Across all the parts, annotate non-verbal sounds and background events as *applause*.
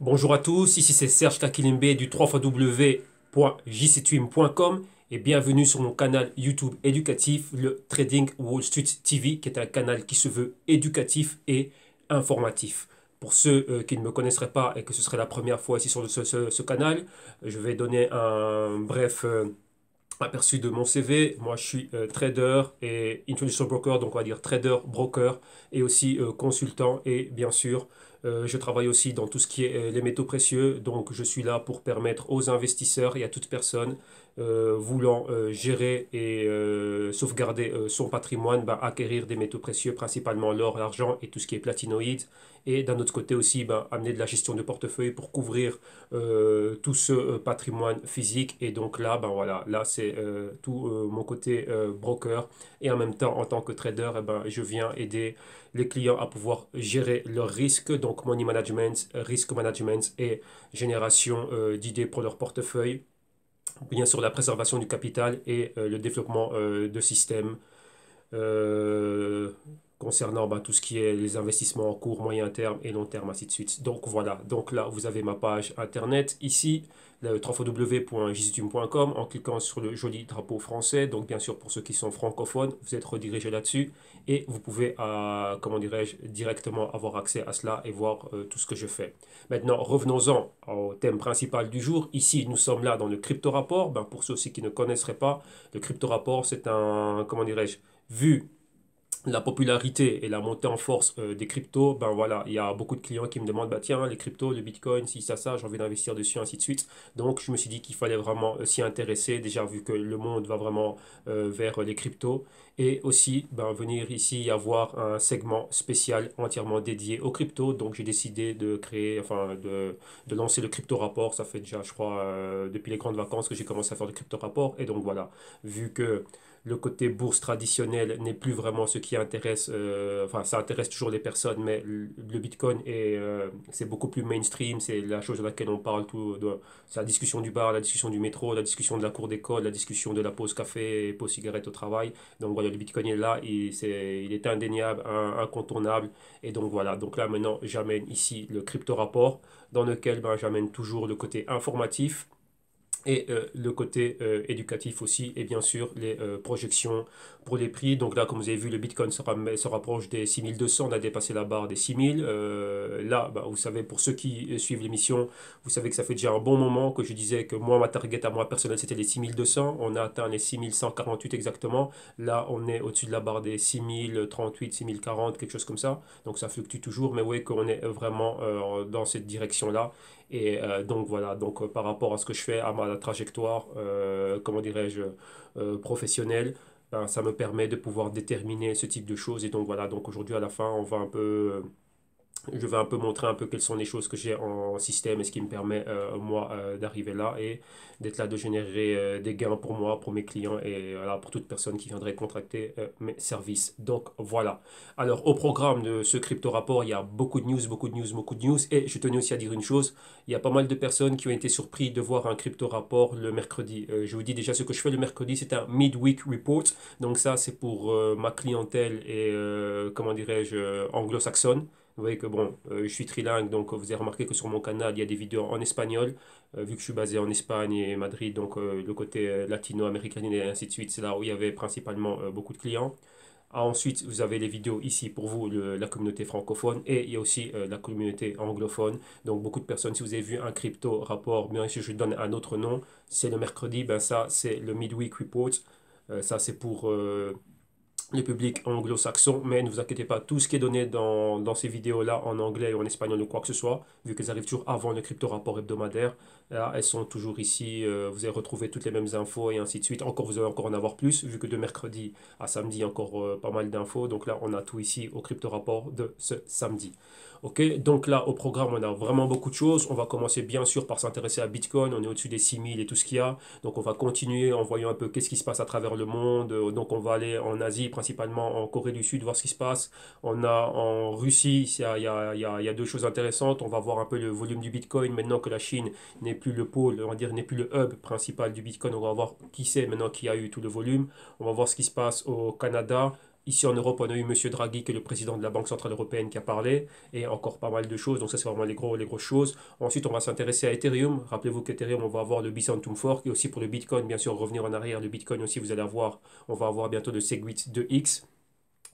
Bonjour à tous, ici c'est Serge Takilimbe du 3 et bienvenue sur mon canal YouTube éducatif, le Trading Wall Street TV, qui est un canal qui se veut éducatif et informatif. Pour ceux euh, qui ne me connaisseraient pas et que ce serait la première fois ici sur ce, ce, canal, je vais donner un bref euh, aperçu de mon CV. Moi, je suis euh, trader et introduction broker, donc on va dire trader, broker et aussi consultant et bien sûr euh, je travaille aussi dans tout ce qui est euh, les métaux précieux, donc je suis là pour permettre aux investisseurs et à toute personne euh, voulant gérer et sauvegarder son patrimoine, bah, acquérir des métaux précieux, principalement l'or, l'argent et tout ce qui est platinoïde. Et d'un autre côté aussi, bah, amener de la gestion de portefeuille pour couvrir tout ce patrimoine physique. Et donc là, bah, voilà, là c'est tout mon côté broker. Et en même temps, en tant que trader, eh ben, je viens aider les clients à pouvoir gérer leurs risques, donc money management, risk management et génération euh, d'idées pour leur portefeuille, bien sûr la préservation du capital et euh, le développement euh, de systèmes concernant bah, tout ce qui est les investissements en court, moyen terme et long terme, ainsi de suite. Donc voilà, donc là vous avez ma page internet ici, le en cliquant sur le joli drapeau français. Donc bien sûr pour ceux qui sont francophones, vous êtes redirigé là-dessus et vous pouvez, euh, comment dirais-je, directement avoir accès à cela et voir euh, tout ce que je fais. Maintenant revenons-en au thème principal du jour. Ici nous sommes là dans le crypto rapport. Ben, pour ceux aussi qui ne connaisseraient pas, le crypto rapport c'est un, comment dirais-je, vue, la popularité et la montée en force euh, des cryptos, ben voilà, il y a beaucoup de clients qui me demandent, bah tiens, les cryptos, le bitcoin, si ça, ça, j'ai envie d'investir dessus, ainsi de suite. Donc, je me suis dit qu'il fallait vraiment euh, s'y intéresser, déjà vu que le monde va vraiment euh, vers les cryptos, et aussi ben, venir ici y avoir un segment spécial entièrement dédié aux cryptos. Donc, j'ai décidé de créer, enfin, de, de, lancer le crypto rapport. Ça fait déjà, je crois, depuis les grandes vacances que j'ai commencé à faire le crypto rapport. Et donc, voilà, vu que le côté bourse traditionnel n'est plus vraiment ce qui intéresse, euh, enfin ça intéresse toujours les personnes, mais le, Bitcoin est, euh, c'est beaucoup plus mainstream, c'est la chose à laquelle on parle, tout, c'est la discussion du bar, la discussion du métro, la discussion de la cour des codes, la discussion de la pause café, pause cigarette au travail. Donc voilà, le Bitcoin est là, il, c'est, il est indéniable, incontournable. Et donc voilà, donc là maintenant j'amène ici le crypto rapport dans lequel ben, j'amène toujours le côté informatif et euh, le côté euh, éducatif aussi, et bien sûr les euh, projections pour les prix. Donc là, comme vous avez vu, le Bitcoin se, rapproche des 6200, on a dépassé la barre des 6000. là, bah, vous savez, pour ceux qui suivent l'émission, vous savez que ça fait déjà un bon moment que je disais que moi, ma target à moi personnelle, c'était les 6200. On a atteint les 6148 exactement. Là, on est au-dessus de la barre des 6038, 6040, quelque chose comme ça. Donc ça fluctue toujours, mais oui, qu'on est vraiment dans cette direction-là. Et donc voilà, donc par rapport à ce que je fais à ma trajectoire, euh, comment dirais-je, euh, professionnelle, ben, ça me permet de pouvoir déterminer ce type de choses. Et donc voilà, donc aujourd'hui à la fin, on va un peu euh, je vais un peu montrer un peu quelles sont les choses que j'ai en système et ce qui me permet euh, moi euh, d'arriver là et d'être là de générer euh, des gains pour moi, pour mes clients et pour toute personne qui viendrait contracter mes services. Donc voilà. Alors au programme de ce crypto rapport, il y a beaucoup de news, beaucoup de news, beaucoup de news et je tenais aussi à dire une chose, il y a pas mal de personnes qui ont été surpris de voir un crypto rapport le mercredi. je vous dis déjà ce que je fais le mercredi, c'est un midweek report. Donc ça c'est pour ma clientèle et comment dirais-je anglo-saxonne vous voyez que bon, euh, je suis trilingue, donc vous avez remarqué que sur mon canal, il y a des vidéos en espagnol, euh, vu que je suis basé en Espagne et Madrid, donc euh, le côté latino-américain et ainsi de suite, c'est là où il y avait principalement beaucoup de clients. Ah, ensuite, vous avez les vidéos ici pour vous, la communauté francophone, et il y a aussi la communauté anglophone. Donc, beaucoup de personnes, si vous avez vu un crypto rapport, bien sûr, je donne un autre nom, c'est le mercredi, ben ça, c'est le Midweek Report. ça, c'est pour les publics anglo-saxons, mais ne vous inquiétez pas, tout ce qui est donné dans, ces vidéos-là en anglais ou en espagnol ou quoi que ce soit, vu qu'elles arrivent toujours avant le crypto-rapport hebdomadaire, là, elles sont toujours ici, euh, vous allez retrouver toutes les mêmes infos et ainsi de suite. Encore, vous allez encore en avoir plus, vu que de mercredi à samedi, encore euh, pas mal d'infos. Donc là, on a tout ici au crypto-rapport de ce samedi. Ok, donc là, au programme, on a vraiment beaucoup de choses. On va commencer bien sûr par s'intéresser à Bitcoin. On est au-dessus des 6000 et tout ce qu'il y a. Donc on va continuer en voyant un peu qu'est-ce qui se passe à travers le monde. Euh, donc on va aller en Asie, principalement en Corée du Sud, voir ce qui se passe. On a en Russie, il y a, y a, il y a deux choses intéressantes. On va voir un peu le volume du Bitcoin maintenant que la Chine n'est plus le pôle, on va dire n'est plus le hub principal du Bitcoin. On va voir qui c'est maintenant qui a eu tout le volume. On va voir ce qui se passe au Canada. Ici en Europe, on a eu M. Draghi, qui est le président de la Banque Centrale Européenne, qui a parlé, et encore pas mal de choses. Donc ça, c'est vraiment les, gros, les grosses choses. Ensuite, on va s'intéresser à Ethereum. Rappelez-vous qu'Ethereum, on va avoir le Bicentum Fork, et aussi pour le Bitcoin, bien sûr, revenir en arrière. Le Bitcoin aussi, vous allez avoir, on va avoir bientôt le Segwit 2X.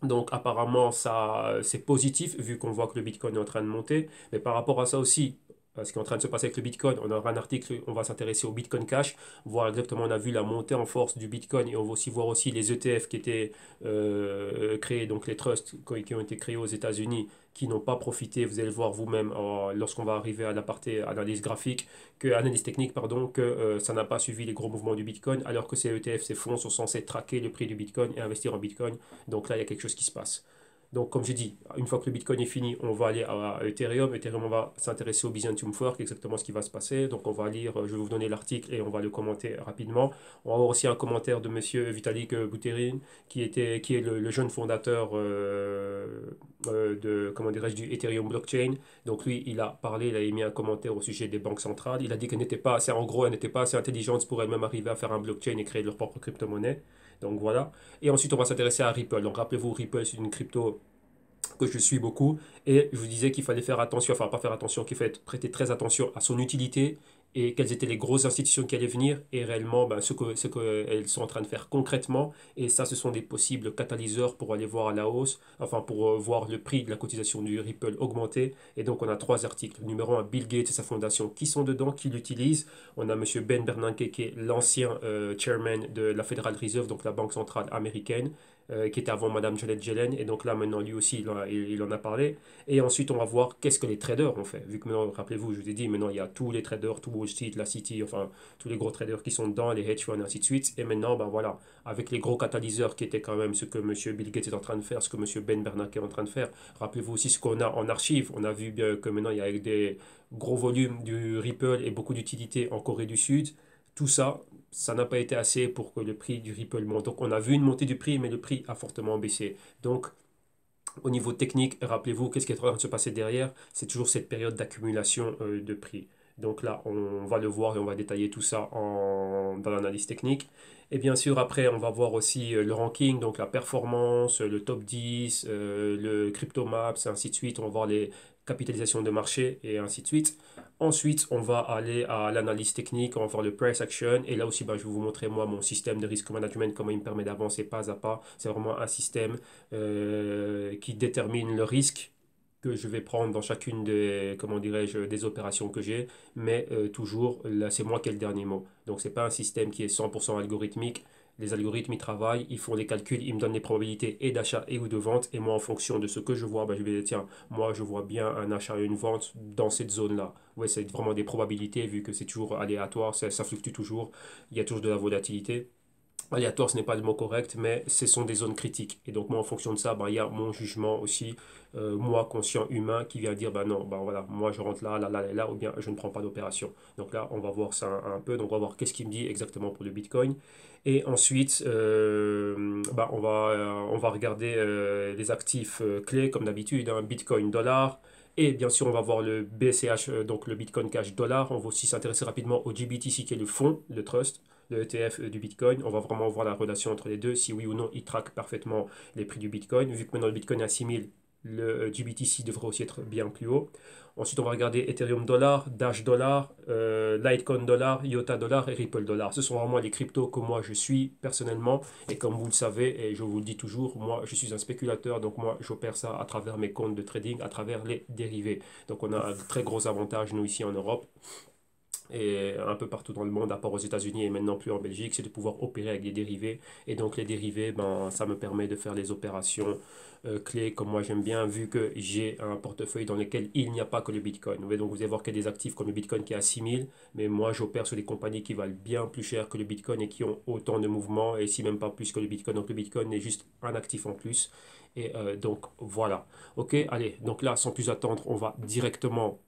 Donc apparemment, ça c'est positif, vu qu'on voit que le Bitcoin est en train de monter. Mais par rapport à ça aussi, ce qui est en train de se passer avec le Bitcoin. On aura un article, on va s'intéresser au Bitcoin Cash, voir exactement, on a vu la montée en force du Bitcoin et on va aussi voir aussi les ETF qui étaient euh, créés, donc les trusts qui ont été créés aux États-Unis, qui n'ont pas profité, vous allez voir vous-même lorsqu'on va arriver à la partie analyse graphique, que, analyse technique, pardon, que euh, ça n'a pas suivi les gros mouvements du Bitcoin, alors que ces ETF, ces fonds sont censés traquer le prix du Bitcoin et investir en Bitcoin. Donc là, il y a quelque chose qui se passe. Donc, comme j'ai dit, une fois que le Bitcoin est fini, on va aller à Ethereum. Ethereum, on va s'intéresser au Byzantium Fork, exactement ce qui va se passer. Donc, on va lire, je vais vous donner l'article et on va le commenter rapidement. On va avoir aussi un commentaire de monsieur Vitalik Buterin, qui, est le, jeune fondateur euh, euh, de, comment dirais du Ethereum Blockchain. Donc, lui, il a parlé, il a émis un commentaire au sujet des banques centrales. Il a dit qu'elles n'étaient pas assez, en gros, elles n'étaient pas assez intelligentes pour elles-mêmes arriver à faire un blockchain et créer leur propre crypto-monnaie. Donc voilà. Et ensuite, on va s'intéresser à Ripple. Donc rappelez-vous, Ripple, c'est une crypto que je suis beaucoup. Et je vous disais qu'il fallait faire attention, enfin pas faire attention, qu'il fallait prêter très attention à son utilité et quelles étaient les grosses institutions qui allaient venir et réellement ben, ce qu'elles ce qu'elles sont en train de faire concrètement. Et ça, ce sont des possibles catalyseurs pour aller voir à la hausse, enfin pour euh, voir le prix de la cotisation du Ripple augmenter. Et donc on a trois articles. Numéro un, Bill Gates et sa fondation qui sont dedans, qui l'utilisent. On a M. Ben Bernanke qui est l'ancien euh, chairman de la Federal Reserve, donc la Banque centrale américaine. Euh, qui était avant Madame Janet Yellen. Et donc là, maintenant, lui aussi, il en a, parlé. Et ensuite, on va voir qu'est-ce que les traders ont fait. Vu que maintenant, rappelez-vous, je vous ai dit, maintenant, il y a tous les traders, tout Wall Street, la City, enfin, tous les gros traders qui sont dedans, les hedge funds, ainsi de suite. Et maintenant, ben voilà, avec les gros catalyseurs qui étaient quand même ce que M. Bill Gates est en train de faire, ce que M. Ben Bernanke est en train de faire. Rappelez-vous aussi ce qu'on a en archive. On a vu bien que maintenant, il y a des gros volumes du Ripple et beaucoup d'utilité en Corée du Sud. Tout ça, ça n'a pas été assez pour que le prix du Ripple monte. Donc on a vu une montée du prix, mais le prix a fortement baissé. Donc au niveau technique, rappelez-vous, qu'est-ce qui est en train de se passer derrière C'est toujours cette période d'accumulation euh, de prix. Donc là, on va le voir et on va détailler tout ça en, dans l'analyse technique. Et bien sûr, après, on va voir aussi euh, le ranking, donc la performance, euh, le top 10, le crypto maps, ainsi de suite. On va voir les, capitalisation de marché et ainsi de suite. Ensuite, on va aller à l'analyse technique, on va voir le price action. Et là aussi, bah, je vais vous montrer moi mon système de risk management, comment il me permet d'avancer pas à pas. C'est vraiment un système euh, qui détermine le risque que je vais prendre dans chacune des, comment dirais-je, des opérations que j'ai, mais euh, toujours, c'est moi qui ai le dernier mot. Donc, ce n'est pas un système qui est 100% algorithmique, les algorithmes, ils travaillent, ils font des calculs, ils me donnent des probabilités et d'achat et ou de vente. Et moi, en fonction de ce que je vois, ben, je vais dire, tiens, moi, je vois bien un achat et une vente dans cette zone-là. Oui, c'est vraiment des probabilités, vu que c'est toujours aléatoire, ça, ça fluctue toujours, il y a toujours de la volatilité aléatoire, ce n'est pas le mot correct, mais ce sont des zones critiques. Et donc, moi, en fonction de ça, bah, il y a mon jugement aussi, euh, moi, conscient humain, qui vient dire, ben non, bah voilà, moi, je rentre là, là, là, là, ou bien je ne prends pas d'opération. Donc là, on va voir ça un, peu. Donc, on va voir qu'est-ce qu'il me dit exactement pour le Bitcoin. Et ensuite, euh, bah, on, va, euh, on va regarder les actifs clés, comme d'habitude, un hein, Bitcoin, dollar, et bien sûr, on va voir le BCH, euh, donc le Bitcoin Cash Dollar. On va aussi s'intéresser rapidement au GBTC, qui est le fonds, le trust, le ETF euh, du Bitcoin. On va vraiment voir la relation entre les deux, si oui ou non il traque parfaitement les prix du Bitcoin. Vu que maintenant le Bitcoin est à 6000, le GBTC euh, devrait aussi être bien plus haut. Ensuite, on va regarder Ethereum dollar, Dash dollar, euh, Litecoin dollar, IOTA dollar et Ripple dollar. Ce sont vraiment les cryptos que moi je suis personnellement. Et comme vous le savez, et je vous le dis toujours, moi je suis un spéculateur. Donc moi j'opère ça à travers mes comptes de trading, à travers les dérivés. Donc on a un très gros avantage nous ici en Europe. Euh, un peu partout dans le monde, à part aux États-Unis et maintenant plus en Belgique, c'est de pouvoir opérer avec des dérivés. Et donc les dérivés, ben, ça me permet de faire les opérations euh, clés comme moi j'aime bien, vu que j'ai un portefeuille dans lequel il n'y a pas que le Bitcoin. Donc vous allez voir qu'il y a des actifs comme le Bitcoin qui est à 6000, mais moi j'opère sur des compagnies qui valent bien plus cher que le Bitcoin et qui ont autant de mouvements, et si même pas plus que le Bitcoin. Donc le Bitcoin est juste un actif en plus. Et euh, donc voilà. Ok, allez, donc là, sans plus attendre, on va directement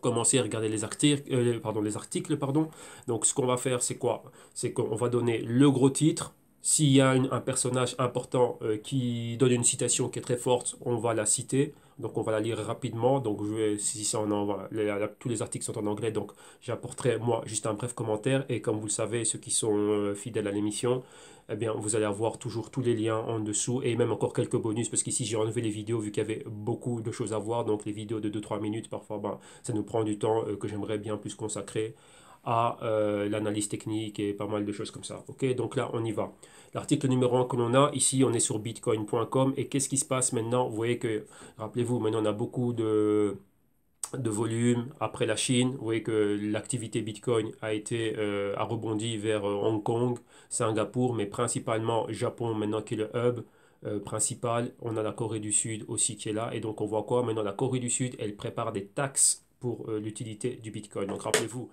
commencer à regarder les articles, euh, pardon, les articles pardon. Donc ce qu'on va faire, c'est quoi C'est qu'on va donner le gros titre. S'il y a un personnage important euh, qui donne une citation qui est très forte, on va la citer. Donc on va la lire rapidement. Donc je vais, si c'est en anglais, tous les articles sont en anglais, donc j'apporterai moi juste un bref commentaire. Et comme vous le savez, ceux qui sont euh, fidèles à l'émission, eh bien vous allez avoir toujours tous les liens en dessous et même encore quelques bonus parce qu'ici j'ai enlevé les vidéos vu qu'il y avait beaucoup de choses à voir. Donc les vidéos de 2-3 minutes, parfois ben, ça nous prend du temps euh, que j'aimerais bien plus consacrer à euh, l'analyse technique et pas mal de choses comme ça. Ok, donc là on y va. L'article numéro 1 que l'on a, ici on est sur bitcoin.com et qu'est-ce qui se passe maintenant Vous voyez que, rappelez-vous, maintenant on a beaucoup de de volume après la Chine. Vous voyez que l'activité Bitcoin a été euh, a rebondi vers euh, Hong Kong, Singapour, mais principalement Japon maintenant qui est le hub. principal, on a la Corée du Sud aussi qui est là, et donc on voit quoi Maintenant, la Corée du Sud, elle prépare des taxes pour l'utilité du Bitcoin. Donc rappelez-vous,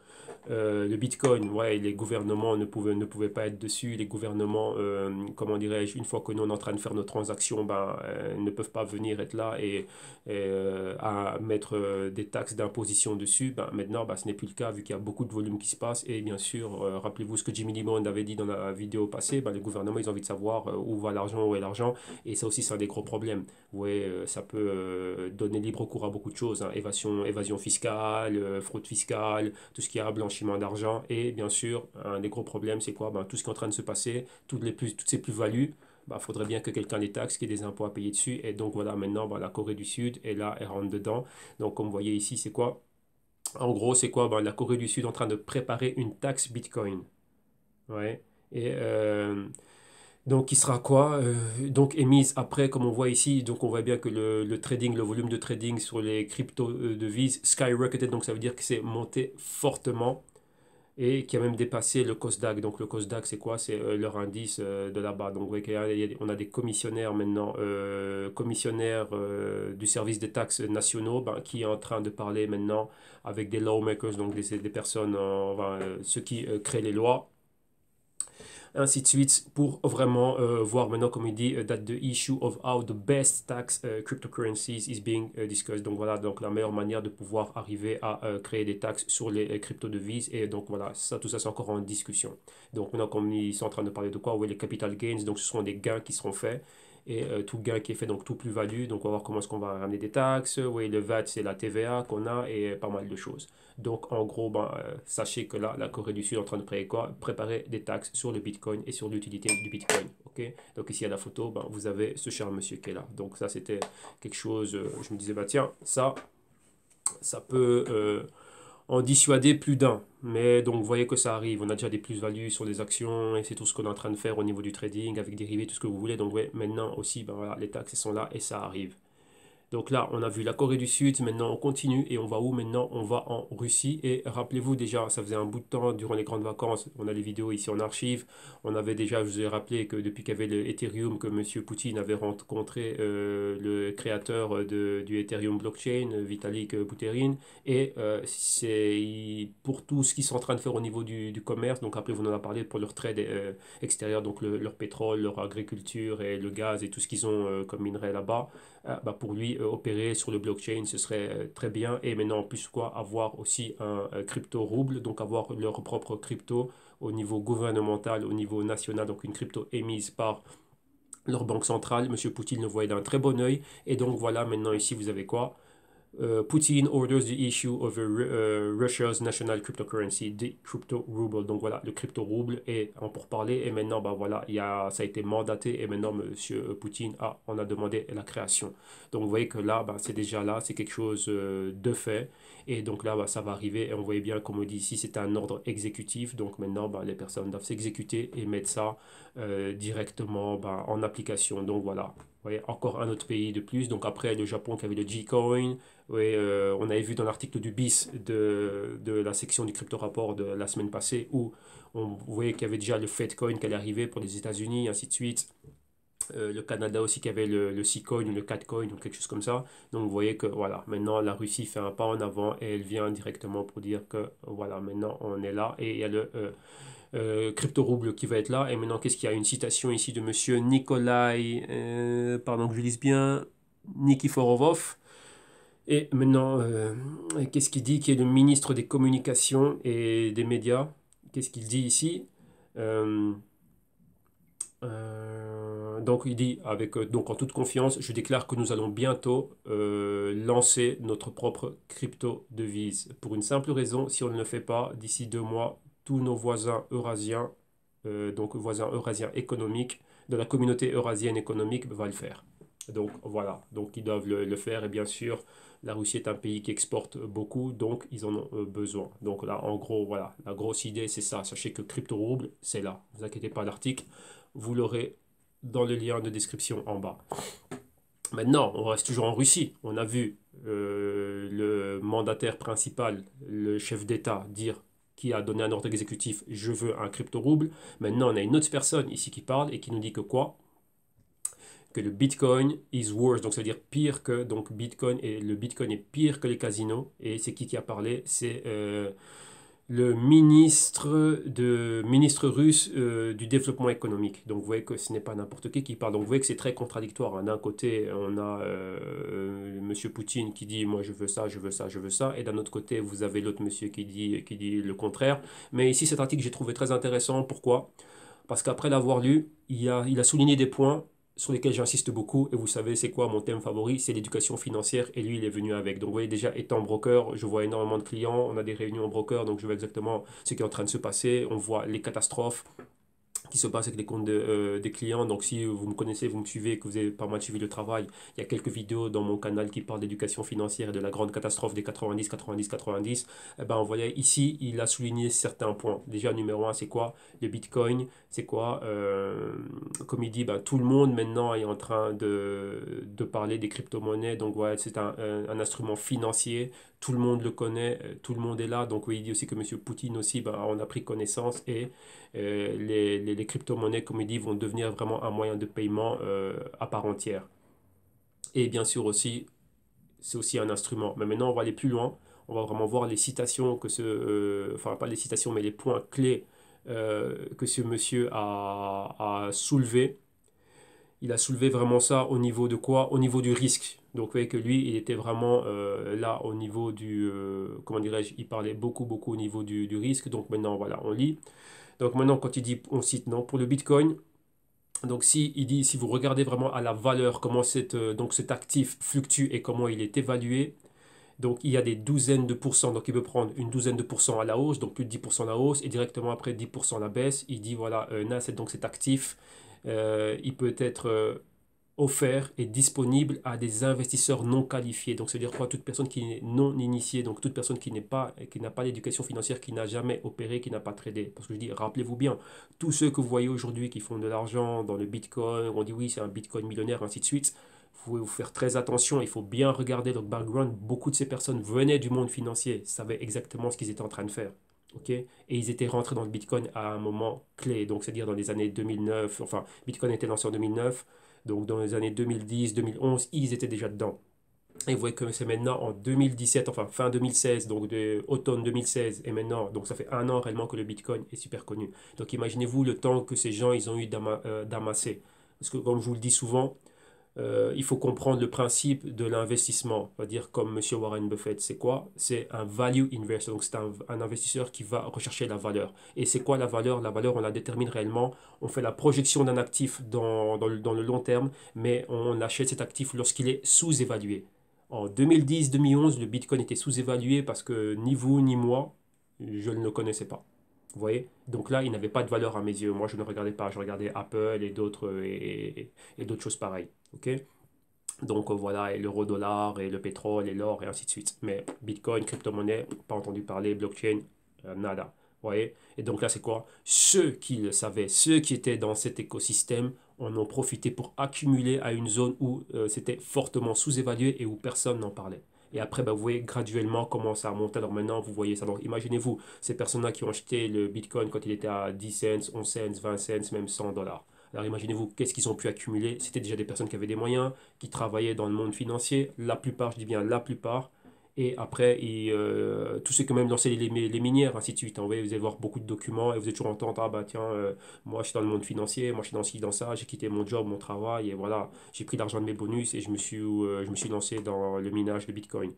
euh, le Bitcoin, ouais, les gouvernements ne pouvaient, ne pouvaient pas être dessus. Les gouvernements, euh, comment dirais-je, une fois que nous on est en train de faire nos transactions, ben, euh, ne peuvent pas venir être là et, à mettre des taxes d'imposition dessus. Ben, maintenant, ben, ce n'est plus le cas vu qu'il y a beaucoup de volume qui se passe. Et bien sûr, rappelez-vous ce que Jimmy Limond avait dit dans la vidéo passée, ben, les gouvernements, ils ont envie de savoir où va l'argent, où est l'argent. Et ça aussi, c'est un des gros problèmes. Vous ça peut donner libre cours à beaucoup de choses. Hein. Évasion, évasion fiscale, fraude fiscale, tout ce qui a blanchir d'argent. Et bien sûr, un des gros problèmes, c'est quoi ben, Tout ce qui est en train de se passer, toutes, les plus, toutes ces plus-values, ben, faudrait bien que quelqu'un les taxe, qu'il y ait des impôts à payer dessus. Et donc voilà, maintenant, ben, la Corée du Sud est là, elle rentre dedans. Donc comme vous voyez ici, c'est quoi En gros, c'est quoi ben, La Corée du Sud en train de préparer une taxe Bitcoin. Ouais. Et euh, donc, qui sera quoi euh, Donc, émise après, comme on voit ici, donc on voit bien que le, trading, le volume de trading sur les crypto-devises euh, skyrocketed, donc ça veut dire que c'est monté fortement et qui a même dépassé le COSDAC. Donc, le COSDAC, c'est quoi C'est euh, leur indice de là-bas. Donc, on a des commissionnaires maintenant, commissionnaires du service des taxes nationaux, ben, qui est en train de parler maintenant avec des lawmakers, donc des, des personnes, enfin, ceux qui créent les lois ainsi de suite, pour vraiment euh, voir maintenant, comme il dit, that euh, the issue of how the best tax euh, cryptocurrencies is being discussed. Donc voilà, donc la meilleure manière de pouvoir arriver à créer des taxes sur les crypto-devises. Et donc voilà, ça, tout ça, c'est encore en discussion. Donc maintenant, comme ils sont en train de parler de quoi Oui, les capital gains, donc ce seront des gains qui seront faits et euh, tout gain qui est fait, donc tout plus-value. Donc on va voir comment est-ce qu'on va ramener des taxes. Oui, le VAT, c'est la TVA qu'on a et pas mal de choses. Donc en gros, ben, euh, sachez que là, la Corée du Sud est en train de préparer des taxes sur le Bitcoin et sur l'utilité du Bitcoin. ok donc ici à la photo, ben, vous avez ce cher monsieur qui est là. Donc ça, c'était quelque chose, euh, je me disais, bah tiens, ça, ça peut en dissuader plus d'un. Mais donc, vous voyez que ça arrive. On a déjà des plus-values sur des actions et c'est tout ce qu'on est en train de faire au niveau du trading avec dérivés, tout ce que vous voulez. Donc, ouais, maintenant aussi, ben les taxes sont là et ça arrive. Donc là, on a vu la Corée du Sud, maintenant on continue et on va où Maintenant, on va en Russie. Et rappelez-vous déjà, ça faisait un bout de temps durant les grandes vacances, on a les vidéos ici en archive. On avait déjà, je vous ai rappelé que depuis qu'il y avait le Ethereum, que M. Poutine avait rencontré euh, le créateur du Ethereum blockchain, Vitalik Buterin. Et euh, c'est pour tout ce qu'ils sont en train de faire au niveau du, commerce. Donc après, vous en a parlé pour leur trade euh, extérieur, donc leur pétrole, leur agriculture et le gaz et tout ce qu'ils ont comme minerai là-bas. Euh, bah, pour lui, euh, opérer sur le blockchain, ce serait euh, très bien. Et maintenant, en plus, quoi, avoir aussi un crypto rouble, donc avoir leur propre crypto au niveau gouvernemental, au niveau national, donc une crypto émise par leur banque centrale. Monsieur Poutine le voyait d'un très bon oeil. Et donc voilà, maintenant ici, vous avez quoi Uh, Poutine orders the issue of a, uh, Russia's national cryptocurrency, the crypto ruble. Donc voilà, le crypto rouble est en parler et maintenant, bah voilà, a, ça a été mandaté et maintenant, monsieur Poutine, a, on a demandé la création. Donc vous voyez que là, bah, c'est déjà là, c'est quelque chose euh, de fait. Et donc là, bah, ça va arriver. Et on voyait bien, comme on dit ici, c'est un ordre exécutif. Donc maintenant, bah, les personnes doivent s'exécuter et mettre ça euh, directement bah, en application. Donc voilà. voyez encore un autre pays de plus. Donc après, le Japon qui avait le G-Coin. Euh, on avait vu dans l'article du BIS de, de, la section du crypto-rapport de la semaine passée où on voyait qu'il y avait déjà le Fedcoin qui allait arriver pour les États-Unis, ainsi de suite. Euh, le Canada aussi qui avait le, le coin ou le 4-coin ou quelque chose comme ça. Donc vous voyez que voilà, maintenant la Russie fait un pas en avant et elle vient directement pour dire que voilà, maintenant on est là et il y a le euh, euh, crypto-rouble qui va être là. Et maintenant, qu'est-ce qu'il y a Une citation ici de monsieur Nikolai, pardon que je lise bien, Nikiforovov. Et maintenant, qu'est-ce qu'il dit Qui est le ministre des communications et des médias Qu'est-ce qu'il dit ici euh, euh, donc il dit avec, euh, donc en toute confiance, je déclare que nous allons bientôt euh, lancer notre propre crypto-devise. Pour une simple raison, si on ne le fait pas, d'ici deux mois, tous nos voisins eurasiens, donc voisins eurasiens économiques, de la communauté eurasienne économique, va le faire. Donc voilà, donc ils doivent le, le faire et bien sûr, la Russie est un pays qui exporte beaucoup, donc ils en ont besoin. Donc là, en gros, voilà, la grosse idée, c'est ça. Sachez que crypto-rouble, c'est là. Ne vous inquiétez pas, l'article, vous l'aurez dans le lien de description en bas. Maintenant, on reste toujours en Russie. On a vu euh, le mandataire principal, le chef d'État, dire qui a donné un ordre exécutif je veux un crypto-rouble. Maintenant, on a une autre personne ici qui parle et qui nous dit que quoi Que le Bitcoin is worse, donc ça veut dire pire que donc Bitcoin et le Bitcoin est pire que les casinos. Et c'est qui qui a parlé C'est euh, le ministre, de, ministre russe euh, du développement économique. Donc vous voyez que ce n'est pas n'importe qui qui parle. Donc vous voyez que c'est très contradictoire. Hein. D'un côté, on a M. Euh, euh, monsieur Poutine qui dit moi je veux ça, je veux ça, je veux ça. Et d'un autre côté, vous avez l'autre monsieur qui dit, qui dit le contraire. Mais ici, cet article, j'ai trouvé très intéressant. Pourquoi Parce qu'après l'avoir lu, il a, il a souligné des points sur lesquels j'insiste beaucoup, et vous savez c'est quoi mon thème favori, c'est l'éducation financière, et lui il est venu avec. Donc vous voyez déjà, étant broker, je vois énormément de clients, on a des réunions en broker, donc je vois exactement ce qui est en train de se passer, on voit les catastrophes, qui se passe avec les comptes euh, des clients. Donc si vous me connaissez, vous me suivez, que vous avez pas mal suivi le travail, il y a quelques vidéos dans mon canal qui parlent d'éducation financière et de la grande catastrophe des 90, 90, 90. Eh ben, on voyait ici, il a souligné certains points. Déjà, numéro un, c'est quoi Le Bitcoin, c'est quoi euh, Comme il dit, ben, tout le monde maintenant est en train de, de parler des crypto-monnaies. Donc ouais, c'est euh, un instrument financier tout le monde le connaît, euh, tout le monde est là. Donc oui, il dit aussi que M. Poutine aussi ben, a pris connaissance et euh, les, crypto-monnaies, comme il dit, vont devenir vraiment un moyen de paiement euh, à part entière. Et bien sûr aussi, c'est aussi un instrument. Mais maintenant, on va aller plus loin. On va vraiment voir les citations que ce... enfin, pas les citations, mais les points clés que ce monsieur a, a soulevé. Il a soulevé vraiment ça au niveau de quoi Au niveau du risque donc vous voyez que lui, il était vraiment euh, là au niveau du, euh, comment dirais-je, il parlait beaucoup, beaucoup au niveau du, risque. Donc maintenant, voilà, on lit. Donc maintenant, quand il dit, on cite, non, pour le Bitcoin, donc si il dit, si vous regardez vraiment à la valeur, comment cette, euh, donc cet actif fluctue et comment il est évalué, donc il y a des douzaines de pourcents, donc il peut prendre une douzaine de pourcents à la hausse, donc plus de 10% à la hausse, et directement après 10% à la baisse, il dit voilà, donc cet actif, il peut être offert et disponible à des investisseurs non qualifiés. Donc, c'est-à-dire quoi Toute personne qui n'est non initiée, donc toute personne qui n'est pas, qui n'a pas d'éducation financière, qui n'a jamais opéré, qui n'a pas tradé. Parce que je dis, rappelez-vous bien, tous ceux que vous voyez aujourd'hui qui font de l'argent dans le Bitcoin, on dit oui, c'est un Bitcoin millionnaire, ainsi de suite. Vous pouvez vous faire très attention, il faut bien regarder leur background. Beaucoup de ces personnes venaient du monde financier, savaient exactement ce qu'ils étaient en train de faire. ok Et ils étaient rentrés dans le Bitcoin à un moment clé, donc c'est-à-dire dans les années 2009, enfin, Bitcoin était lancé en 2009, donc dans les années 2010, 2011, ils étaient déjà dedans. Et vous voyez que c'est maintenant en 2017, enfin fin 2016, donc de automne 2016 et maintenant, donc ça fait un an réellement que le Bitcoin est super connu. Donc imaginez-vous le temps que ces gens, ils ont eu euh, d'amasser. Parce que comme je vous le dis souvent, euh, il faut comprendre le principe de l'investissement. On va dire comme M. Warren Buffett, c'est quoi C'est un value investor. Donc c'est un, investisseur qui va rechercher la valeur. Et c'est quoi la valeur La valeur, on la détermine réellement. On fait la projection d'un actif dans, le, long terme, mais on achète cet actif lorsqu'il est sous-évalué. En 2010-2011, le Bitcoin était sous-évalué parce que ni vous ni moi, je ne le connaissais pas. Vous voyez Donc là, il n'avait pas de valeur à mes yeux. Moi, je ne regardais pas. Je regardais Apple et d'autres et d'autres choses pareilles. OK donc euh, voilà, et l'euro-dollar, et le pétrole, et l'or, et ainsi de suite. Mais Bitcoin, crypto-monnaie, pas entendu parler, blockchain, euh, nada. Voyez et donc là, c'est quoi Ceux qui le savaient, ceux qui étaient dans cet écosystème, en ont profité pour accumuler à une zone où euh, c'était fortement sous-évalué et où personne n'en parlait. Et après, bah, vous voyez graduellement comment ça a monté. Alors maintenant, vous voyez ça. Donc imaginez-vous, ces personnes-là qui ont acheté le Bitcoin quand il était à 10 cents, 11 cents, 20 cents, même 100 dollars. Alors imaginez-vous, qu'est-ce qu'ils ont pu accumuler C'était déjà des personnes qui avaient des moyens, qui travaillaient dans le monde financier, la plupart, je dis bien la plupart. Et après, tout euh, ce tous ceux qui ont même lancé les, les, minières, ainsi de suite. Hein. vous, allez voir beaucoup de documents et vous êtes toujours entendre, ah bah tiens, euh, moi je suis dans le monde financier, moi je suis dans ci, dans ça, j'ai quitté mon job, mon travail, et voilà, j'ai pris l'argent de mes bonus et je me suis euh, lancé dans le minage de Bitcoin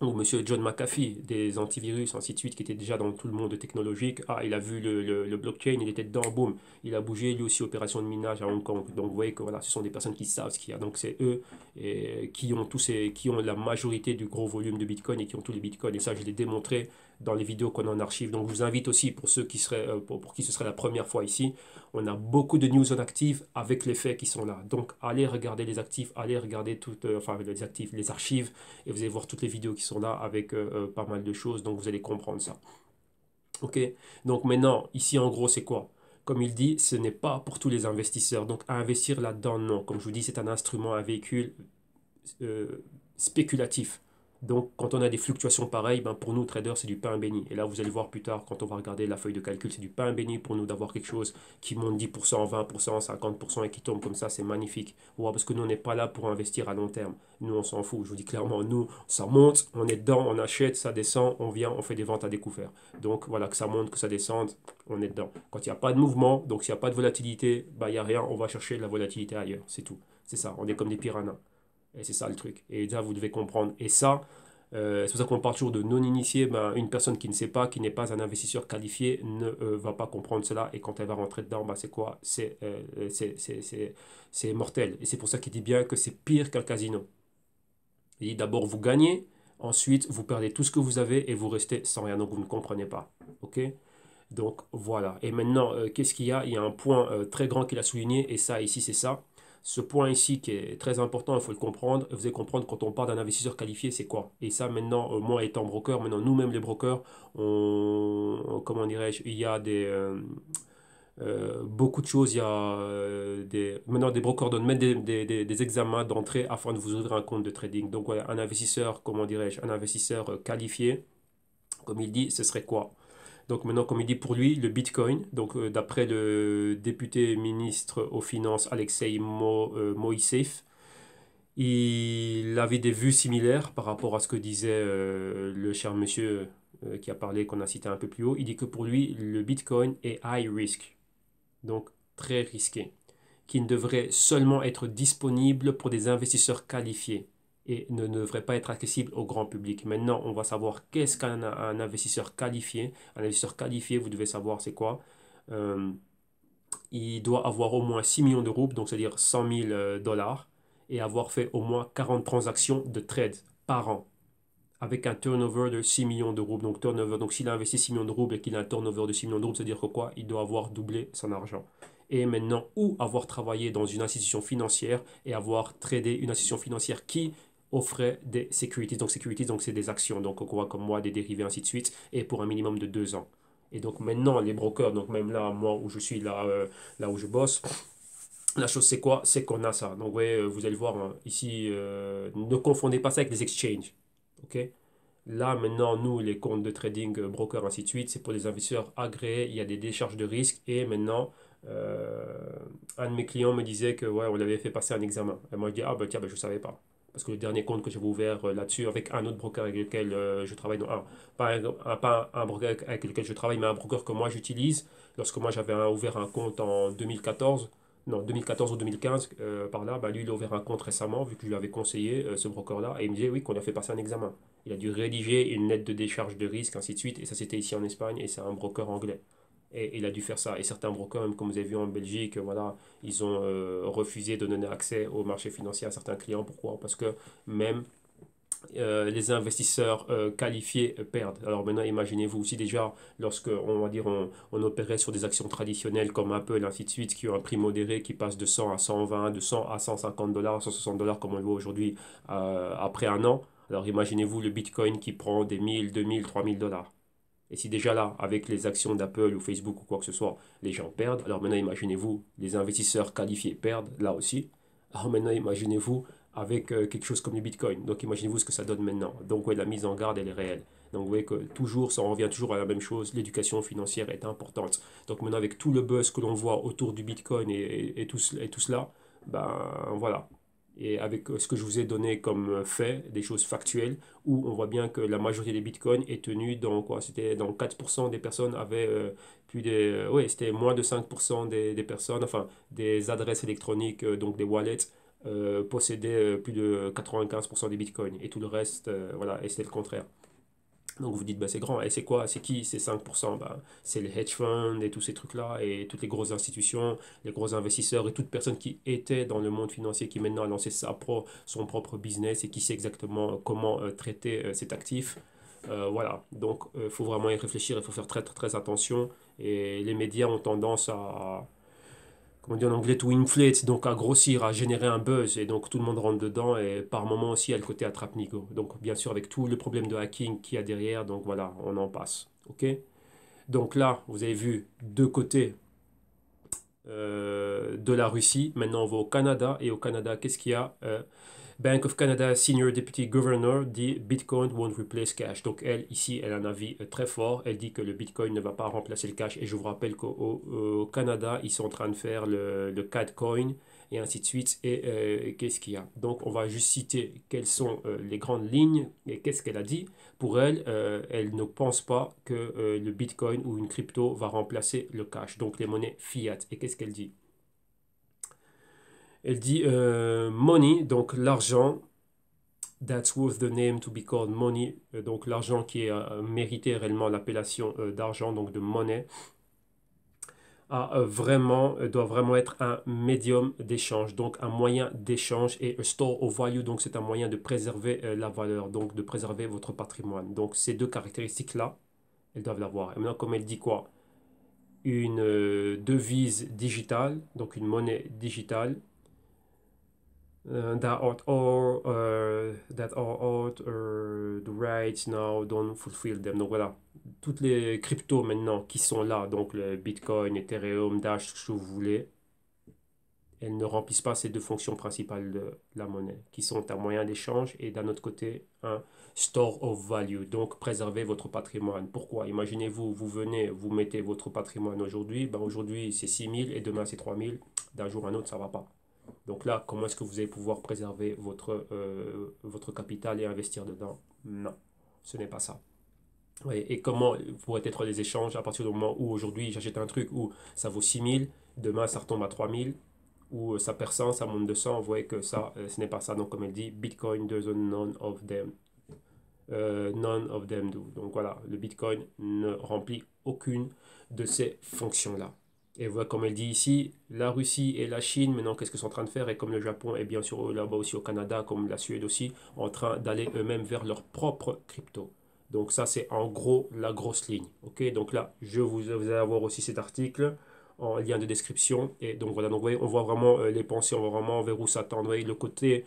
ou monsieur John McAfee des antivirus, ainsi de suite, qui était déjà dans tout le monde technologique. Ah, il a vu le, blockchain, il était dedans, boum, il a bougé, lui aussi, opération de minage à Hong Kong. Donc vous voyez que voilà, ce sont des personnes qui savent ce qu'il y a. Donc c'est eux et, qui, ont tous qui ont la majorité du gros volume de Bitcoin et qui ont tous les Bitcoins. Et ça, je l'ai démontré dans les vidéos qu'on a en archive. Donc je vous invite aussi, pour ceux qui seraient, euh, pour, qui ce serait la première fois ici, on a beaucoup de news en actif avec les faits qui sont là. Donc allez regarder les actifs, allez regarder toutes, euh, enfin les actifs, les archives, et vous allez voir toutes les vidéos qui sont là avec euh, pas mal de choses, donc vous allez comprendre ça. Ok, donc maintenant, ici en gros, c'est quoi comme il dit, ce n'est pas pour tous les investisseurs. Donc, investir là-dedans, non. Comme je vous dis, c'est un instrument, un véhicule spéculatif. Donc, quand on a des fluctuations pareilles, ben, pour nous, traders, c'est du pain béni. Et là, vous allez voir plus tard, quand on va regarder la feuille de calcul, c'est du pain béni pour nous d'avoir quelque chose qui monte 10%, 20%, 50% et qui tombe comme ça. C'est magnifique. parce que nous, on n'est pas là pour investir à long terme. Nous, on s'en fout. Je vous dis clairement, nous, ça monte, on est dedans, on achète, ça descend, on vient, on fait des ventes à découvert. Donc, voilà, que ça monte, que ça descende, on est dedans. Quand il n'y a pas de mouvement, donc s'il n'y a pas de volatilité, ben, il n'y a rien, on va chercher de la volatilité ailleurs. C'est tout. C'est ça, on est comme des piranhas. Et c'est ça le truc. Et ça, vous devez comprendre. Et ça, euh, c'est pour ça qu'on parle toujours de non-initié. Ben, une personne qui ne sait pas, qui n'est pas un investisseur qualifié, ne euh, va pas comprendre cela. Et quand elle va rentrer dedans, ben, c'est quoi euh, C'est mortel. Et c'est pour ça qu'il dit bien que c'est pire qu'un casino. Il dit d'abord, vous gagnez. Ensuite, vous perdez tout ce que vous avez et vous restez sans rien. Donc, vous ne comprenez pas. OK Donc, voilà. Et maintenant, qu'est-ce qu'il y a Il y a un point très grand qu'il a souligné. Et ça, ici, c'est ça ce point ici qui est très important, il faut le comprendre. Vous allez comprendre quand on parle d'un investisseur qualifié, c'est quoi. Et ça, maintenant, euh, moi étant broker, maintenant nous-mêmes les brokers, on, comment dirais-je, il y a des... Euh, euh, beaucoup de choses. Il y a des, maintenant des brokers donnent même des, examens d'entrée afin de vous ouvrir un compte de trading. Donc voilà, un investisseur, comment dirais-je, un investisseur qualifié, comme il dit, ce serait quoi donc maintenant, comme il dit pour lui, le Bitcoin, donc euh, d'après le député ministre aux Finances Alexei Mo, euh, il avait des vues similaires par rapport à ce que disait euh, le cher monsieur qui a parlé, qu'on a cité un peu plus haut. Il dit que pour lui, le Bitcoin est high risk, donc très risqué, qui ne devrait seulement être disponible pour des investisseurs qualifiés et ne, devrait pas être accessible au grand public. Maintenant, on va savoir qu'est-ce qu'un investisseur qualifié. Un investisseur qualifié, vous devez savoir c'est quoi. Euh, il doit avoir au moins 6 millions de roubles, donc c'est-à-dire 100 000 euh, dollars, et avoir fait au moins 40 transactions de trade par an, avec un turnover de 6 millions de roubles. Donc, turnover, donc s'il a investi 6 millions de roubles et qu'il a un turnover de 6 millions de roubles, c'est-à-dire quoi Il doit avoir doublé son argent. Et maintenant, où avoir travaillé dans une institution financière et avoir tradé une institution financière qui offrait des securities. Donc, securities, donc c'est des actions, donc on voit comme moi, des dérivés, ainsi de suite, et pour un minimum de deux ans. Et donc maintenant, les brokers, donc même là, moi où je suis, là, euh, là où je bosse, la chose c'est quoi C'est qu'on a ça. Donc vous, vous allez voir hein, ici, euh, ne confondez pas ça avec les exchanges. ok Là maintenant, nous, les comptes de trading, broker euh, brokers, ainsi de suite, c'est pour les investisseurs agréés, il y a des décharges de risque. Et maintenant, un de mes clients me disait que ouais, on avait fait passer un examen. Et moi je dis, ah ben tiens, bah, je ne savais pas parce que le dernier compte que j'avais ouvert euh, là-dessus avec un autre broker avec lequel euh, je travaille, non, pas, un, broker avec lequel je travaille, mais un broker que moi j'utilise, lorsque moi j'avais ouvert un compte en 2014, non, 2014 ou 2015, euh, par là, bah, lui, il a ouvert un compte récemment, vu que je lui avais conseillé ce broker-là, et il me disait, oui, qu'on a fait passer un examen. Il a dû rédiger une lettre de décharge de risque, ainsi de suite, et ça, c'était ici en Espagne, et c'est un broker anglais et il a dû faire ça. Et certains brokers, même comme vous avez vu en Belgique, voilà, ils ont euh, refusé de donner accès au marché financier à certains clients. Pourquoi Parce que même euh, les investisseurs euh, qualifiés perdent. Alors maintenant, imaginez-vous aussi déjà, lorsque on va dire on, on, opérait sur des actions traditionnelles comme Apple, ainsi de suite, qui ont un prix modéré qui passe de 100 à 120, de 100 à 150 dollars, 160 dollars comme on le voit aujourd'hui après un an. Alors imaginez-vous le Bitcoin qui prend des 1000, 2000, 3000 dollars. Et si déjà là, avec les actions d'Apple ou Facebook ou quoi que ce soit, les gens perdent, alors maintenant imaginez-vous, les investisseurs qualifiés perdent là aussi. Alors maintenant imaginez-vous avec euh, quelque chose comme le Bitcoin. Donc imaginez-vous ce que ça donne maintenant. Donc ouais, la mise en garde, elle est réelle. Donc vous voyez que toujours, ça revient toujours à la même chose, l'éducation financière est importante. Donc maintenant avec tout le buzz que l'on voit autour du Bitcoin et, et, tout, et tout cela, ben voilà, et avec euh, ce que je vous ai donné comme euh, fait, des choses factuelles, où on voit bien que la majorité des bitcoins est tenue dans quoi C'était dans 4% des personnes avaient euh, plus c'était moins de 5% des, des, personnes, enfin, des adresses électroniques, donc des wallets, possédaient plus de 95% des bitcoins. Et tout le reste, voilà, et c'était le contraire. Donc vous dites, bah, c'est grand. Et c'est quoi C'est qui ces 5% bah, C'est les hedge funds et tous ces trucs-là, et toutes les grosses institutions, les gros investisseurs, et toute personne qui était dans le monde financier, qui maintenant a lancé sa pro, son propre business, et qui sait exactement euh, comment euh, traiter euh, cet actif. voilà, donc il faut vraiment y réfléchir, il faut faire très, très, très attention. Et les médias ont tendance à, on dit en anglais, to inflate, donc à grossir, à générer un buzz, et donc tout le monde rentre dedans, et par moment aussi, il y a le côté attrape nico Donc bien sûr, avec tout le problème de hacking qu'il y a derrière, donc voilà, on en passe, ok Donc là, vous avez vu deux côtés euh, de la Russie, maintenant on va au Canada, et au Canada, qu'est-ce qu'il y a euh, Bank of Canada Senior Deputy Governor dit Bitcoin won't replace cash. Donc elle, ici, elle a un avis euh, très fort. Elle dit que le Bitcoin ne va pas remplacer le cash. Et je vous rappelle qu'au Canada, ils sont en train de faire le, le coin et ainsi de suite. Et euh, qu'est-ce qu'il y a Donc on va juste citer quelles sont euh, les grandes lignes et qu'est-ce qu'elle a dit. Pour elle, elle ne pense pas que le Bitcoin ou une crypto va remplacer le cash, donc les monnaies fiat. Et qu'est-ce qu'elle dit elle dit euh, money, donc l'argent. That's worth the name to be called money. Euh, donc l'argent qui est euh, mérité réellement l'appellation d'argent, donc de monnaie, a vraiment, doit vraiment être un médium d'échange, donc un moyen d'échange et store of value, donc c'est un moyen de préserver la valeur, donc de préserver votre patrimoine. Donc ces deux caractéristiques-là, elles doivent l'avoir. Et maintenant, comme elle dit quoi Une devise digitale, donc une monnaie digitale, Uh, uh, that are uh, that are now don't fulfill them. Donc voilà, toutes les cryptos maintenant qui sont là, donc le Bitcoin, Ethereum, Dash, ce que vous voulez, elles ne remplissent pas ces deux fonctions principales de la monnaie, qui sont un moyen d'échange et d'un autre côté un store of value, donc préserver votre patrimoine. Pourquoi Imaginez-vous, vous venez, vous mettez votre patrimoine aujourd'hui, ben aujourd'hui c'est 6000 et demain c'est 3 d'un jour à un autre ça va pas. Donc là, comment est-ce que vous allez pouvoir préserver votre, euh, capital et investir dedans Non, ce n'est pas ça. et comment pourraient être les échanges à partir du moment où aujourd'hui j'achète un truc où ça vaut 6 000, demain ça retombe à 3 000, ou ça perd 100, ça monte de 100, vous voyez que ça, euh, ce n'est pas ça. Donc comme elle dit, Bitcoin doesn't none of them. Euh, none of them do. Donc voilà, le Bitcoin ne remplit aucune de ces fonctions-là. Et voilà, comme elle dit ici, la Russie et la Chine, maintenant, qu'est-ce qu'ils sont en train de faire Et comme le Japon et bien sûr là-bas aussi au Canada, comme la Suède aussi, en train d'aller eux-mêmes vers leur propre crypto. Donc ça, c'est en gros la grosse ligne. Ok, donc là, je vous, vous allez avoir aussi cet article en lien de description. Et donc voilà, donc on voit vraiment euh, les pensées, on voit vraiment vers où ça s'attendre. Le côté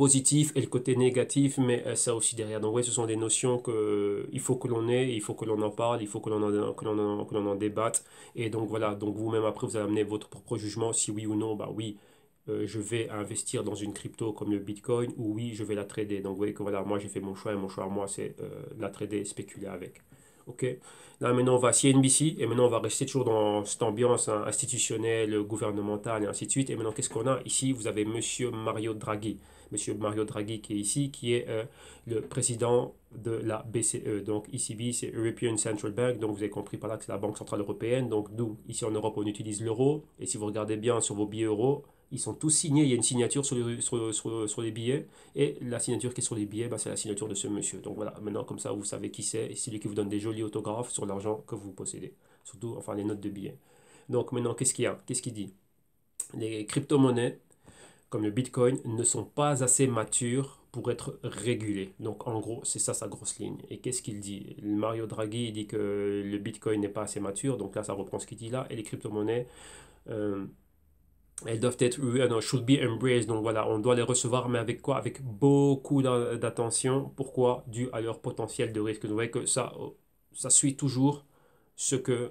positif et le côté négatif, mais euh, ça aussi derrière. Donc, oui, ce sont des notions qu'il faut que l'on ait, il faut que l'on en parle, il faut que l'on en, l'on en, en débatte. Et donc, voilà. Donc, vous-même, après, vous allez amener votre propre jugement si oui ou non, bah oui. Euh, je vais investir dans une crypto comme le Bitcoin ou oui, je vais la trader. Donc, vous voyez que voilà, moi j'ai fait mon choix et mon choix moi c'est euh, la trader et spéculer avec. Ok, là maintenant on va à CNBC et maintenant on va rester toujours dans cette ambiance hein, institutionnelle, gouvernementale et ainsi de suite. Et maintenant qu'est-ce qu'on a ici Vous avez monsieur Mario Draghi. M. Mario Draghi qui est ici, qui est euh, le président de la BCE. Donc ECB, c'est European Central Bank, donc vous avez compris par là que c'est la Banque Centrale Européenne. Donc nous, ici en Europe, on utilise l'euro. Et si vous regardez bien sur vos billets euros, ils sont tous signés, il y a une signature sur les, sur, les billets, et la signature qui est sur les billets, bah, c'est la signature de ce monsieur. Donc voilà, maintenant comme ça, vous savez qui c'est, c'est lui qui vous donne des jolis autographes sur l'argent que vous possédez, surtout enfin les notes de billets. Donc maintenant, qu'est-ce qu'il y a Qu'est-ce qu'il dit Les crypto-monnaies comme le Bitcoin ne sont pas assez matures pour être régulés. Donc en gros, c'est ça sa grosse ligne. Et qu'est-ce qu'il dit Mario Draghi dit que le Bitcoin n'est pas assez mature, donc là ça reprend ce qu'il dit là, et les crypto-monnaies... Euh, elles doivent être euh, should be embraced donc voilà on doit les recevoir mais avec quoi avec beaucoup d'attention pourquoi dû à leur potentiel de risque vous voyez que ça oh, ça suit toujours ce que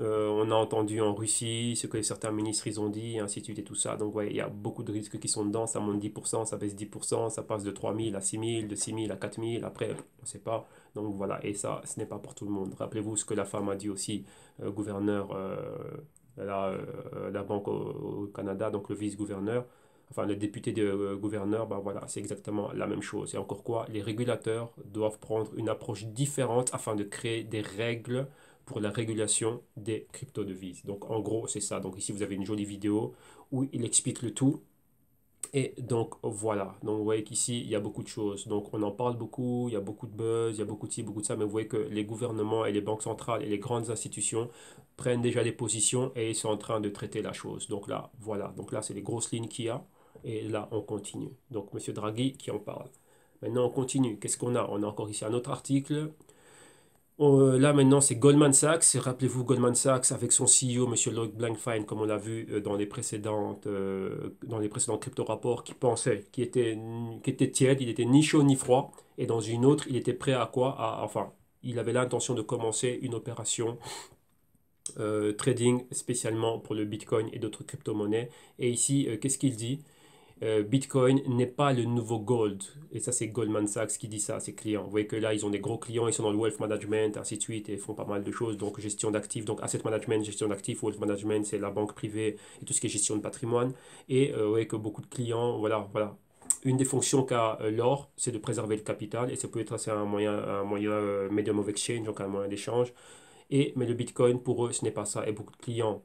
euh, on a entendu en Russie ce que certains ministres ont dit, et ainsi de suite et tout ça. Donc, ouais, il y a beaucoup de risques qui sont dedans. Ça monte 10%, ça baisse 10%, ça passe de 3 000 à 6 000, de 6 000 à 4 000. Après, on ne sait pas. Donc, voilà. Et ça, ce n'est pas pour tout le monde. Rappelez-vous ce que la femme a dit aussi, euh, gouverneur, euh, euh, la, banque au, Canada, donc le vice-gouverneur, enfin le député de gouverneur, ben voilà, c'est exactement la même chose. Et encore quoi, les régulateurs doivent prendre une approche différente afin de créer des règles pour la régulation des crypto-devises. Donc en gros, c'est ça. Donc ici, vous avez une jolie vidéo où il explique le tout. Et donc voilà, donc vous voyez qu'ici il y a beaucoup de choses, donc on en parle beaucoup, il y a beaucoup de buzz, il y a beaucoup de ci, beaucoup de ça, mais vous voyez que les gouvernements et les banques centrales et les grandes institutions prennent déjà des positions et sont en train de traiter la chose. Donc là, voilà, donc là c'est les grosses lignes qu'il y a et là on continue. Donc M. Draghi qui en parle. Maintenant on continue, qu'est-ce qu'on a On a encore ici un autre article, Oh, euh, là maintenant, c'est Goldman Sachs. Rappelez-vous Goldman Sachs avec son CEO, Monsieur Lloyd Blankfein, comme on l'a vu euh, euh, dans les précédents crypto rapports, qui pensait, qu'il était, tiède, il était ni chaud ni froid. Et dans une autre, il était prêt à quoi Enfin, il avait l'intention de commencer une opération trading spécialement pour le Bitcoin et d'autres crypto-monnaies. Et ici, qu'est-ce qu'il dit euh, Bitcoin n'est pas le nouveau gold. Et ça, c'est Goldman Sachs qui dit ça à ses clients. Vous voyez que là, ils ont des gros clients, ils sont dans le wealth management, ainsi de suite, et font pas mal de choses. Donc, gestion d'actifs, donc asset management, gestion d'actifs, wealth management, c'est la banque privée et tout ce qui est gestion de patrimoine. Et euh, vous voyez que beaucoup de clients, voilà, voilà. Une des fonctions qu'a euh, l'or, c'est de préserver le capital, et ça peut être un moyen, un moyen medium of exchange, donc un moyen d'échange. Et, mais le Bitcoin, pour eux, ce n'est pas ça. Et beaucoup de clients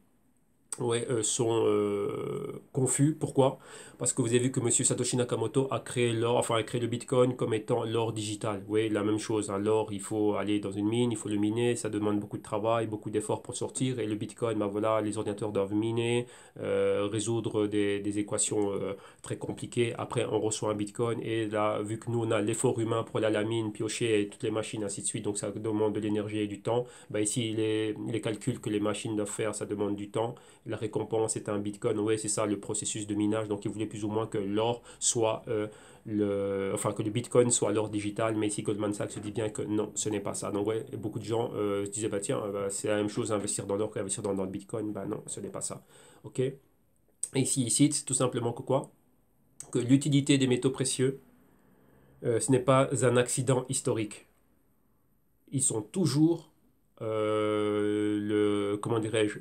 ouais, euh, sont euh, confus. Pourquoi Parce que vous avez vu que M. Satoshi Nakamoto a créé l'or, enfin a créé le Bitcoin comme étant l'or digital. Oui, la même chose. Hein. L'or, il faut aller dans une mine, il faut le miner, ça demande beaucoup de travail, beaucoup d'efforts pour sortir. Et le Bitcoin, ben voilà, les ordinateurs doivent miner, euh, résoudre des, des équations très compliquées. Après, on reçoit un Bitcoin et là, vu que nous on a l'effort humain pour aller à la mine, piocher toutes les machines, ainsi de suite, donc ça demande de l'énergie et du temps. Ben ici, les, les calculs que les machines doivent faire, ça demande du temps la récompense est un bitcoin. Oui, c'est ça le processus de minage. Donc, il voulait plus ou moins que l'or soit euh, le, enfin que le bitcoin soit l'or digital. Mais ici, Goldman Sachs dit bien que non, ce n'est pas ça. Donc, ouais, beaucoup de gens euh, se disaient bah tiens, bah, c'est la même chose investir dans l'or qu'investir dans, dans le bitcoin. Bah non, ce n'est pas ça. Ok. ici, ici, c'est tout simplement que quoi Que l'utilité des métaux précieux, euh, ce n'est pas un accident historique. Ils sont toujours le comment dirais-je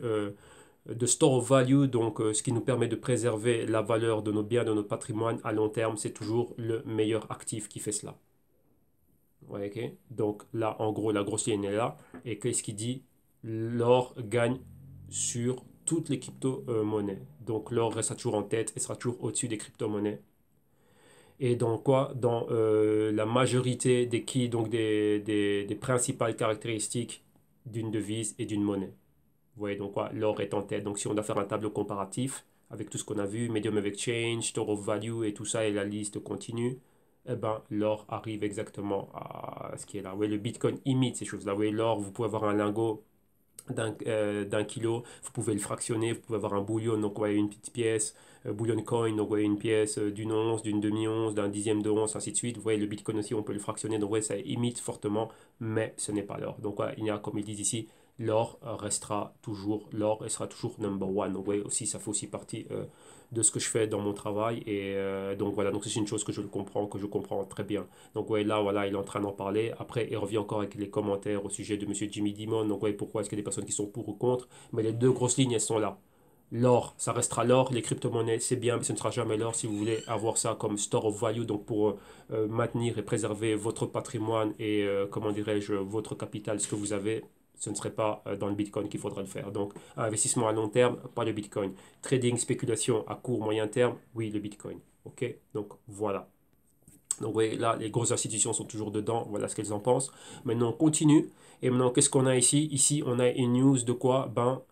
de store of value, donc euh, ce qui nous permet de préserver la valeur de nos biens, de notre patrimoine à long terme, c'est toujours le meilleur actif qui fait cela. Donc là, en gros, la grosse ligne est là. Et qu'est-ce qu'il dit L'or gagne sur toutes les crypto-monnaies. Donc l'or reste toujours en tête et sera toujours au-dessus des crypto-monnaies. Et dans quoi Dans euh, la majorité des qui donc des principales caractéristiques d'une devise et d'une monnaie. Vous voyez donc quoi L'or est en tête. Donc si on doit faire un tableau comparatif avec tout ce qu'on a vu, Medium of Exchange, Store of Value et tout ça, et la liste continue, eh ben, l'or arrive exactement à ce qui est là. Vous voyez, le Bitcoin imite ces choses-là. Vous voyez, l'or, vous pouvez avoir un lingot d'un euh, kilo, vous pouvez le fractionner, vous pouvez avoir un bouillon, donc vous voyez une petite pièce, bouillon euh, bouillon coin, donc vous voyez une pièce euh, d'une once, d'une demi-once, d'un dixième de once, ainsi de suite. Vous voyez, le Bitcoin aussi, on peut le fractionner, donc vous voyez, ça imite fortement, mais ce n'est pas l'or. Donc ouais, il y a, comme ils disent ici, l'or euh, restera toujours l'or et sera toujours number one donc ouais aussi ça fait aussi partie euh, de ce que je fais dans mon travail et euh, donc voilà donc c'est une chose que je comprends que je comprends très bien donc ouais là voilà il est en train d'en parler après il revient encore avec les commentaires au sujet de monsieur Jimmy Dimon donc ouais pourquoi est-ce qu'il y a des personnes qui sont pour ou contre mais les deux grosses lignes elles sont là l'or ça restera l'or les crypto-monnaies c'est bien mais ce ne sera jamais l'or si vous voulez avoir ça comme store of value donc pour maintenir et préserver votre patrimoine et comment dirais-je votre capital ce que vous avez ce ne serait pas euh, dans le Bitcoin qu'il faudrait le faire. Donc, investissement à long terme, pas le Bitcoin. Trading, spéculation à court, moyen terme, oui, le Bitcoin. OK Donc, voilà. Donc, vous voyez, là, les grosses institutions sont toujours dedans. Voilà ce qu'elles en pensent. Maintenant, on continue. Et maintenant, qu'est-ce qu'on a ici Ici, on a une news de quoi Ben,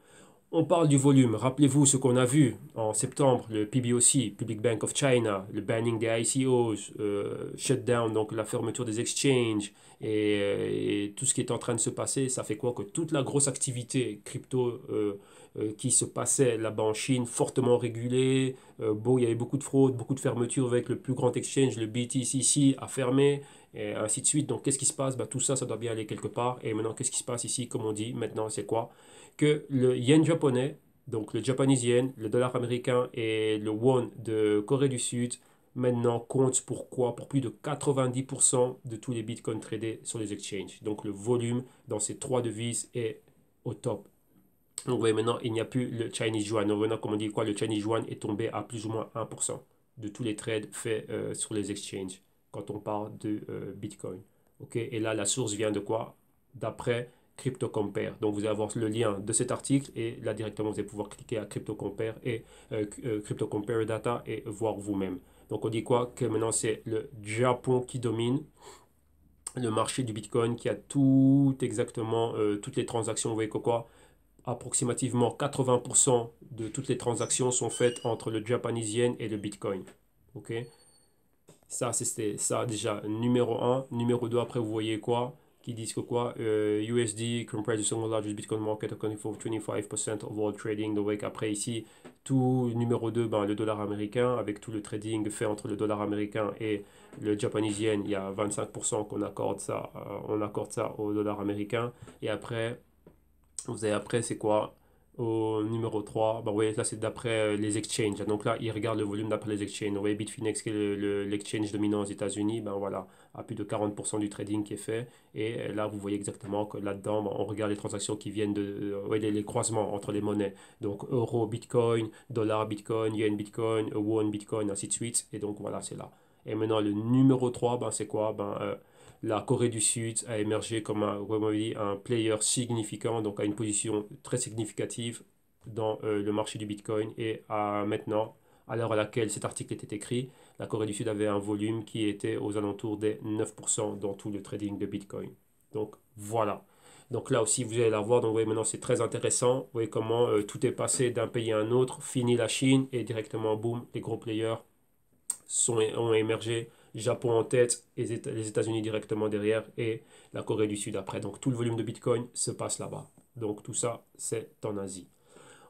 on parle du volume. Rappelez-vous ce qu'on a vu en septembre, le PBOC, Public Bank of China, le banning des ICOs, euh, shutdown, donc la fermeture des exchanges euh, et, tout ce qui est en train de se passer. Ça fait quoi que toute la grosse activité crypto euh, qui se passait là-bas en Chine, fortement régulée, bon, il y avait beaucoup de fraudes, beaucoup de fermetures avec le plus grand exchange, le BTCC, a fermé et ainsi de suite. Donc qu'est-ce qui se passe bah, Tout ça, ça doit bien aller quelque part. Et maintenant, qu'est-ce qui se passe ici Comme on dit, maintenant, c'est quoi que le yen japonais, donc le japonais yen, le dollar américain et le won de Corée du Sud, maintenant compte pour Pour plus de 90% de tous les bitcoins tradés sur les exchanges. Donc le volume dans ces trois devises est au top. Donc vous voyez maintenant, il n'y a plus le Chinese yuan. Donc maintenant, comme on dit quoi, le Chinese yuan est tombé à plus ou moins 1% de tous les trades faits euh, sur les exchanges quand on parle de euh, Bitcoin. ok Et là, la source vient de quoi D'après Crypto Compare. Donc vous allez avoir le lien de cet article et là directement vous allez pouvoir cliquer à Crypto Compare et euh, euh, Data et voir vous-même. Donc on dit quoi Que maintenant c'est le Japon qui domine le marché du Bitcoin qui a tout exactement euh, toutes les transactions. Vous voyez quoi Approximativement 80% de toutes les transactions sont faites entre le Japanese et le Bitcoin. Ok ça, c'était ça déjà numéro 1. Numéro 2, après, vous voyez quoi qui disent que quoi USD euh, comprise the second largest Bitcoin market accounting for 25% of all trading. Donc après ici, tout numéro 2, ben, le dollar américain, avec tout le trading fait entre le dollar américain et le japonaisien il y a 25% qu'on accorde ça, euh, on accorde ça au dollar américain. Et après, vous avez après c'est quoi au numéro 3, bah, vous voyez, là, c'est d'après euh, les exchanges. Donc là, il regarde le volume d'après les exchanges. Vous voyez, Bitfinex, qui est l'exchange dominant aux États-Unis, ben voilà, à plus de 40% du trading qui est fait. Et euh, là, vous voyez exactement que là-dedans, ben, on regarde les transactions qui viennent de. Euh, ouais, les, croisements entre les monnaies. Donc, euro, bitcoin, dollar, bitcoin, yen, bitcoin, won, bitcoin, ainsi de suite. Et donc, voilà, c'est là. Et maintenant, le numéro 3, ben, c'est quoi ben, la Corée du Sud a émergé comme un, un player significant, donc à une position très significative dans euh, le marché du Bitcoin. Et à maintenant, à l'heure à laquelle cet article était écrit, la Corée du Sud avait un volume qui était aux alentours des 9% dans tout le trading de Bitcoin. Donc voilà. Donc là aussi, vous allez la voir. Donc vous voyez, maintenant, c'est très intéressant. Vous voyez comment euh, tout est passé d'un pays à un autre. Fini la Chine et directement, boum, les gros players sont, ont émergé Japon en tête, et les États-Unis directement derrière et la Corée du Sud après. Donc tout le volume de Bitcoin se passe là-bas. Donc tout ça, c'est en Asie.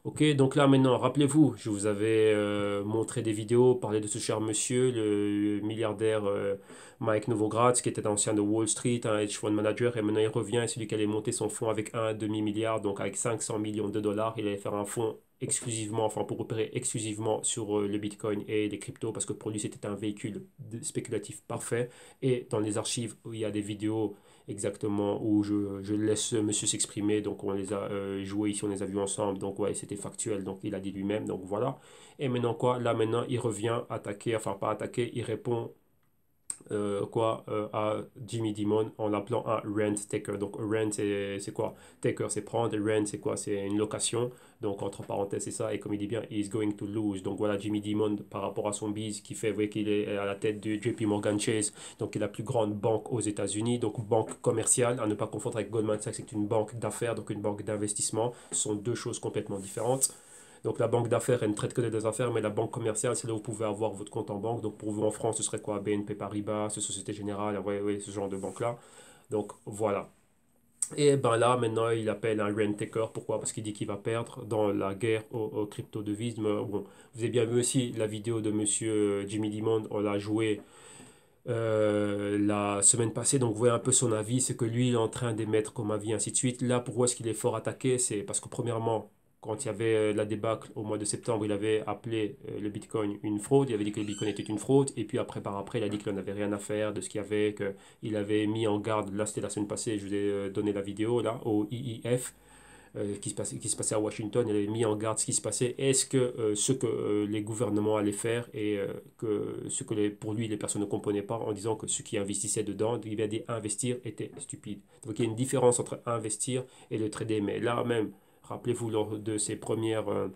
Ok, donc là maintenant, rappelez-vous, je vous avais euh, montré des vidéos, parlé de ce cher monsieur, le, milliardaire euh, Mike Novogratz, qui était ancien de Wall Street, un hedge fund manager, et maintenant il revient, et celui qui allait monter son fonds avec 1,5 milliard, donc avec 500 millions de dollars, il allait faire un fonds exclusivement, enfin pour opérer exclusivement sur euh, le Bitcoin et les cryptos, parce que pour lui c'était un véhicule spéculatif parfait. Et dans les archives, il y a des vidéos exactement où je, laisse euh, monsieur s'exprimer, donc on les a joué euh, joués ici, on les a vus ensemble, donc ouais, c'était factuel, donc il a dit lui-même, donc voilà. Et maintenant quoi, là maintenant il revient attaquer, enfin pas attaquer, il répond euh, quoi, euh, à Jimmy Dimon en l'appelant un rent taker. Donc rent c'est quoi Taker c'est prendre, rent c'est quoi C'est une location. Donc entre parenthèses c'est ça. Et comme il dit bien, he's going to lose. Donc voilà Jimmy Dimon par rapport à son biz qui fait, vous qu'il est à la tête de JP Morgan Chase, donc est la plus grande banque aux États-Unis, donc banque commerciale, à ne pas confondre avec Goldman Sachs, c'est une banque d'affaires, donc une banque d'investissement. Ce sont deux choses complètement différentes. Donc la banque d'affaires, elle ne traite que des affaires, mais la banque commerciale, c'est là où vous pouvez avoir votre compte en banque. Donc pour vous en France, ce serait quoi BNP Paribas, Société Générale, ce genre de banque-là. Donc voilà. Et ben là, maintenant, il appelle un rent taker. Pourquoi Parce qu'il dit qu'il va perdre dans la guerre au crypto devisme Bon, vous avez bien vu aussi la vidéo de monsieur euh, Jimmy Dimond. On l'a joué euh, la semaine passée. Donc, vous voyez un peu son avis. C'est que lui, il est en train d'émettre comme avis, ainsi de suite. Là, pourquoi est-ce qu'il est fort attaqué C'est parce que, premièrement, quand il y avait euh, la débâcle au mois de septembre, il avait appelé euh, le Bitcoin une fraude, il avait dit que le Bitcoin était une fraude, et puis après, par après, il a dit qu'il n'avait rien à faire de ce qu'il y avait, qu'il avait mis en garde, là c'était la semaine passée, je vous ai euh, donné la vidéo, là, au IIF, qui, se passait, qui se passait à Washington, il avait mis en garde ce qui se passait, est-ce que ce que les gouvernements allaient faire et que ce que les, pour lui les personnes ne comprenaient pas en disant que ceux qui investissaient dedans, il avait dit investir était stupide. Donc il y a une différence entre investir et le trader, mais là même, Rappelez-vous, lors de ses premières euh,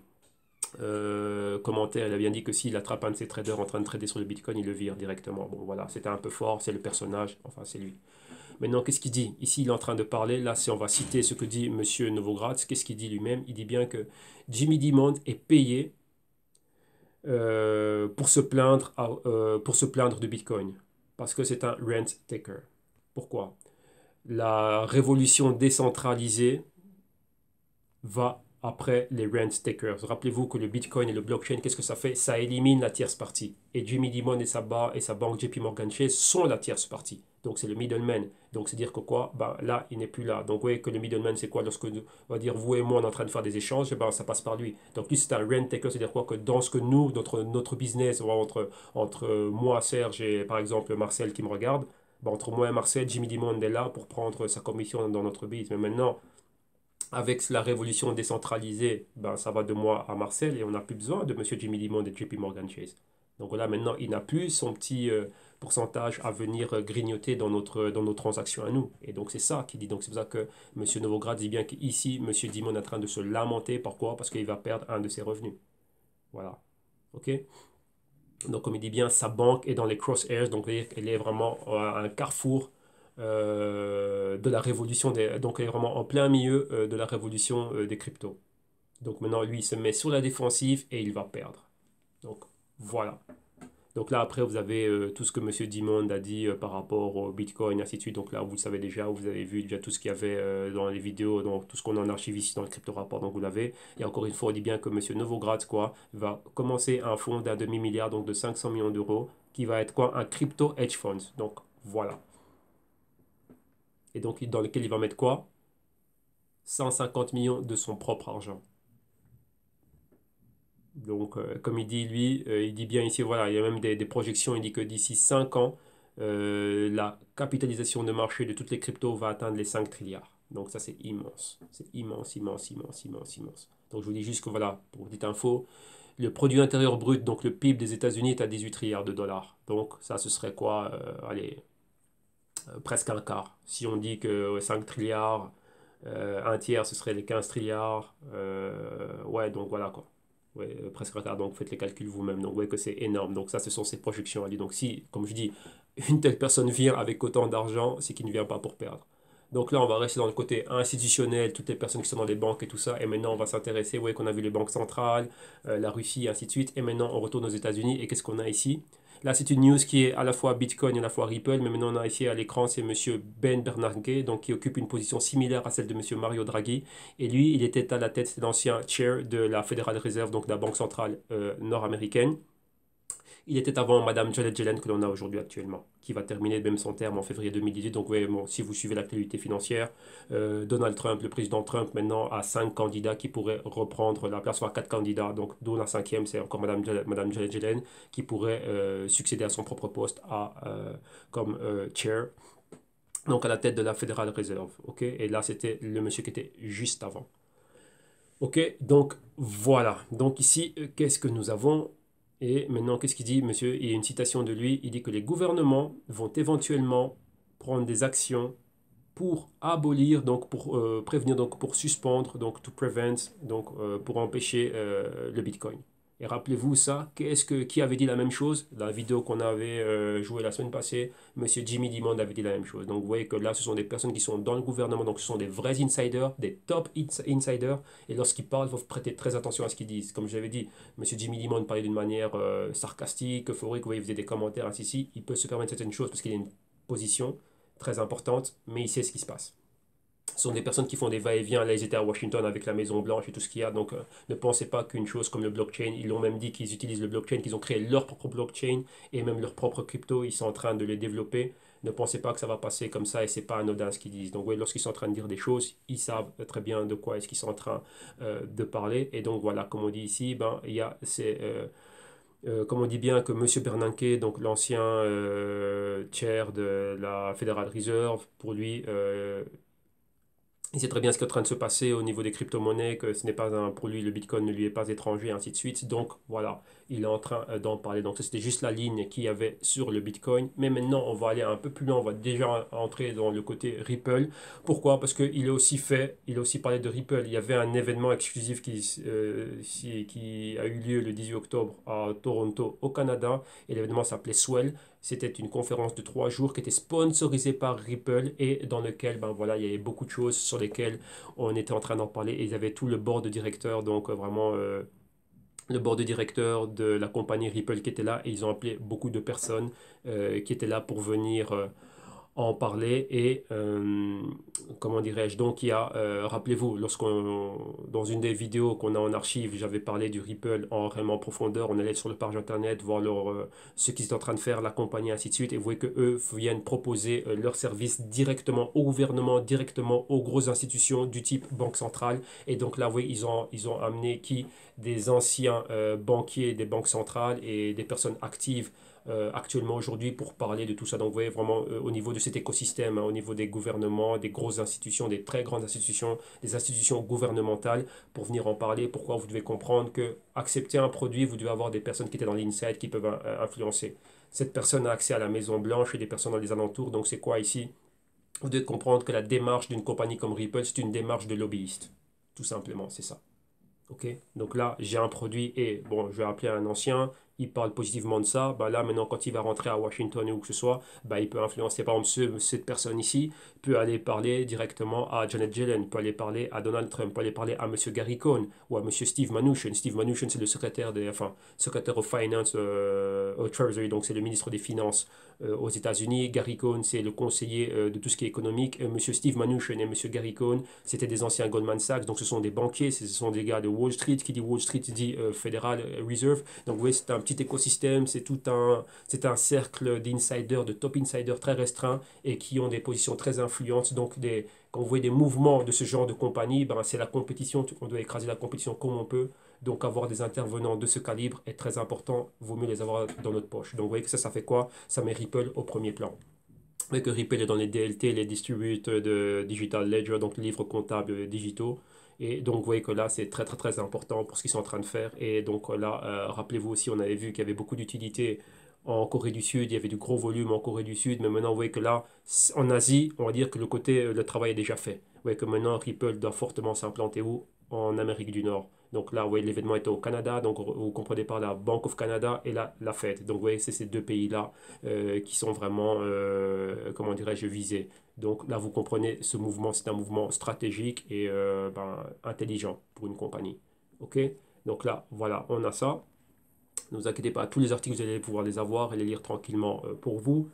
euh, commentaires, il a bien dit que s'il attrape un de ses traders en train de trader sur le Bitcoin, il le vire directement. Bon, voilà, c'était un peu fort, c'est le personnage, enfin, c'est lui. Maintenant, qu'est-ce qu'il dit Ici, il est en train de parler. Là, on va citer ce que dit M. Novogratz, qu'est-ce qu'il dit lui-même Il dit bien que Jimmy Dimond est payé euh, pour, se plaindre pour se plaindre de Bitcoin. Parce que c'est un rent taker. Pourquoi La révolution décentralisée va après les rent takers. Rappelez-vous que le Bitcoin et le blockchain, qu'est-ce que ça fait Ça élimine la tierce partie. Et Jimmy Dimon et sa, et sa banque JP Morgan Chase sont la tierce partie. Donc c'est le middleman. Donc c'est dire que quoi bah, Là, il n'est plus là. Donc vous voyez que le middleman, c'est quoi Lorsque va dire vous et moi, on est en train de faire des échanges, bah, ça passe par lui. Donc lui, c'est un rent taker, c'est-à-dire quoi Que dans ce que nous, notre, notre business, entre, entre moi, Serge et par exemple Marcel qui me regarde, bah, entre moi et Marcel, Jimmy Dimon est là pour prendre sa commission dans notre business. Mais maintenant, avec la révolution décentralisée, ben, ça va de moi à Marcel et on n'a plus besoin de M. Jimmy dimon et JP Morgan Chase. Donc là, maintenant, il n'a plus son petit euh, pourcentage à venir euh, grignoter dans, notre, euh, dans nos transactions à nous. Et donc, c'est ça qui dit. Donc, c'est pour ça que M. Novograd dit bien qu'ici, M. Dimon est en train de se lamenter. Pourquoi Parce qu'il va perdre un de ses revenus. Voilà. OK Donc, comme il dit bien, sa banque est dans les crosshairs. Donc, elle est vraiment un carrefour euh, de la révolution des, donc est vraiment en plein milieu euh, de la révolution euh, des cryptos. Donc maintenant, lui, il se met sur la défensive et il va perdre. Donc voilà. Donc là, après, vous avez tout ce que monsieur Dimond a dit par rapport au Bitcoin, ainsi de suite. Donc là, vous le savez déjà, vous avez vu déjà tout ce qu'il y avait dans les vidéos, donc tout ce qu'on en archive ici dans le crypto rapport, donc vous l'avez. Et encore une fois, on dit bien que monsieur Novogratz, quoi, va commencer un fonds d'un demi-milliard, donc de 500 millions d'euros, qui va être quoi Un crypto hedge fund. Donc voilà et donc dans lequel il va mettre quoi 150 millions de son propre argent. Donc, euh, comme il dit lui, euh, il dit bien ici, voilà, il y a même des, projections, il dit que d'ici 5 ans, euh, la capitalisation de marché de toutes les cryptos va atteindre les 5 trilliards. Donc ça, c'est immense. C'est immense, immense, immense, immense, immense. Donc je vous dis juste que voilà, pour petite info, le produit intérieur brut, donc le PIB des États-Unis est à 18 trilliards de dollars. Donc ça, ce serait quoi Allez, euh, presque un quart. Si on dit que 5 trilliards, euh, un tiers, ce serait les 15 trilliards. Euh, ouais, donc voilà quoi. Ouais, presque un quart. Donc faites les calculs vous-même. Donc vous voyez que c'est énorme. Donc ça, ce sont ces projections Donc si, comme je dis, *laughs* une telle personne vient avec autant d'argent, c'est qu'il ne vient pas pour perdre. Donc là, on va rester dans le côté institutionnel, toutes les personnes qui sont dans les banques et tout ça. Et maintenant, on va s'intéresser, vous voyez qu'on a vu les banques centrales, la Russie, et ainsi de suite. Et maintenant, on retourne aux États-Unis. Et qu'est-ce qu'on a ici Là, c'est une news qui est à la fois Bitcoin et à la fois Ripple, mais maintenant on a ici à l'écran, c'est M. Ben Bernanke, donc qui occupe une position similaire à celle de M. Mario Draghi. Et lui, il était à la tête, l'ancien chair de la Fédérale Reserve, donc de la banque centrale euh, nord-américaine il était avant Madame Janet Yellen que l'on a aujourd'hui actuellement, qui va terminer même son terme en février 2018. Donc oui, bon, si vous suivez l'actualité financière, euh, Donald Trump, le président Trump, maintenant a cinq candidats qui pourraient reprendre la place, soit quatre candidats. Donc dont la cinquième, c'est encore Madame, Madame Janet Yellen, qui pourrait euh, succéder à son propre poste à, euh, comme chair. Donc à la tête de la Fédérale Réserve. ok Et là, c'était le monsieur qui était juste avant. Ok, donc voilà. Donc ici, qu'est-ce que nous avons et maintenant, qu'est-ce qu'il dit, monsieur Il y a une citation de lui. Il dit que les gouvernements vont éventuellement prendre des actions pour abolir, donc pour euh, prévenir, donc pour suspendre, donc to prevent, donc euh, pour empêcher euh, le Bitcoin. Et rappelez-vous ça, qu'est-ce que, qui avait dit la même chose la vidéo qu'on avait euh, jouée la semaine passée, Monsieur Jimmy Dimond avait dit la même chose. Donc vous voyez que là, ce sont des personnes qui sont dans le gouvernement, donc ce sont des vrais insiders, des top insiders. Et lorsqu'ils parlent, il faut prêter très attention à ce qu'ils disent. Comme je l'avais dit, Monsieur Jimmy Dimond parlait d'une manière euh, sarcastique, euphorique, vous voyez, il faisait des commentaires, ainsi, si, il peut se permettre certaines choses parce qu'il a une position très importante, mais il sait ce qui se passe sont des personnes qui font des va-et-vient. Là, ils étaient à Washington avec la Maison Blanche et tout ce qu'il y a. Donc, euh, ne pensez pas qu'une chose comme le blockchain, ils l'ont même dit qu'ils utilisent le blockchain, qu'ils ont créé leur propre blockchain et même leur propre crypto. Ils sont en train de les développer. Ne pensez pas que ça va passer comme ça et c'est pas anodin ce qu'ils disent. Donc, oui, lorsqu'ils sont en train de dire des choses, ils savent très bien de quoi est-ce qu'ils sont en train euh, de parler. Et donc, voilà, comme on dit ici, ben, il y a ces. Euh, comme on dit bien que Monsieur Bernanke, donc l'ancien chair de la Federal Reserve, pour lui, il sait très bien ce qui est en train de se passer au niveau des crypto-monnaies, que ce n'est pas un, pour lui, le Bitcoin ne lui est pas étranger, ainsi de suite. Donc voilà, il est en train euh, d'en parler. Donc, c'était juste la ligne qu'il y avait sur le Bitcoin. Mais maintenant, on va aller un peu plus loin. On va déjà entrer dans le côté Ripple. Pourquoi Parce qu'il a aussi fait, il a aussi parlé de Ripple. Il y avait un événement exclusif qui, euh, qui a eu lieu le 18 octobre à Toronto, au Canada. Et l'événement s'appelait Swell. C'était une conférence de trois jours qui était sponsorisée par Ripple et dans lequel ben voilà, il y avait beaucoup de choses sur lesquelles on était en train d'en parler. Et ils avaient tout le board de directeurs, donc euh, vraiment le board de directeur de la compagnie Ripple qui était là et ils ont appelé beaucoup de personnes euh, qui étaient là pour venir euh, en parler et euh, comment dirais-je donc il y a euh, rappelez-vous lorsqu'on dans une des vidéos qu'on a en archive j'avais parlé du Ripple en vraiment profondeur on allait sur le page internet voir leur euh, ce qu'ils sont en train de faire la compagnie ainsi de suite et vous voyez que eux viennent proposer leurs services directement au gouvernement directement aux grosses institutions du type banque centrale et donc là vous voyez ils ont ils ont amené qui des anciens banquiers des banques centrales et des personnes actives euh, actuellement aujourd'hui pour parler de tout ça. Donc vous voyez vraiment euh, au niveau de cet écosystème, hein, au niveau des gouvernements, des grosses institutions, des très grandes institutions, des institutions gouvernementales, pour venir en parler, pourquoi vous devez comprendre que accepter un produit, vous devez avoir des personnes qui étaient dans l'inside qui peuvent euh, influencer. Cette personne a accès à la Maison Blanche et des personnes dans les alentours, donc c'est quoi ici Vous devez comprendre que la démarche d'une compagnie comme Ripple, c'est une démarche de lobbyiste. Tout simplement, c'est ça. OK Donc là, j'ai un produit et bon, je vais appeler un ancien, il parle positivement de ça, bah là maintenant quand il va rentrer à Washington ou où que ce soit, bah, il peut influencer par exemple cette personne ici, peut aller parler directement à Janet Yellen, peut aller parler à Donald Trump, peut aller parler à monsieur Gary Cohn ou à monsieur Steve Mnuchin. Steve Mnuchin c'est le secrétaire, des, enfin, secrétaire au Finance, euh, au Treasury, donc c'est le ministre des Finances euh, aux États-Unis. Gary Cohn c'est le conseiller euh, de tout ce qui est économique. monsieur Steve Mnuchin et monsieur Gary Cohn c'était des anciens Goldman Sachs, donc ce sont des banquiers, ce sont des gars de Wall Street, qui dit Wall Street dit Federal Reserve. Donc oui c'est un petit cet écosystème, c'est tout un, c'est un cercle d'insiders, de top insiders très restreint et qui ont des positions très influentes. Donc, des, quand vous voyez des mouvements de ce genre de compagnie, ben, c'est la compétition, on doit écraser la compétition comme on peut. Donc, avoir des intervenants de ce calibre est très important, vaut mieux les avoir dans notre poche. Donc, vous voyez que ça, ça fait quoi Ça met Ripple au premier plan mais que Ripple est dans les DLT, les distributeurs de Digital Ledger, donc livres comptables euh, digitaux. Et donc, vous voyez que là, c'est très, très, très important pour ce qu'ils sont en train de faire. Et donc, euh, là, euh, rappelez-vous aussi, on avait vu qu'il y avait beaucoup d'utilité en Corée du Sud, il y avait du gros volume en Corée du Sud, mais maintenant, vous voyez que là, en Asie, on va dire que le côté, euh, le travail est déjà fait. Vous voyez que maintenant, Ripple doit fortement s'implanter où En Amérique du Nord. Donc là, vous voyez, l'événement est au Canada, donc vous comprenez par la Bank of Canada et la, Fed. Donc vous voyez, c'est ces deux pays-là euh, qui sont vraiment, euh, comment dirais-je, visés. Donc là, vous comprenez, ce mouvement, c'est un mouvement stratégique et euh, ben, intelligent pour une compagnie. OK Donc là, voilà, on a ça. Ne vous inquiétez pas, tous les articles, vous allez pouvoir les avoir et les lire tranquillement pour vous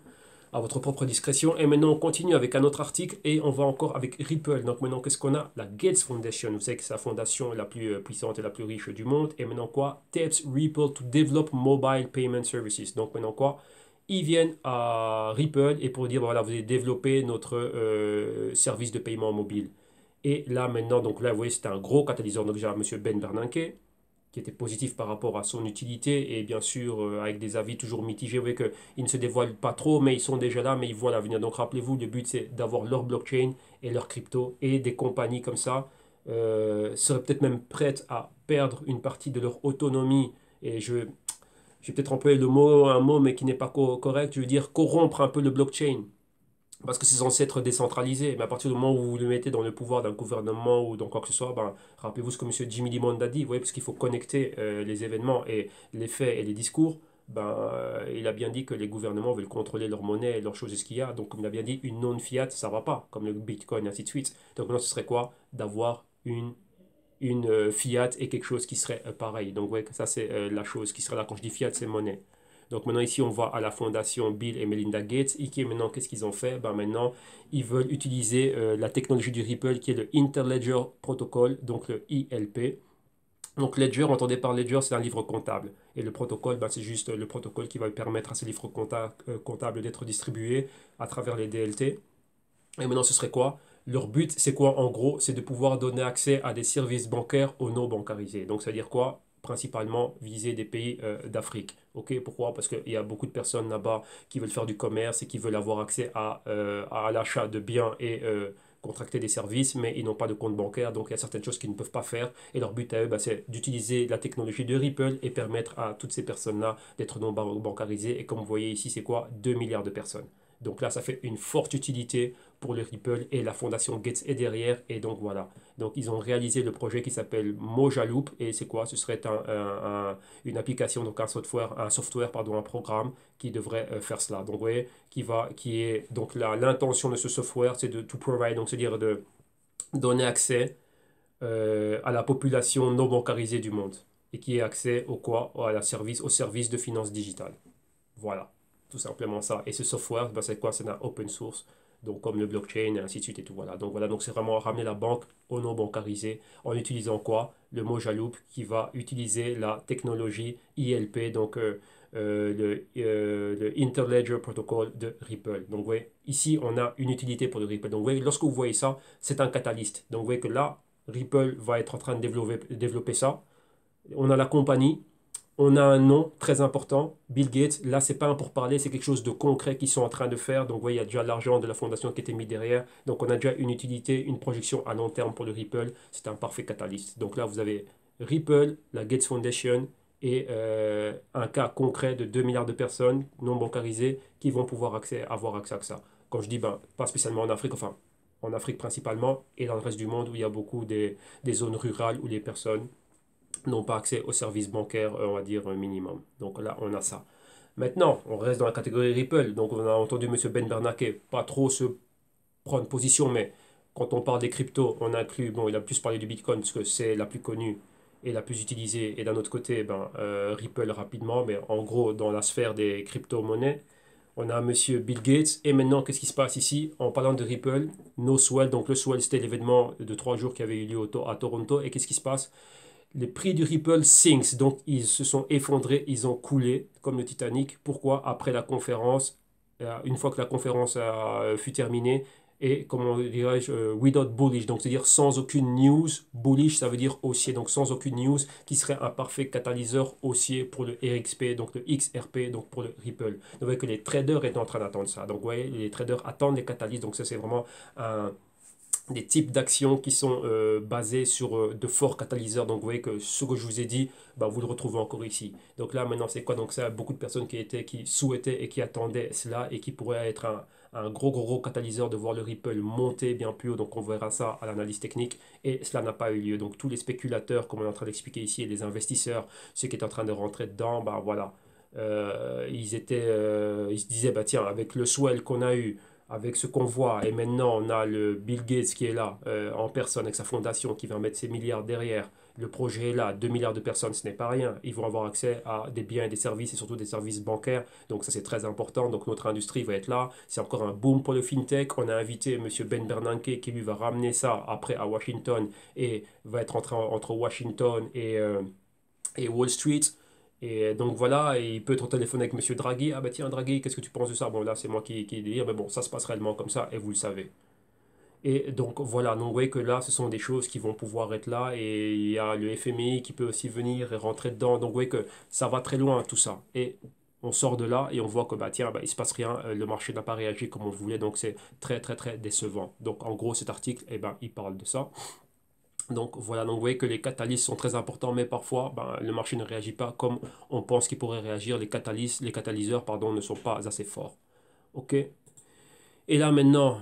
à votre propre discrétion. Et maintenant, on continue avec un autre article et on va encore avec Ripple. Donc maintenant, qu'est-ce qu'on a La Gates Foundation. Vous savez que c'est la fondation la plus euh, puissante et la plus riche du monde. Et maintenant quoi Taps Ripple to develop mobile payment services. Donc maintenant quoi ils viennent à Ripple et pour dire voilà vous avez développé notre euh, service de paiement mobile et là maintenant donc là vous voyez c'est un gros catalyseur donc j'ai monsieur Ben Bernanke qui était positif par rapport à son utilité et bien sûr euh, avec des avis toujours mitigés. Vous voyez qu'ils ne se dévoilent pas trop, mais ils sont déjà là, mais ils voient l'avenir. Donc rappelez-vous, le but c'est d'avoir leur blockchain et leur crypto et des compagnies comme ça euh, seraient peut-être même prêtes à perdre une partie de leur autonomie. Et je, vais peut-être employer le mot, un mot, mais qui n'est pas correct. Je veux dire corrompre un peu le blockchain parce que c'est censé être décentralisé. Mais à partir du moment où vous le mettez dans le pouvoir d'un gouvernement ou dans quoi que ce soit, ben, rappelez-vous ce que M. Jimmy Limond a dit, vous voyez, parce qu'il faut connecter euh, les événements et les faits et les discours. Ben, euh, il a bien dit que les gouvernements veulent contrôler leur monnaie et leurs choses et ce qu'il y a. Donc, comme il a bien dit, une non-fiat, ça va pas, comme le bitcoin, et ainsi de suite. Donc, maintenant, ce serait quoi D'avoir une une euh, fiat et quelque chose qui serait pareil. Donc, ouais, ça, c'est la chose qui serait là. Quand je dis fiat, c'est monnaie. Donc maintenant ici on voit à la fondation Bill et Melinda Gates et maintenant qu'est-ce qu'ils ont fait ben Maintenant ils veulent utiliser euh, la technologie du Ripple qui est le Interledger Protocol, donc le ILP. Donc Ledger, entendez par Ledger, c'est un livre comptable. Et le protocole, ben, c'est juste le protocole qui va permettre à ces livres comptables euh, comptables d'être distribués à travers les DLT. Et maintenant ce serait quoi leur but, c'est quoi en gros C'est de pouvoir donner accès à des services bancaires aux non bancarisés. Donc, ça veut dire quoi principalement viser des pays euh, d'Afrique. Ok, pourquoi Parce qu'il y a beaucoup de personnes là-bas qui veulent faire du commerce et qui veulent avoir accès à, euh, l'achat de biens et euh, contracter des services, mais ils n'ont pas de compte bancaire, donc il y a certaines choses qu'ils ne peuvent pas faire. Et leur but à eux, bah, c'est d'utiliser la technologie de Ripple et permettre à toutes ces personnes-là d'être non bancarisées. Et comme vous voyez ici, c'est quoi 2 milliards de personnes. Donc là, ça fait une forte utilité pour le Ripple et la fondation Gates est derrière. Et donc voilà. Donc ils ont réalisé le projet qui s'appelle Mojaloop Et c'est quoi Ce serait une application, donc un software, un software, pardon, un programme qui devrait euh, faire cela. Donc vous voyez, qui va, qui est donc là l'intention de ce software, c'est de to provide, donc cest dire de donner accès euh, à la population non bancarisée du monde et qui ait accès au quoi à service, au service de finances digitale Voilà simplement ça. Et ce software, ben, c'est quoi C'est un open source, donc comme le blockchain ainsi de suite et tout. Voilà. Donc voilà, donc c'est vraiment ramener la banque au non bancarisé en utilisant quoi Le mot qui va utiliser la technologie ILP, donc euh, euh, le, euh, le, Interledger Protocol de Ripple. Donc vous ici on a une utilité pour le Ripple. Donc vous voyez, lorsque vous voyez ça, c'est un catalyste. Donc vous voyez que là, Ripple va être en train de développer, développer ça. On a la compagnie on a un nom très important, Bill Gates. Là, c'est pas un parler c'est quelque chose de concret qu'ils sont en train de faire. Donc, vous voyez, il y a déjà l'argent de la fondation qui était mis derrière. Donc, on a déjà une utilité, une projection à long terme pour le Ripple. C'est un parfait catalyste. Donc là, vous avez Ripple, la Gates Foundation et euh, un cas concret de 2 milliards de personnes non bancarisées qui vont pouvoir accès, avoir accès à ça. Quand je dis, ben, pas spécialement en Afrique, enfin, en Afrique principalement et dans le reste du monde où il y a beaucoup des, des zones rurales où les personnes n'ont pas accès aux services bancaires, euh, on va dire, euh, minimum. Donc là, on a ça. Maintenant, on reste dans la catégorie Ripple. Donc on a entendu M. Ben Bernanke pas trop se prendre position, mais quand on parle des cryptos, on inclut, bon, il a plus parlé du Bitcoin parce que c'est la plus connue et la plus utilisée. Et d'un autre côté, ben, euh, Ripple rapidement, mais en gros, dans la sphère des crypto-monnaies, on a M. Bill Gates. Et maintenant, qu'est-ce qui se passe ici En parlant de Ripple, No swells. donc le Swell, c'était l'événement de trois jours qui avait eu lieu à Toronto. Et qu'est-ce qui se passe les prix du Ripple sinks, donc ils se sont effondrés, ils ont coulé comme le Titanic. Pourquoi Après la conférence, euh, une fois que la conférence euh, fut terminée, et comment dirais-je, euh, without bullish, donc c'est-à-dire sans aucune news, bullish ça veut dire haussier, donc sans aucune news qui serait un parfait catalyseur haussier pour le RXP, donc le XRP, donc pour le Ripple. vous voyez que les traders étaient en train d'attendre ça, donc vous voyez, les traders attendent les catalyses, donc ça c'est vraiment un des types d'actions qui sont euh, basés sur euh, de forts catalyseurs. Donc vous voyez que ce que je vous ai dit, bah, vous le retrouvez encore ici. Donc là maintenant c'est quoi Donc ça, beaucoup de personnes qui, étaient, qui souhaitaient et qui attendaient cela et qui pourraient être un, gros gros catalyseur de voir le Ripple monter bien plus haut. Donc on verra ça à l'analyse technique et cela n'a pas eu lieu. Donc tous les spéculateurs, comme on est en train d'expliquer ici, et les investisseurs, ceux qui étaient en train de rentrer dedans, bah voilà, euh, ils, étaient, ils se disaient, bah tiens, avec le swell qu'on a eu, avec ce qu'on voit, et maintenant on a le Bill Gates qui est là euh, en personne avec sa fondation qui va mettre ses milliards derrière, le projet est là, 2 milliards de personnes, ce n'est pas rien, ils vont avoir accès à des biens et des services, et surtout des services bancaires, donc ça c'est très important, donc notre industrie va être là, c'est encore un boom pour le FinTech, on a invité M. Ben Bernanke qui lui va ramener ça après à Washington, et va être entre, entre Washington et, euh, et Wall Street, et donc voilà, il peut être au téléphone avec Monsieur Draghi. Ah bah tiens, Draghi, qu'est-ce que tu penses de ça Bon, là, c'est moi qui, qui dit mais bon, ça se passe réellement comme ça, et vous le savez. Et donc voilà, donc vous voyez que là, ce sont des choses qui vont pouvoir être là, et il y a le FMI qui peut aussi venir et rentrer dedans. Donc vous voyez que ça va très loin, tout ça. Et on sort de là et on voit que bah tiens bah, il se passe rien euh, le marché n'a pas réagi comme on voulait donc c'est très très très décevant donc en gros cet article eh ben il parle de ça donc voilà, vous voyez que les catalystes sont très importants, mais parfois ben, le marché ne réagit pas comme on pense qu'il pourrait réagir. Les, les catalyseurs pardon, ne sont pas assez forts. OK Et là maintenant,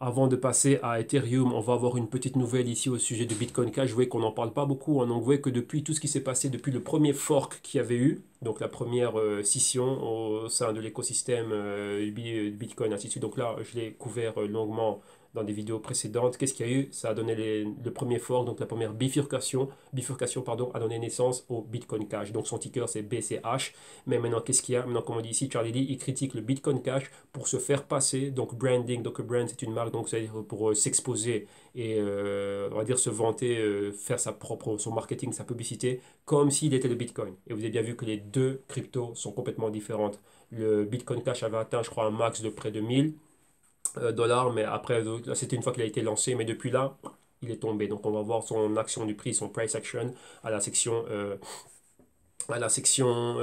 avant de passer à Ethereum, on va avoir une petite nouvelle ici au sujet de Bitcoin Cash. Vous voyez qu'on n'en parle pas beaucoup. On hein. Donc vous voyez que depuis tout ce qui s'est passé, depuis le premier fork qu'il y avait eu, donc la première euh, scission au sein de l'écosystème euh, euh, Bitcoin, ainsi de suite. Donc là, je l'ai couvert longuement dans des vidéos précédentes. Qu'est-ce qu'il y a eu Ça a donné le premier fort, donc la première bifurcation, bifurcation pardon, a donné naissance au Bitcoin Cash. Donc son ticker c'est BCH. Mais maintenant, qu'est-ce qu'il y a Maintenant, comme on dit ici, Charlie Lee, il critique le Bitcoin Cash pour se faire passer. Donc branding, donc brand c'est une marque, donc c'est pour euh, s'exposer et euh, on va dire se vanter, euh, faire sa propre, son marketing, sa publicité, comme s'il était le Bitcoin. Et vous avez bien vu que les deux cryptos sont complètement différentes. Le Bitcoin Cash avait atteint, je crois, un max de près de 1000 euh, dollars, mais après, euh, c'était une fois qu'il a été lancé, mais depuis là, il est tombé. Donc on va voir son action du prix, son price action à la section, euh, à la section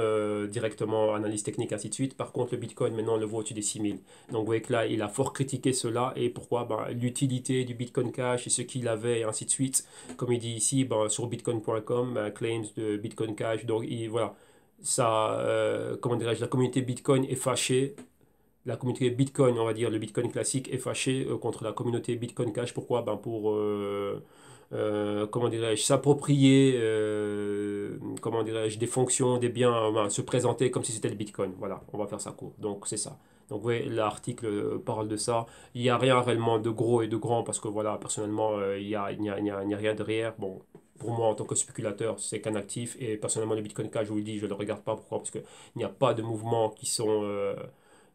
directement analyse technique, ainsi de suite. Par contre, le Bitcoin, maintenant, on le voit au-dessus des 6000. Donc vous voyez que là, il a fort critiqué cela et pourquoi ben, L'utilité du Bitcoin Cash et ce qu'il avait, ainsi de suite. Comme il dit ici, ben, sur bitcoin.com, ben, claims de Bitcoin Cash. Donc il, voilà. Ça, comment dirais la communauté Bitcoin est fâchée la communauté Bitcoin, on va dire, le Bitcoin classique est fâché euh, contre la communauté Bitcoin Cash. Pourquoi ben Pour, euh, euh, comment dirais-je, s'approprier, comment dirais-je, des fonctions, des biens, ben, se présenter comme si c'était le Bitcoin. Voilà, on va faire ça court. Donc, c'est ça. Donc, vous l'article parle de ça. Il n'y a rien réellement de gros et de grand parce que, voilà, personnellement, il n'y a, a, rien derrière. Bon, pour moi en tant que spéculateur, c'est qu'un actif. Et personnellement, le Bitcoin Cash, je vous le dis, je ne le regarde pas. Pourquoi Parce qu'il n'y a pas de mouvements qui sont,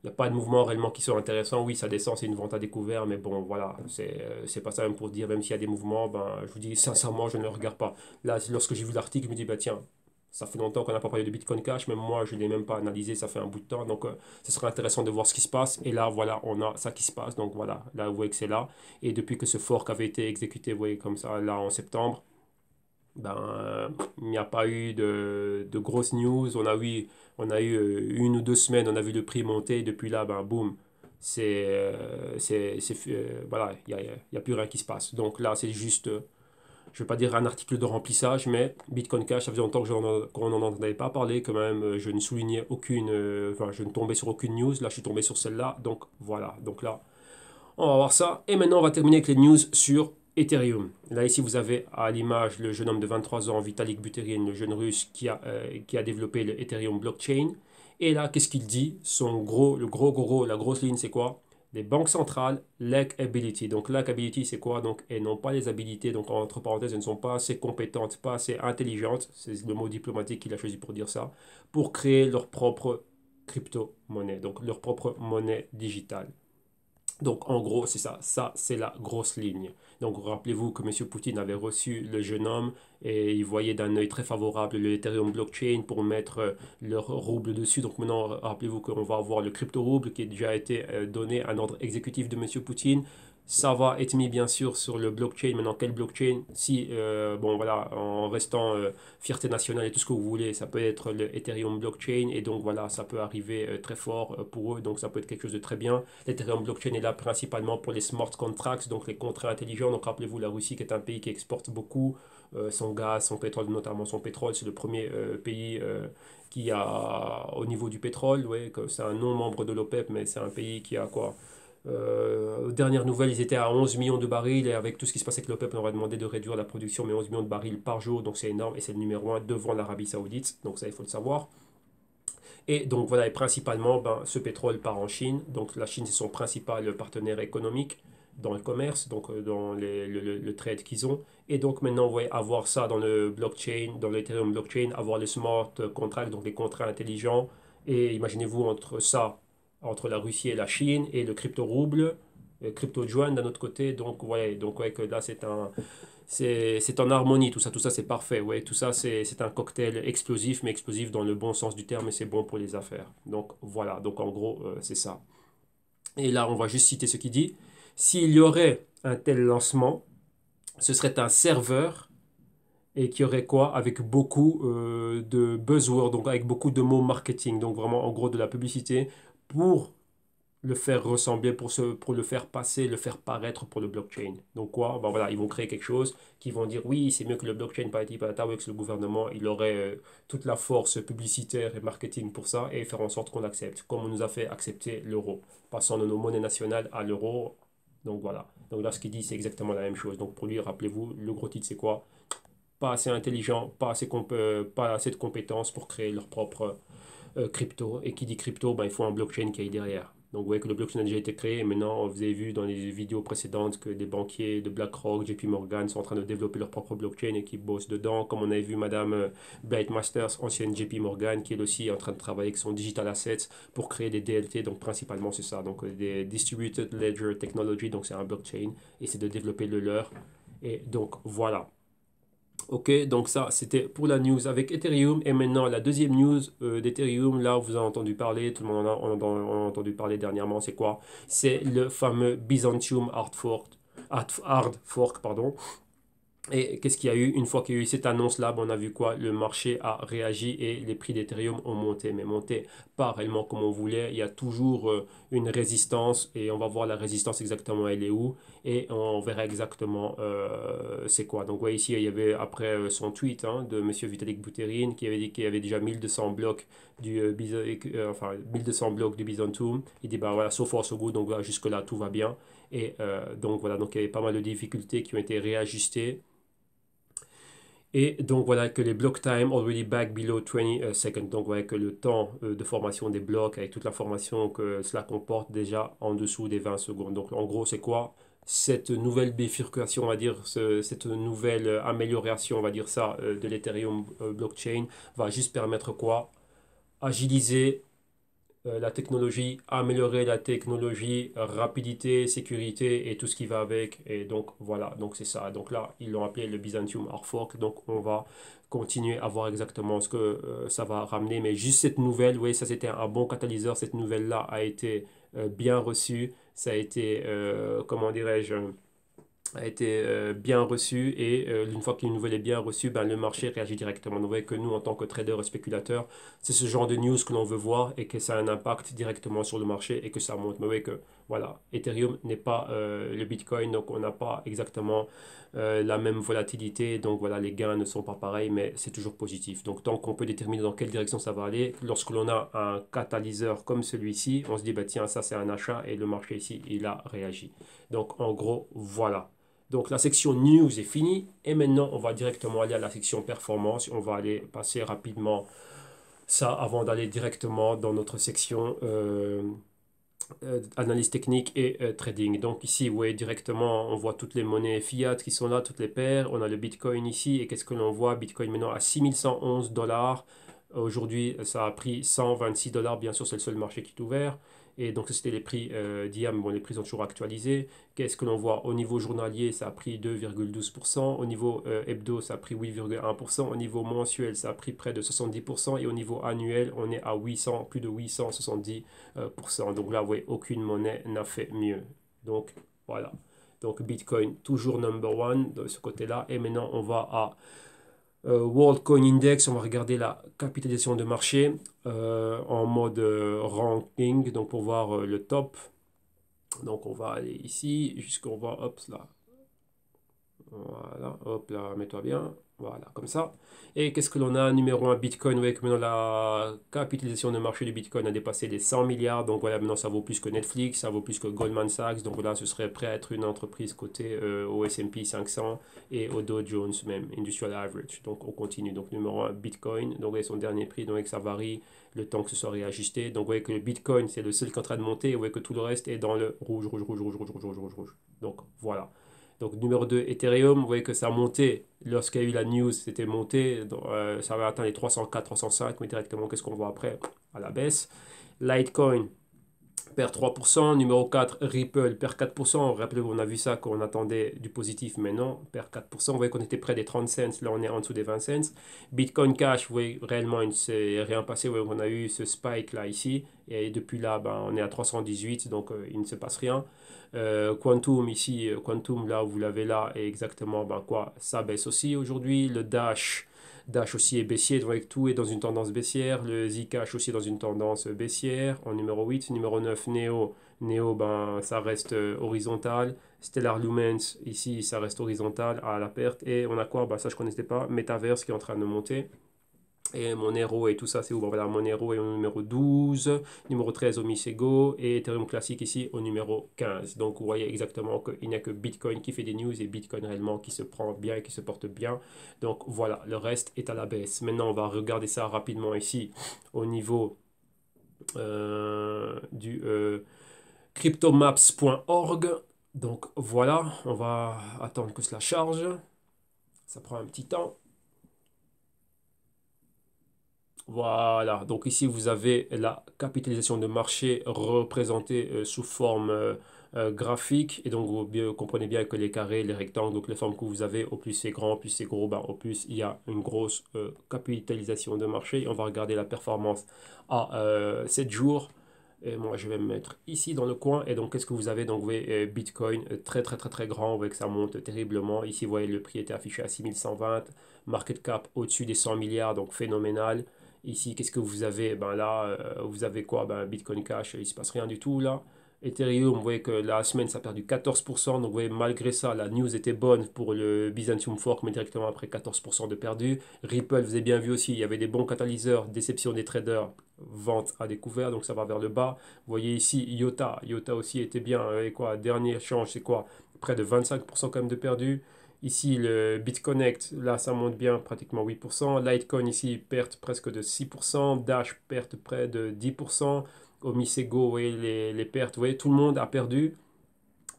n'y a pas de mouvement réellement qui soit intéressant. Oui, ça descend, c'est une vente à découvert, mais bon, voilà, c'est euh, pas ça même pour dire, même s'il y a des mouvements, ben, je vous dis sincèrement, je ne le regarde pas. Là, lorsque j'ai vu l'article, je me dis, bah tiens, ça fait longtemps qu'on n'a pas parlé de Bitcoin Cash, même moi, je ne l'ai même pas analysé, ça fait un bout de temps, donc euh, ce serait intéressant de voir ce qui se passe. Et là, voilà, on a ça qui se passe, donc voilà, là, vous voyez que c'est là. Et depuis que ce fork avait été exécuté, vous voyez comme ça, là, en septembre, ben, euh, il n'y a pas eu de, de, grosses news. On a, eu, on a eu euh, une ou deux semaines, on a vu le prix monter. depuis là, ben, boum, c'est. Euh, c'est, voilà, il n'y a, y a, plus rien qui se passe. Donc là, c'est juste, je ne vais pas dire un article de remplissage, mais Bitcoin Cash, ça faisait longtemps qu'on n'en entendait pas parler. Quand même, je ne soulignais aucune. Enfin, je ne tombais sur aucune news. Là, je suis tombé sur celle-là. Donc voilà. Donc là, on va voir ça. Et maintenant, on va terminer avec les news sur Ethereum. Là, ici, vous avez à l'image le jeune homme de 23 ans, Vitalik Buterin, le jeune russe qui a, euh, qui a développé l'Ethereum blockchain. Et là, qu'est-ce qu'il dit Son gros, le gros, gros, la grosse ligne, c'est quoi Les banques centrales lack ability. Donc, lack ability, c'est quoi Donc, elles n'ont pas les habilités. Donc, entre parenthèses, elles ne sont pas assez compétentes, pas assez intelligentes. C'est le mot diplomatique qu'il a choisi pour dire ça. Pour créer leur propre crypto-monnaie, donc leur propre monnaie digitale. Donc, en gros, c'est ça. Ça, c'est la grosse ligne. Donc, rappelez-vous que M. Poutine avait reçu le jeune homme et il voyait d'un œil très favorable le blockchain pour mettre euh, le rouble dessus. Donc, maintenant, rappelez-vous qu'on va avoir le crypto-rouble qui a déjà été euh, donné à un ordre exécutif de M. Poutine. Ça va être mis bien sûr sur le blockchain. Maintenant, quel blockchain Si, euh, bon voilà, en restant euh, fierté nationale et tout ce que vous voulez, ça peut être le Ethereum blockchain. Et donc voilà, ça peut arriver euh, très fort pour eux. Donc ça peut être quelque chose de très bien. L'Ethereum blockchain est là principalement pour les smart contracts, donc les contrats intelligents. Donc rappelez-vous, la Russie qui est un pays qui exporte beaucoup son gaz, son pétrole, notamment son pétrole. C'est le premier pays qui a, au niveau du pétrole, ouais, c'est un non-membre de l'OPEP, e mais c'est un pays qui a quoi euh, dernière nouvelle, ils étaient à 11 millions de barils et avec tout ce qui se passait avec le peuple, on demandé de réduire la production, mais 11 millions de barils par jour, donc c'est énorme et c'est le numéro 1 devant l'Arabie Saoudite, donc ça il faut le savoir. Et donc voilà, et principalement, ben, ce pétrole part en Chine, donc la Chine c'est son principal partenaire économique dans le commerce, donc euh, dans les, le, le, trade qu'ils ont. Et donc maintenant, vous voyez, avoir ça dans le blockchain, dans l'Ethereum blockchain, avoir les smart contracts, donc les contrats intelligents. Et imaginez-vous entre ça entre la Russie et la Chine et le crypto-rouble, crypto join euh, d'un autre côté. Donc, ouais, donc ouais, que là, c'est un. C'est en harmonie, tout ça, tout ça c'est parfait, ouais, tout ça c'est un cocktail explosif, mais explosif dans le bon sens du terme, et c'est bon pour les affaires. Donc voilà, donc en gros euh, c'est ça. Et là on va juste citer ce qui dit. S'il y aurait un tel lancement, ce serait un serveur et qui aurait quoi Avec beaucoup euh, de buzzwords, donc avec beaucoup de mots marketing, donc vraiment en gros de la publicité pour le faire ressembler, pour, pour le faire passer, le faire paraître pour le blockchain. Donc quoi ben voilà, Ils vont créer quelque chose qui vont dire oui, c'est mieux que le blockchain, par la table que le gouvernement, il aurait euh, toute la force publicitaire et marketing pour ça et faire en sorte qu'on accepte comme on nous a fait accepter l'euro, passant de nos monnaies nationales à l'euro. Donc voilà. Donc là, ce qu'il dit, c'est exactement la même chose. Donc pour lui, rappelez-vous, le gros titre, c'est quoi pas assez intelligent pas assez, euh, pas assez de compétences pour créer leur propre euh, crypto. Et qui dit crypto, ben, il faut un blockchain qui aille derrière. Donc vous voyez que le blockchain a déjà été créé. Et maintenant, vous avez vu dans les vidéos précédentes que des banquiers de BlackRock, JP Morgan sont en train de développer leur propre blockchain et qui bossent dedans. Comme on avait vu Madame euh, Bate Masters, ancienne JP Morgan, qui est aussi en train de travailler avec son digital assets pour créer des DLT. Donc principalement c'est ça, donc des distributed ledger technology. Donc c'est un blockchain et c'est de développer le leur. Et donc voilà. Ok, donc ça c'était pour la news avec Ethereum. Et maintenant la deuxième news euh, d'Ethereum, là vous avez entendu parler, tout le monde en a, entendu parler dernièrement, c'est quoi C'est le fameux Byzantium Hard Fork. Hard Fork, pardon. Et qu'est-ce qu'il y a eu Une fois qu'il y a eu cette annonce-là, ben, on a vu quoi Le marché a réagi et les prix d'Ethereum ont monté, mais monté pas réellement comme on voulait. Il y a toujours euh, une résistance et on va voir la résistance exactement elle est où et on verra exactement euh, c'est quoi. Donc voilà ici il y avait après euh, son tweet hein, de M. Vitalik Buterin qui avait dit qu'il y avait déjà 1200 blocs du bison, 1200 blocs du Il dit bah voilà, so far so good, donc jusque là tout va bien. Et donc voilà, donc il y avait pas mal de difficultés qui ont été réajustées. Et donc voilà que les block time already back below 20 euh, seconds. Donc voilà que le temps euh, de formation des blocs avec toute la formation que cela comporte déjà en dessous des 20 secondes. Donc en gros c'est quoi cette nouvelle bifurcation, on va dire, cette nouvelle euh, amélioration, on va dire ça, de l'Ethereum blockchain va juste permettre quoi Agiliser euh, la technologie, améliorer la technologie, rapidité, sécurité et tout ce qui va avec. Et donc voilà, donc c'est ça. Donc là, ils l'ont appelé le Byzantium Hard Fork. Donc on va continuer à voir exactement ce que euh, ça va ramener. Mais juste cette nouvelle, vous ça c'était un bon catalyseur. Cette nouvelle-là a été euh, bien reçue. Ça a été, comment dirais-je, a été euh, bien reçu et euh, une fois qu'il nouvelle est bien reçu, ben, le marché réagit directement. Vous voyez que nous, en tant que traders et spéculateurs, c'est ce genre de news que l'on veut voir et que ça a un impact directement sur le marché et que ça monte. Mais vous que voilà, Ethereum n'est pas euh, le Bitcoin, donc on n'a pas exactement la même volatilité. Donc voilà, les gains ne sont pas pareils, mais c'est toujours positif. Donc tant qu'on peut déterminer dans quelle direction ça va aller, lorsque l'on a un catalyseur comme celui-ci, on se dit, bah, tiens, ça c'est un achat et le marché ici, il a réagi. Donc en gros, voilà. Donc la section news est finie et maintenant on va directement aller à la section performance. On va aller passer rapidement ça avant d'aller directement dans notre section euh, euh, analyse technique et euh, trading. Donc ici, vous voyez directement, on voit toutes les monnaies fiat qui sont là, toutes les paires. On a le Bitcoin ici et qu'est-ce que l'on voit Bitcoin maintenant à 6111 dollars. Euh, aujourd'hui, euh, ça a pris 126 dollars, bien sûr, c'est le seul marché qui est ouvert. Et donc, c'était les prix euh, d'IAM, bon, les prix sont toujours actualisés. Qu'est-ce que l'on voit Au niveau journalier, ça a pris 2,12%. Au niveau euh, hebdo, ça a pris 8,1%. Au niveau mensuel, ça a pris près de 70%. Et au niveau annuel, on est à 800, plus de 870%. donc là, vous voyez, aucune monnaie n'a fait mieux. Donc, voilà. Donc, Bitcoin, toujours number one de ce côté-là. Et maintenant, on va à euh, World Coin Index, on va regarder la capitalisation de marché euh, en mode euh, ranking, donc pour voir le top. Donc on va aller ici jusqu'on va, hop là, voilà, hop là, mets-toi bien, voilà, comme ça. Et qu'est-ce que l'on a Numéro 1, Bitcoin. Vous voyez que maintenant la capitalisation de marché du Bitcoin a dépassé les 100 milliards. Donc voilà, maintenant ça vaut plus que Netflix, ça vaut plus que Goldman Sachs. Donc voilà, ce serait prêt à être une entreprise cotée euh, au S&P 500 et au Dow Jones même, Industrial Average. Donc on continue. Donc numéro 1, Bitcoin. Donc voyez son dernier prix, donc ça varie le temps que ce soit réajusté. Donc vous voyez que le Bitcoin, c'est le seul qui est en train de monter. Vous voyez que tout le reste est dans le rouge, rouge, rouge, rouge, rouge, rouge, rouge, rouge. rouge. Donc voilà. Donc numéro 2, Ethereum, vous voyez que ça a monté. Lorsqu'il y a eu la news, c'était monté. Euh, ça avait atteint les 304, 305, mais directement, qu'est-ce qu'on voit après À la baisse. Litecoin, perd 3%. Numéro 4, Ripple perd 4%. Rappelez-vous, on a vu ça qu'on attendait du positif, mais non, perd 4%. Vous voyez qu'on était près des 30 cents, là on est en dessous des 20 cents. Bitcoin Cash, vous voyez, réellement, il ne s'est rien passé. Vous on a eu ce spike là ici, et depuis là, ben, on est à 318, donc euh, il ne se passe rien. Euh, Quantum ici, euh, Quantum là, vous l'avez là, et exactement, ben, quoi, ça baisse aussi aujourd'hui. Le Dash Dash aussi est baissier, tout est dans une tendance baissière, le Zcash aussi dans une tendance baissière, en numéro 8, numéro 9, Neo, Neo ben, ça reste euh, horizontal, Stellar Lumens, ici ça reste horizontal à la perte, et on a quoi, bah, ça je ne connaissais pas, Metaverse qui est en train de monter, et mon héros et tout ça, c'est où voilà, Mon héros est au numéro 12, numéro 13 au missego et Ethereum classique ici au numéro 15. Donc vous voyez exactement qu'il n'y a que Bitcoin qui fait des news et Bitcoin réellement qui se prend bien et qui se porte bien. Donc voilà, le reste est à la baisse. Maintenant, on va regarder ça rapidement ici au niveau euh, du euh, cryptomaps.org. Donc voilà, on va attendre que cela charge. Ça prend un petit temps. Voilà, donc ici vous avez la capitalisation de marché représentée euh, sous forme euh, euh, graphique. Et donc vous, comprenez bien que les carrés, les rectangles, donc les formes que vous avez, au plus c'est grand, au plus c'est gros, ben, au plus il y a une grosse capitalisation de marché. Et on va regarder la performance à 7 jours. Et moi je vais me mettre ici dans le coin et donc qu'est-ce que vous avez donc vous voyez Bitcoin très très très très grand vous voyez que ça monte terriblement ici vous voyez le prix était affiché à 6120 market cap au-dessus des 100 milliards donc phénoménal Ici, qu'est-ce que vous avez ben Là, euh, vous avez quoi ben, Bitcoin Cash, il ne se passe rien du tout là. Ethereum, vous voyez que la semaine, ça a perdu 14%. Donc, vous voyez, malgré ça, la news était bonne pour le Byzantium Fork, mais directement après 14% de perdu. Ripple, vous avez bien vu aussi, il y avait des bons catalyseurs, déception des traders, vente à découvert, donc ça va vers le bas. Vous voyez ici, IOTA. IOTA aussi était bien. Et quoi, dernier change, c'est quoi Près de 25% quand même de perdu. Ici, le BitConnect, là, ça monte bien, pratiquement 8%. Litecoin, ici, perte presque de 6%. Dash, perte près de 10%. Omisego, vous les, les pertes. Vous voyez, tout le monde a perdu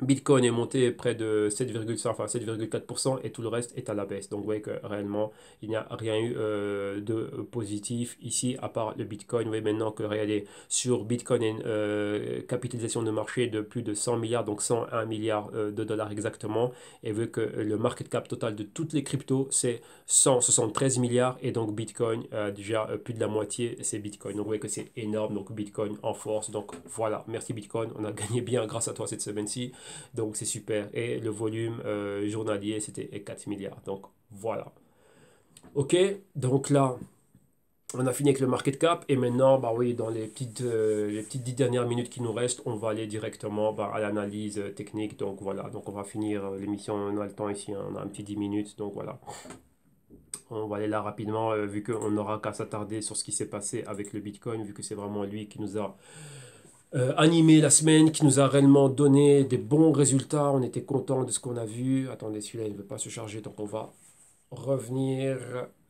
Bitcoin est monté près de 7,4% enfin et tout le reste est à la baisse. Donc vous voyez que réellement il n'y a rien eu euh, de positif ici à part le Bitcoin. Vous voyez maintenant que regardez sur Bitcoin une euh, capitalisation de marché de plus de 100 milliards, donc 101 milliards euh, de dollars exactement. Et vu que le market cap total de toutes les cryptos c'est 173 milliards et donc Bitcoin déjà plus de la moitié c'est Bitcoin. Donc vous voyez que c'est énorme donc Bitcoin en force. Donc voilà, merci Bitcoin, on a *laughs* gagné bien grâce à toi cette semaine-ci. Donc c'est super. Et le volume euh, journalier, c'était 4 milliards. Donc voilà. Ok, donc là, on a fini avec le market cap et maintenant, bah oui, dans les petites, euh, les petites 10 dernières minutes qui nous restent, on va aller directement bah, à l'analyse euh, technique. Donc voilà, donc on va finir l'émission, on a le temps ici, hein. on a un petit 10 minutes, donc voilà. On va aller là rapidement, vu qu'on n'aura qu'à s'attarder sur ce qui s'est passé avec le Bitcoin, vu que c'est vraiment lui qui nous a euh, animé la semaine, qui nous a réellement donné des bons résultats. On était content de ce qu'on a vu. Attendez, celui-là, il ne veut pas se charger, donc on va revenir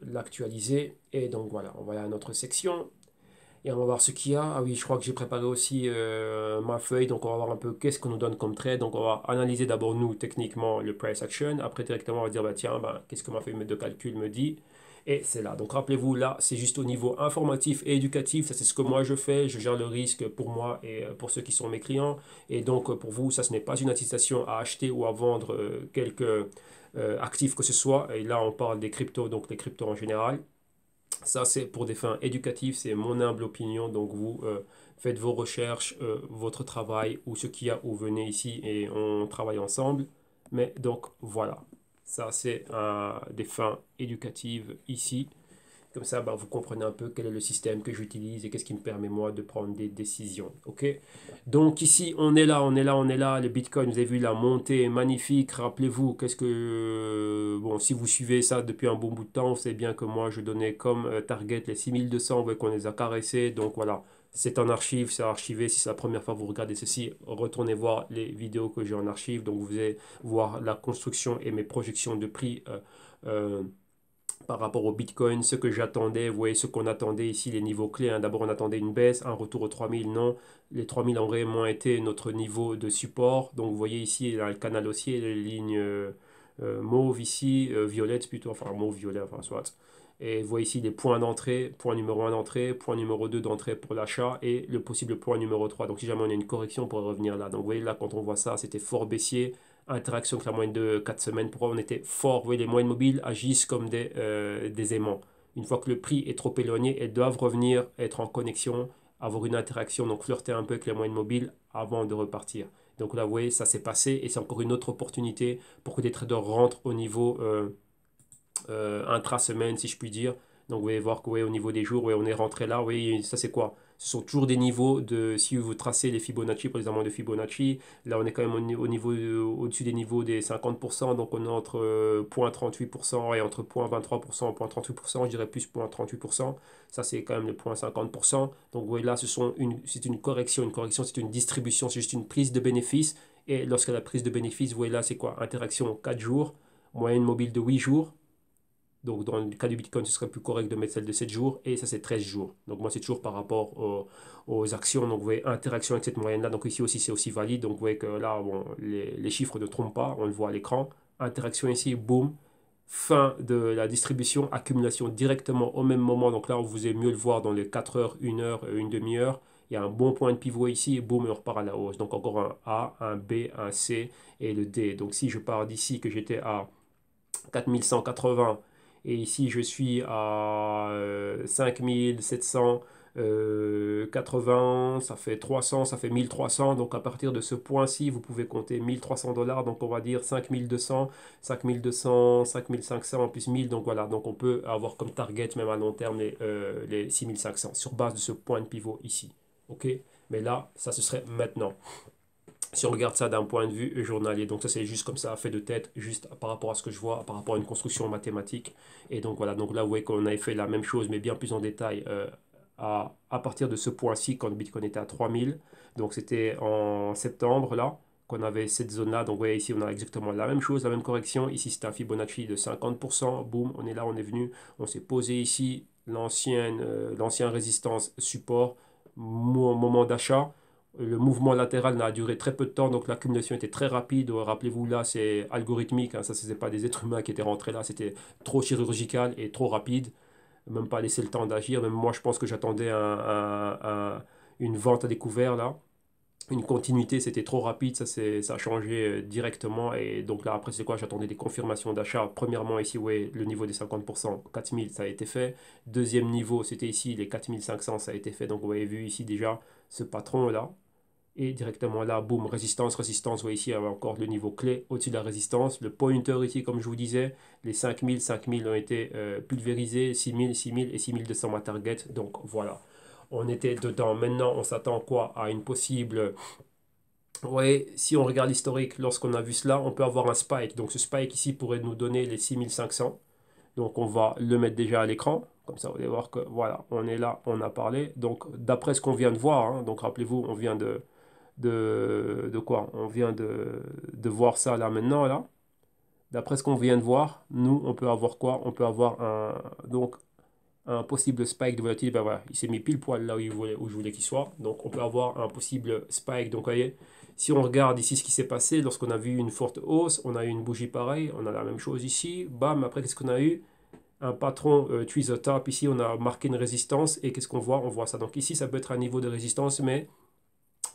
l'actualiser. Et donc voilà, on va aller à notre section. Et on va voir ce qu'il y a. Ah oui, je crois que j'ai préparé aussi euh, ma feuille. Donc on va voir un peu qu'est-ce qu'on nous donne comme trait. Donc on va analyser d'abord nous techniquement le price action. Après directement on va dire bah tiens, bah, qu'est-ce que ma feuille de calcul me dit et c'est là. Donc rappelez-vous, là, c'est juste au niveau informatif et éducatif. Ça, c'est ce que moi je fais. Je gère le risque pour moi et euh, pour ceux qui sont mes clients. Et donc, euh, pour vous, ça, ce n'est pas une incitation à acheter ou à vendre euh, quelques actifs que ce soit. Et là, on parle des cryptos, donc des cryptos en général. Ça, c'est pour des fins éducatives. C'est mon humble opinion. Donc, vous. faites vos recherches, votre travail ou ce qu'il y a ou venez ici et on travaille ensemble. Mais donc voilà. Ça, c'est euh, des fins éducatives ici. Comme ça, bah, vous comprenez un peu quel est le système que j'utilise et qu'est-ce qui me permet moi de prendre des décisions. Ok Donc ici, on est là, on est là, on est là. Le Bitcoin, vous avez vu la montée magnifique. Rappelez-vous, qu'est-ce que... Euh, bon, si vous suivez ça depuis un bon bout de temps, vous savez bien que moi, je donnais comme euh, target les 6200. Vous voyez qu'on les a caressés. Donc voilà, c'est en archive, c'est archivé. Si c'est la première fois que vous regardez ceci, retournez voir les vidéos que j'ai en archive. Donc vous allez voir la construction et mes projections de prix euh, euh, par rapport au Bitcoin, ce que j'attendais, vous voyez ce qu'on attendait ici, les niveaux clés. Hein. D'abord, on attendait une baisse, un retour aux 3000, non. Les 3000 ont réellement été notre niveau de support. Donc, vous voyez ici, le canal haussier, les lignes euh, mauve ici, violette plutôt, enfin mauve, violet, enfin soit. Et voyez ici des points d'entrée, point numéro 1 d'entrée, point numéro 2 d'entrée pour l'achat et le possible point numéro 3. Donc si jamais on a une correction, on pourrait revenir là. Donc vous voyez là, quand on voit ça, c'était fort baissier. Interaction avec la moyenne de 4 semaines. Pourquoi on était fort Vous voyez, les moyennes mobiles agissent comme des, euh, des aimants. Une fois que le prix est trop éloigné, elles doivent revenir, être en connexion, avoir une interaction, donc flirter un peu avec les moyennes mobiles avant de repartir. Donc là, vous voyez, ça s'est passé et c'est encore une autre opportunité pour que des traders rentrent au niveau... Euh, euh, intra-semaine, si je puis dire. Donc vous allez voir que au niveau des jours, on est rentré là, oui, ça c'est quoi Ce sont toujours des niveaux de, si vous tracez les Fibonacci, les exemple de Fibonacci, là on est quand même au niveau, au-dessus des niveaux des 50%, donc on est entre 0.38% euh, et entre 0.23%, 0.38%, je dirais plus 0.38%, ça c'est quand même le 0.50%. Donc vous voyez là ce sont une, c'est une correction, une correction c'est une distribution, c'est juste une prise de bénéfice. Et lorsque la prise de bénéfice, vous voyez là c'est quoi Interaction 4 jours, moyenne mobile de 8 jours, donc, dans le cas du Bitcoin, ce serait plus correct de mettre celle de 7 jours et ça, c'est 13 jours. Donc, moi, c'est toujours par rapport aux, actions. Donc, vous voyez, interaction avec cette moyenne-là. Donc, ici aussi, c'est aussi valide. Donc, vous voyez que là, bon, les, chiffres ne trompent pas. On le voit à l'écran. Interaction ici, boom Fin de la distribution, accumulation directement au même moment. Donc, là, on vous est mieux le voir dans les 4 heures, 1 heure, 1 demi-heure. Il y a un bon point de pivot ici et boum, on repart à la hausse. Donc, encore un A, un B, un C et le D. Donc, si je pars d'ici que j'étais à 4180 et ici, je suis à 5780 euh, euh, ça fait 300, ça fait 1300. Donc à partir de ce point-ci, vous pouvez compter 1300 dollars. Donc on va dire 5200, 5200, 5500, plus 1000. Donc voilà, donc on peut avoir comme target même à long terme les, euh, les 6500 sur base de ce point de pivot ici. OK Mais là, ça ce serait maintenant si on regarde ça d'un point de vue journalier. Donc ça c'est juste comme ça, fait de tête, juste par rapport à ce que je vois, par rapport à une construction mathématique. Et donc voilà, donc là vous voyez qu'on avait fait la même chose, mais bien plus en détail euh, à, à, partir de ce point-ci quand le Bitcoin était à 3000. Donc c'était en septembre là qu'on avait cette zone-là. Donc vous voyez ici on a exactement la même chose, la même correction. Ici c'est un Fibonacci de 50%. Boum, on est là, on est venu, on s'est posé ici l'ancienne euh, résistance support, moment d'achat le mouvement latéral n'a duré très peu de temps, donc l'accumulation était très rapide. Euh, rappelez-vous, là, c'est algorithmique. Hein, ça, ce pas des êtres humains qui étaient rentrés là. C'était trop chirurgical et trop rapide. Même pas laisser le temps d'agir. Même moi, je pense que j'attendais un, une vente à découvert, là. Une continuité, c'était trop rapide. Ça, ça a changé euh, directement. Et donc là, après, c'est quoi J'attendais des confirmations d'achat. Premièrement, ici, ouais, le niveau des 50%, 4000, ça a été fait. Deuxième niveau, c'était ici, les 4500, ça a été fait. Donc, vous avez vu ici déjà ce patron-là et directement là, boum, résistance, résistance. Vous voyez ici, encore le niveau clé au-dessus de la résistance. Le pointer ici, comme je vous disais, les 5000, 5000 ont été euh, pulvérisés, 6000, 6000 et 6200 ma target. Donc voilà, on était dedans. Maintenant, on s'attend quoi À une possible... Vous voyez, si on regarde l'historique, lorsqu'on a vu cela, on peut avoir un spike. Donc ce spike ici pourrait nous donner les 6500. Donc on va le mettre déjà à l'écran. Comme ça, vous allez voir que voilà, on est là, on a parlé. Donc d'après ce qu'on vient de voir, hein, donc rappelez-vous, on vient de de, de quoi On vient de, voir ça là maintenant, là. D'après ce qu'on vient de voir, nous, on peut avoir quoi On peut avoir un, donc, un possible spike de volatilité. Ben voilà, il s'est mis pile poil là où, je voulais qu'il soit. Donc, on peut avoir un possible spike. Donc, voyez, si on regarde ici ce qui s'est passé, lorsqu'on a vu une forte hausse, on a eu une bougie pareille, on a la même chose ici. Bam, après, qu'est-ce qu'on a eu un patron euh, top. Ici, on a marqué une résistance. Et qu'est-ce qu'on voit On voit ça. Donc ici, ça peut être un niveau de résistance, mais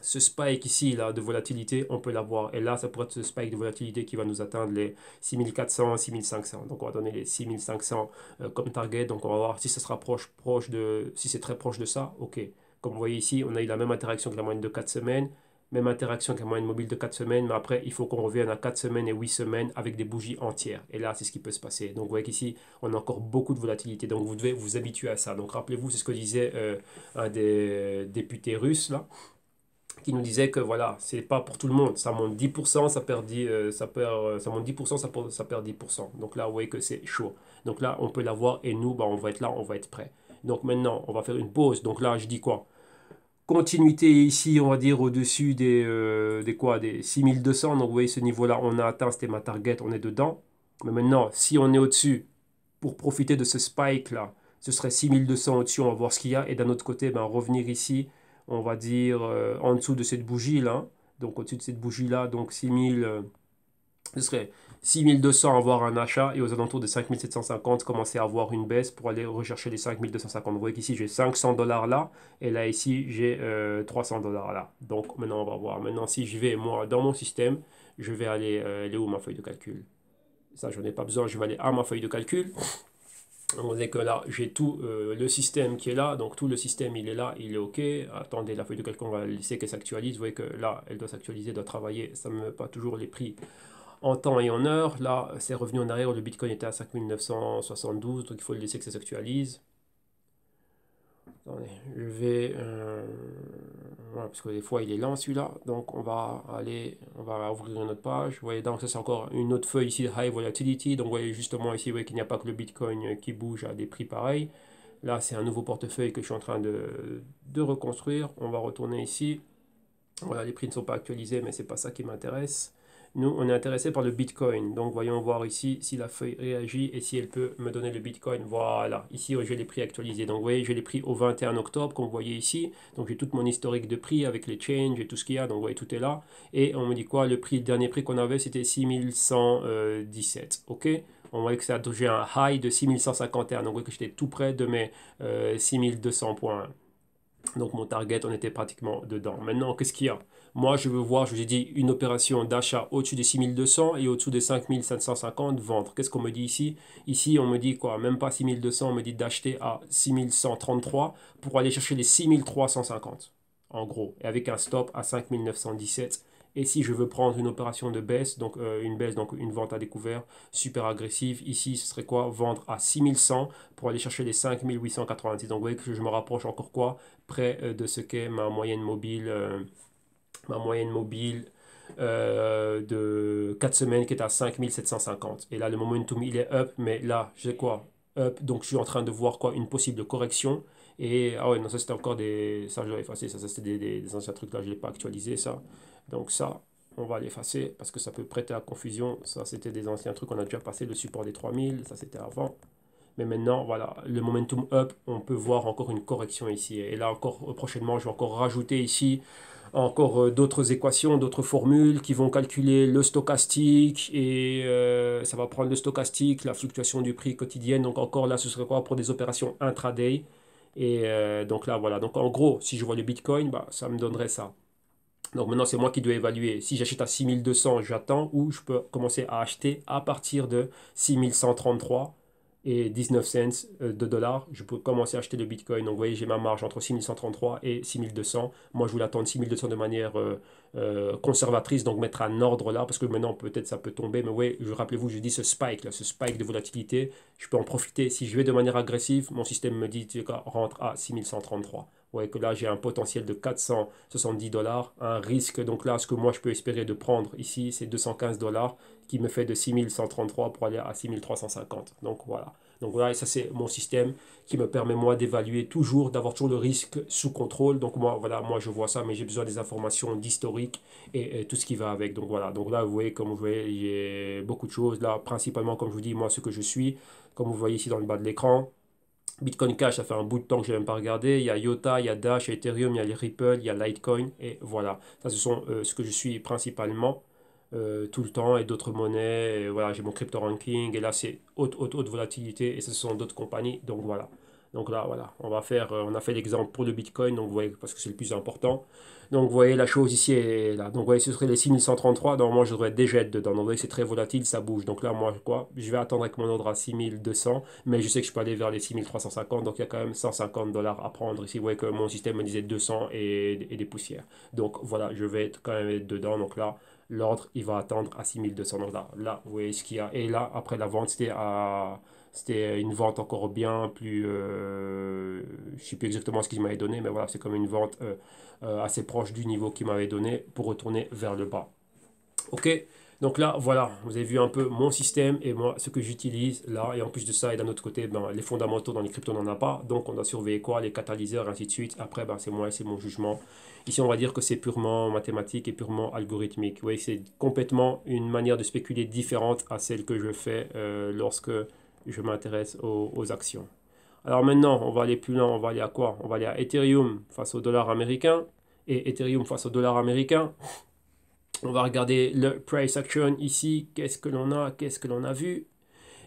ce spike ici là de volatilité, on peut l'avoir. Et là, ça pourrait être ce spike de volatilité qui va nous atteindre les 6400, 6500. Donc on va donner les 6500 euh, comme target. Donc on va voir si ça se rapproche proche de, si c'est très proche de ça, ok. Comme vous voyez ici, on a eu la même interaction que la moyenne de 4 semaines, même interaction que la moyenne mobile de 4 semaines, mais après, il faut qu'on revienne à 4 semaines et 8 semaines avec des bougies entières. Et là, c'est ce qui peut se passer. Donc, vous voyez qu'ici, on a encore beaucoup de volatilité. Donc, vous devez vous habituer à ça. Donc, rappelez-vous, c'est ce que disait euh, un des euh, députés russes, là qui nous disait que voilà, c'est pas pour tout le monde. Ça monte 10%, ça perd 10%, euh, ça, euh, ça monte 10%, ça perd, 10%. Donc là, vous voyez que c'est chaud. Donc là, on peut l'avoir et nous, bah, on va être là, on va être prêt. Donc maintenant, on va faire une pause. Donc là, je dis quoi Continuité ici, on va dire au-dessus des, euh, des quoi Des 6200. Donc vous voyez ce niveau-là, on a atteint, c'était ma target, on est dedans. Mais maintenant, si on est au-dessus, pour profiter de ce spike-là, ce serait 6200 au-dessus, on va voir ce qu'il y a. Et d'un autre côté, ben, revenir ici, on va dire, euh, en dessous de cette bougie-là. Donc au-dessus de cette bougie-là, donc 6000, euh, ce serait 6200 avoir un achat et aux alentours de 5750 commencer à avoir une baisse pour aller rechercher les 5250. Vous voyez qu'ici j'ai 500 dollars là et là ici j'ai 300 euh, dollars là. Donc maintenant on va voir. Maintenant si je vais moi dans mon système, je vais aller, aller où ma feuille de calcul Ça n'en ai pas besoin, je vais aller à ma feuille de calcul on est que là, j'ai tout euh, le système qui est là, donc tout le système il est là, il est ok. Attendez, la feuille de calcul, on va laisser qu'elle s'actualise. Vous voyez que là, elle doit s'actualiser, doit travailler. Ça ne me pas toujours les prix en temps et en heure. Là, c'est revenu en arrière, le bitcoin était à 5972, donc il faut le laisser que ça s'actualise je vais... Euh, parce que des fois, il est lent celui-là. Donc, on va aller... On va ouvrir une autre page. Vous voyez, donc ça, c'est encore une autre feuille ici de High Volatility. Donc, vous voyez justement ici qu'il n'y a pas que le Bitcoin qui bouge à des prix pareils. Là, c'est un nouveau portefeuille que je suis en train de, reconstruire. On va retourner ici. Voilà, les prix ne sont pas actualisés, mais ce n'est pas ça qui m'intéresse. Nous, on est intéressé par le Bitcoin. Donc, voyons voir ici si la feuille réagit et si elle peut me donner le Bitcoin. Voilà, ici, oh, j'ai les prix actualisés. Donc, vous voyez, j'ai les prix au 21 octobre, comme vous voyez ici. Donc, j'ai toute mon historique de prix avec les changes et tout ce qu'il y a. Donc, vous voyez, tout est là. Et on me dit quoi Le prix, dernier prix qu'on avait, c'était 6117. OK on voit que j'ai un high de 6151, donc vous voyez que j'étais tout près de mes 6200 euh, points. Donc mon target, on était pratiquement dedans. Maintenant, qu'est-ce qu'il y a moi, je veux voir, je vous ai dit, une opération d'achat au-dessus des 6200 et au-dessous des 5550, vendre. Qu'est-ce qu'on me dit ici Ici, on me dit quoi Même pas 6200, on me dit d'acheter à 6133 pour aller chercher les 6350, en gros, et avec un stop à 5917. Et si je veux prendre une opération de baisse, donc euh, une baisse, donc une vente à découvert super agressive, ici ce serait quoi Vendre à 6100 pour aller chercher les 5890 Donc vous voyez que je me rapproche encore quoi Près euh, de ce qu'est ma moyenne mobile. Euh, ma moyenne mobile euh, de 4 semaines qui est à 5750. Et là, le momentum, il est up, mais là, j'ai quoi Up, donc je suis en train de voir quoi Une possible correction. Et ah ouais, non, ça c'était encore des. Ça, je vais effacer. Ça, ça c'était des, des, anciens trucs là, je l'ai pas actualisé ça. Donc ça, on va l'effacer parce que ça peut prêter à confusion. Ça, c'était des anciens trucs, on a déjà passé le support des 3000, ça c'était avant. Mais maintenant, voilà, le momentum up, on peut voir encore une correction ici. Et là, encore euh, prochainement, je vais encore rajouter ici encore euh, d'autres équations, d'autres formules qui vont calculer le stochastique et euh, ça va prendre le stochastique, la fluctuation du prix quotidienne. Donc encore là, ce serait quoi pour des opérations intraday Et euh, donc là, voilà. Donc en gros, si je vois le Bitcoin, bah, ça me donnerait ça. Donc maintenant, c'est moi qui dois évaluer. Si j'achète à 6200, j'attends ou je peux commencer à acheter à partir de 6133 et 19 cents euh, de dollars, je peux commencer à acheter le Bitcoin. Donc, vous voyez, j'ai ma marge entre 6133 et 6200. Moi, je voulais attendre 6200 de manière euh, euh, conservatrice, donc mettre un ordre là, parce que maintenant peut-être ça peut tomber, mais oui, je rappelez-vous, je dis ce spike là, ce spike de volatilité, je peux en profiter. Si je vais de manière agressive, mon système me dit, rentre à 6133. voyez que là j'ai un potentiel de 470 dollars, un risque, donc là ce que moi je peux espérer de prendre ici, c'est 215 dollars qui me fait de 6133 pour aller à 6350. Donc voilà. Donc voilà, et ça c'est mon système qui me permet moi d'évaluer toujours, d'avoir toujours le risque sous contrôle. Donc moi, voilà, moi je vois ça, mais j'ai besoin des informations d'historique et, tout ce qui va avec. Donc voilà, donc là vous voyez, comme vous voyez, il beaucoup de choses. Là, principalement, comme je vous dis, moi ce que je suis, comme vous voyez ici dans le bas de l'écran, Bitcoin Cash, ça fait un bout de temps que je n'ai même pas regardé. Il y a Yota, il y a Dash, il y a Ethereum, il y a Ripple, il y a Litecoin. Et voilà, ça ce sont euh, ce que je suis principalement. Euh, tout le temps et d'autres monnaies. voilà, j'ai mon crypto ranking et là c'est haute, haute, haute volatilité et ce sont d'autres compagnies. Donc voilà. Donc là, voilà, on va faire, euh, on a fait l'exemple pour le Bitcoin, donc vous voyez, parce que c'est le plus important. Donc vous voyez la chose ici est là. Donc vous voyez, ce serait les 6133. normalement moi, je devrais déjà être dedans. Donc vous voyez, c'est très volatile, ça bouge. Donc là, moi, quoi, je vais attendre avec mon ordre à 6200, mais je sais que je peux aller vers les 6350. Donc il y a quand même 150 dollars à prendre ici. Vous voyez que mon système me disait 200 et, et, des poussières. Donc voilà, je vais être quand même être dedans. Donc là, l'ordre, il va attendre à 6200 dollars. Là, vous voyez ce qu'il y a. Et là, après la vente, c'était à... C'était une vente encore bien plus... Euh, je sais plus exactement ce qu'il m'avait donné, mais voilà, c'est comme une vente euh, euh, assez proche du niveau qu'il m'avait donné pour retourner vers le bas. OK donc là, voilà, vous avez vu un peu mon système et moi, ce que j'utilise là. Et en plus de ça, et d'un autre côté, ben, les fondamentaux dans les cryptos, on n'en a pas. Donc on a surveiller quoi Les catalyseurs, ainsi de suite. Après, ben, c'est moi, c'est mon jugement. Ici, on va dire que c'est purement mathématique et purement algorithmique. Vous voyez, c'est complètement une manière de spéculer différente à celle que je fais euh, lorsque je m'intéresse aux actions. Alors maintenant, on va aller plus loin, on va aller à quoi On va aller à Ethereum face au dollar américain et Ethereum face au dollar américain. On va regarder le price action ici. Qu'est-ce que l'on a Qu'est-ce que l'on a vu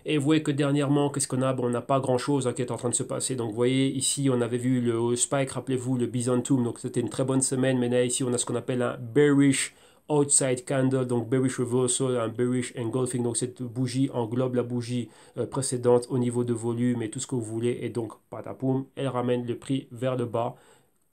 et vous voyez que dernièrement, qu'est-ce qu'on a On n'a pas grand-chose hein, qui est en train de se passer. Donc vous voyez, ici, on avait vu le spike, rappelez-vous, le Byzantium. Donc c'était une très bonne semaine. Mais là, ici, on a ce qu'on appelle un bearish outside candle, donc bearish reversal, un bearish engulfing. Donc cette bougie englobe la bougie euh, précédente au niveau de volume et tout ce que vous voulez. Et donc, patapoum, elle ramène le prix vers le bas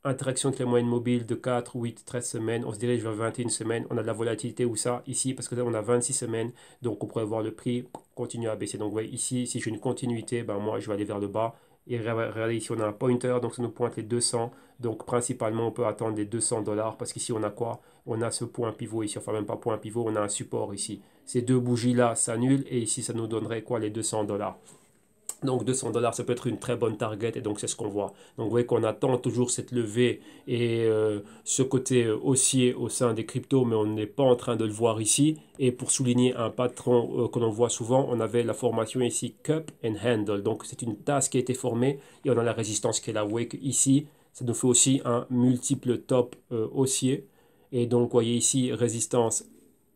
interaction avec les moyennes mobiles de 4, 8, 13 semaines. On se dirige vers 21 semaines. On a de la volatilité ou ça ici parce que on a 26 semaines. Donc, on pourrait voir le prix continuer à baisser. Donc, vous voyez ici, si j'ai une continuité, ben, moi, je vais aller vers le bas. Et regardez ici, on a un pointer, donc ça nous pointe les 200. Donc principalement, on peut attendre les 200 dollars parce qu'ici, on a quoi On a ce point pivot ici, enfin même pas point pivot, on a un support ici. Ces deux bougies-là s'annulent et ici, ça nous donnerait quoi Les 200 dollars. Donc 200 dollars, ça peut être une très bonne target et donc c'est ce qu'on voit. Donc vous voyez qu'on attend toujours cette levée et euh, ce côté euh, haussier au sein des cryptos, mais on n'est pas en train de le voir ici. Et pour souligner un patron euh, que l'on voit souvent, on avait la formation ici Cup and Handle. Donc c'est une tasse qui a été formée et on a la résistance qui est la wake ici. Ça nous fait aussi un multiple top haussier. Et donc vous voyez ici résistance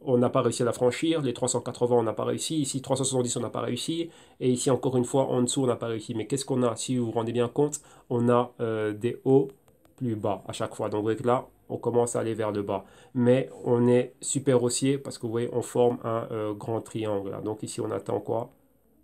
on n'a pas réussi à la franchir, les 380 on n'a pas réussi, ici 370 on n'a pas réussi, et ici encore une fois en dessous on n'a pas réussi. Mais qu'est-ce qu'on a Si vous vous rendez bien compte, on a euh, des hauts plus bas à chaque fois. Donc vous voyez que là, on commence à aller vers le bas. Mais on est super haussier parce que vous voyez, on forme un euh, grand triangle. Donc ici on attend quoi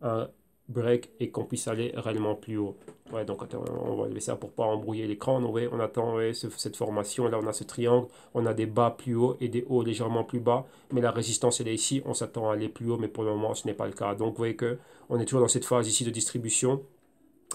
un break et qu'on puisse aller réellement plus haut. Ouais, donc on va lever ça pour pas embrouiller l'écran. on attend cette formation. Là, on a ce triangle. On a des bas plus hauts et des hauts légèrement plus bas. Mais la résistance, elle est ici. On s'attend à aller plus haut, mais pour le moment, ce n'est pas le cas. Donc, vous voyez que on est toujours dans cette phase ici de distribution.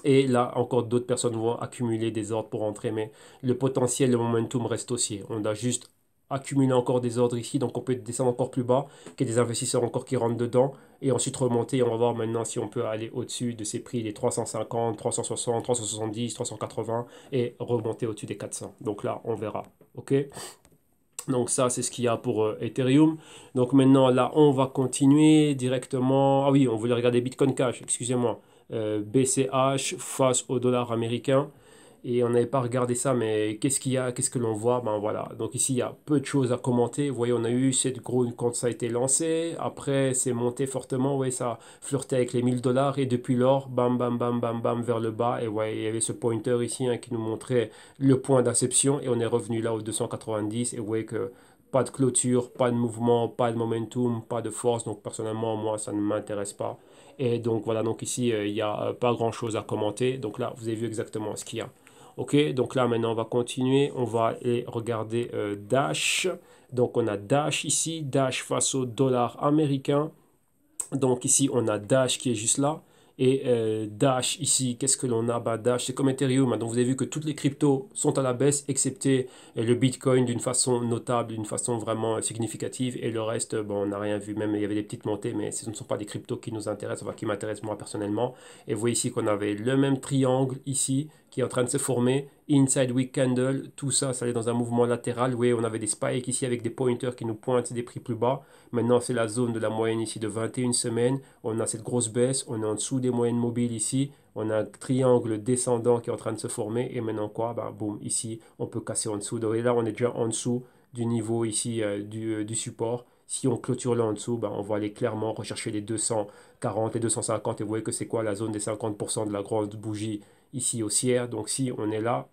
Et là, encore d'autres personnes vont accumuler des ordres pour entrer. Mais le potentiel, le momentum reste aussi. On a juste accumuler encore des ordres ici, donc on peut descendre encore plus bas, qu'il y ait des investisseurs encore qui rentrent dedans, et ensuite remonter, on va voir maintenant si on peut aller au-dessus de ces prix les 350, 360, 370, 380, et remonter au-dessus des 400. Donc là, on verra, ok donc ça, c'est ce qu'il y a pour euh, Ethereum. Donc maintenant, là, on va continuer directement. Ah oui, on voulait regarder Bitcoin Cash, excusez-moi. BCH euh, face au dollar américain et on n'avait pas regardé ça, mais qu'est-ce qu'il y a, qu'est-ce que l'on voit, ben voilà. Donc ici, il y a peu de choses à commenter. Vous voyez, on a eu cette grogne quand ça a été lancé, après c'est monté fortement, vous voyez, ça flirtait avec les 1000 dollars, et depuis lors, bam, bam, bam, bam, bam, vers le bas, et ouais, il y avait ce pointer ici hein, qui nous montrait le point d'inception, et on est revenu là au 290, et vous voyez que pas de clôture, pas de mouvement, pas de momentum, pas de force. Donc personnellement, moi, ça ne m'intéresse pas. Et donc voilà, donc ici, euh, il n'y a euh, pas grand-chose à commenter. Donc là, vous avez vu exactement ce qu'il y a. Ok, donc là maintenant on va continuer, on va aller regarder euh, Dash. Donc on a Dash ici, Dash face au dollar américain. Donc ici on a Dash qui est juste là. Et euh, Dash ici, qu'est-ce que l'on a bah, Dash, c'est comme Ethereum. Hein. donc vous avez vu que toutes les cryptos sont à la baisse, excepté euh, le Bitcoin d'une façon notable, d'une façon vraiment significative. Et le reste, bon, on n'a rien vu. Même il y avait des petites montées, mais ce ne sont pas des cryptos qui nous intéressent, enfin qui m'intéressent moi personnellement. Et vous voyez ici qu'on avait le même triangle ici qui est en train de se former Inside week Candle, tout ça, ça allait dans un mouvement latéral. voyez, on avait des spikes ici avec des pointers qui nous pointent des prix plus bas. Maintenant, c'est la zone de la moyenne ici de 21 semaines. On a cette grosse baisse, on est en dessous des moyennes mobiles ici. On a un triangle descendant qui est en train de se former. Et maintenant quoi Bah boum, ici, on peut casser en dessous. Donc là, on est déjà en dessous du niveau ici euh, du, euh, du support. Si on clôture là en dessous, ben on va aller clairement rechercher les 240, et 250. Et vous voyez que c'est quoi la zone des 50% de la grande bougie ici haussière. Donc si on est là,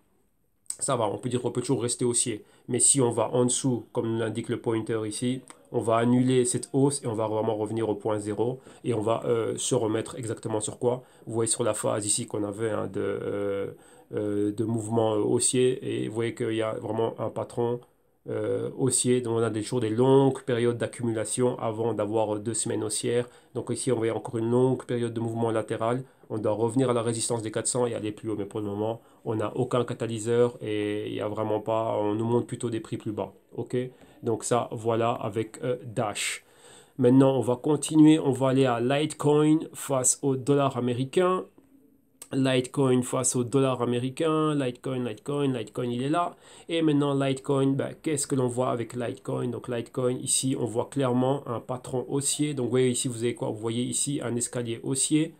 ça va, on peut dire qu'on peut toujours rester haussier. Mais si on va en dessous, comme l'indique le pointer ici, on va annuler cette hausse et on va vraiment revenir au point zéro et on va euh, se remettre exactement sur quoi Vous voyez sur la phase ici qu'on avait hein, de, euh, euh, de mouvement haussier et vous voyez qu'il y a vraiment un patron haussier. Donc on a toujours des longues périodes d'accumulation avant d'avoir deux semaines haussières. Donc ici on voit encore une longue période de mouvement latéral. On doit revenir à la résistance des 400 et aller plus haut. Mais pour le moment, on n'a aucun catalyseur et il n'y a vraiment pas, on nous montre plutôt des prix plus bas. Ok Donc ça, voilà avec euh, Dash. Maintenant, on va continuer, on va aller à Litecoin face au dollar américain. Litecoin face au dollar américain, Litecoin, Litecoin, Litecoin, il est là. Et maintenant, Litecoin, bah, qu'est-ce que l'on voit avec Litecoin Donc, Litecoin, ici, on voit clairement un patron haussier. Donc, vous voyez ici, vous avez quoi Vous voyez ici un escalier haussier.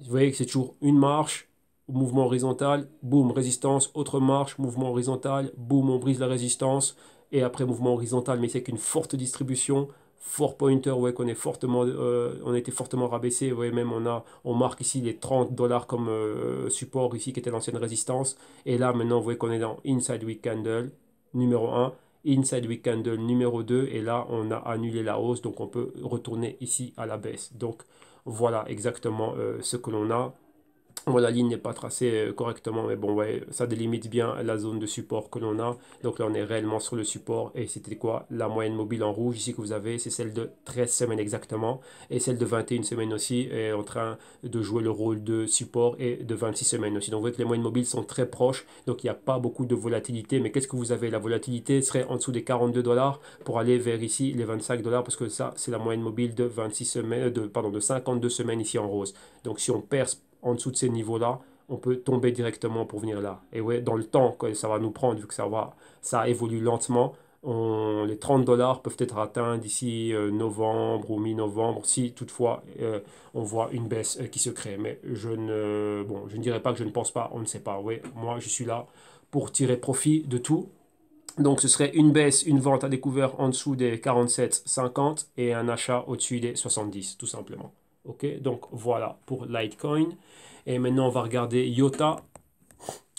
Vous voyez que c'est toujours une marche, mouvement horizontal, boum, résistance, autre marche, mouvement horizontal, boum, on brise la résistance, et après mouvement horizontal, mais c'est qu'une forte distribution, fort pointer, ouais, qu'on est fortement, euh, on était fortement rabaissé, ouais, même on a, on marque ici les 30 dollars comme euh, support ici, qui était l'ancienne résistance, et là maintenant, vous voyez qu'on est dans Inside Week Candle, numéro 1, Inside Week Candle numéro 2, et là, on a annulé la hausse, donc on peut retourner ici à la baisse, donc, voilà exactement euh, ce que l'on a moi la ligne n'est pas tracée euh, correctement, mais bon, ouais, ça délimite bien la zone de support que l'on a. Donc là, on est réellement sur le support. Et c'était quoi La moyenne mobile en rouge ici que vous avez, c'est celle de 13 semaines exactement. Et celle de 21 semaines aussi est en train de jouer le rôle de support et de 26 semaines aussi. Donc vous voyez que les moyennes mobiles sont très proches. Donc il n'y a pas beaucoup de volatilité. Mais qu'est-ce que vous avez La volatilité serait en dessous des 42 dollars pour aller vers ici les 25 dollars parce que ça, c'est la moyenne mobile de, 26 semaines, euh, de, pardon, de 52 semaines ici en rose. Donc si on perce en dessous de ces niveaux-là, on peut tomber directement pour venir là. Et ouais, dans le temps que ça va nous prendre, vu que ça, va, ça évolue lentement, les 30 dollars peuvent être atteints d'ici euh, novembre ou mi-novembre, si toutefois euh, on voit une baisse euh, qui se crée. Mais je ne, bon, je ne dirais pas que je ne pense pas, on ne sait pas. Ouais, moi, je suis là pour tirer profit de tout. Donc ce serait une baisse, une vente à découvert en dessous des 47,50 et un achat au-dessus des 70, tout simplement. Ok, donc voilà pour Litecoin. Et maintenant, on va regarder Iota.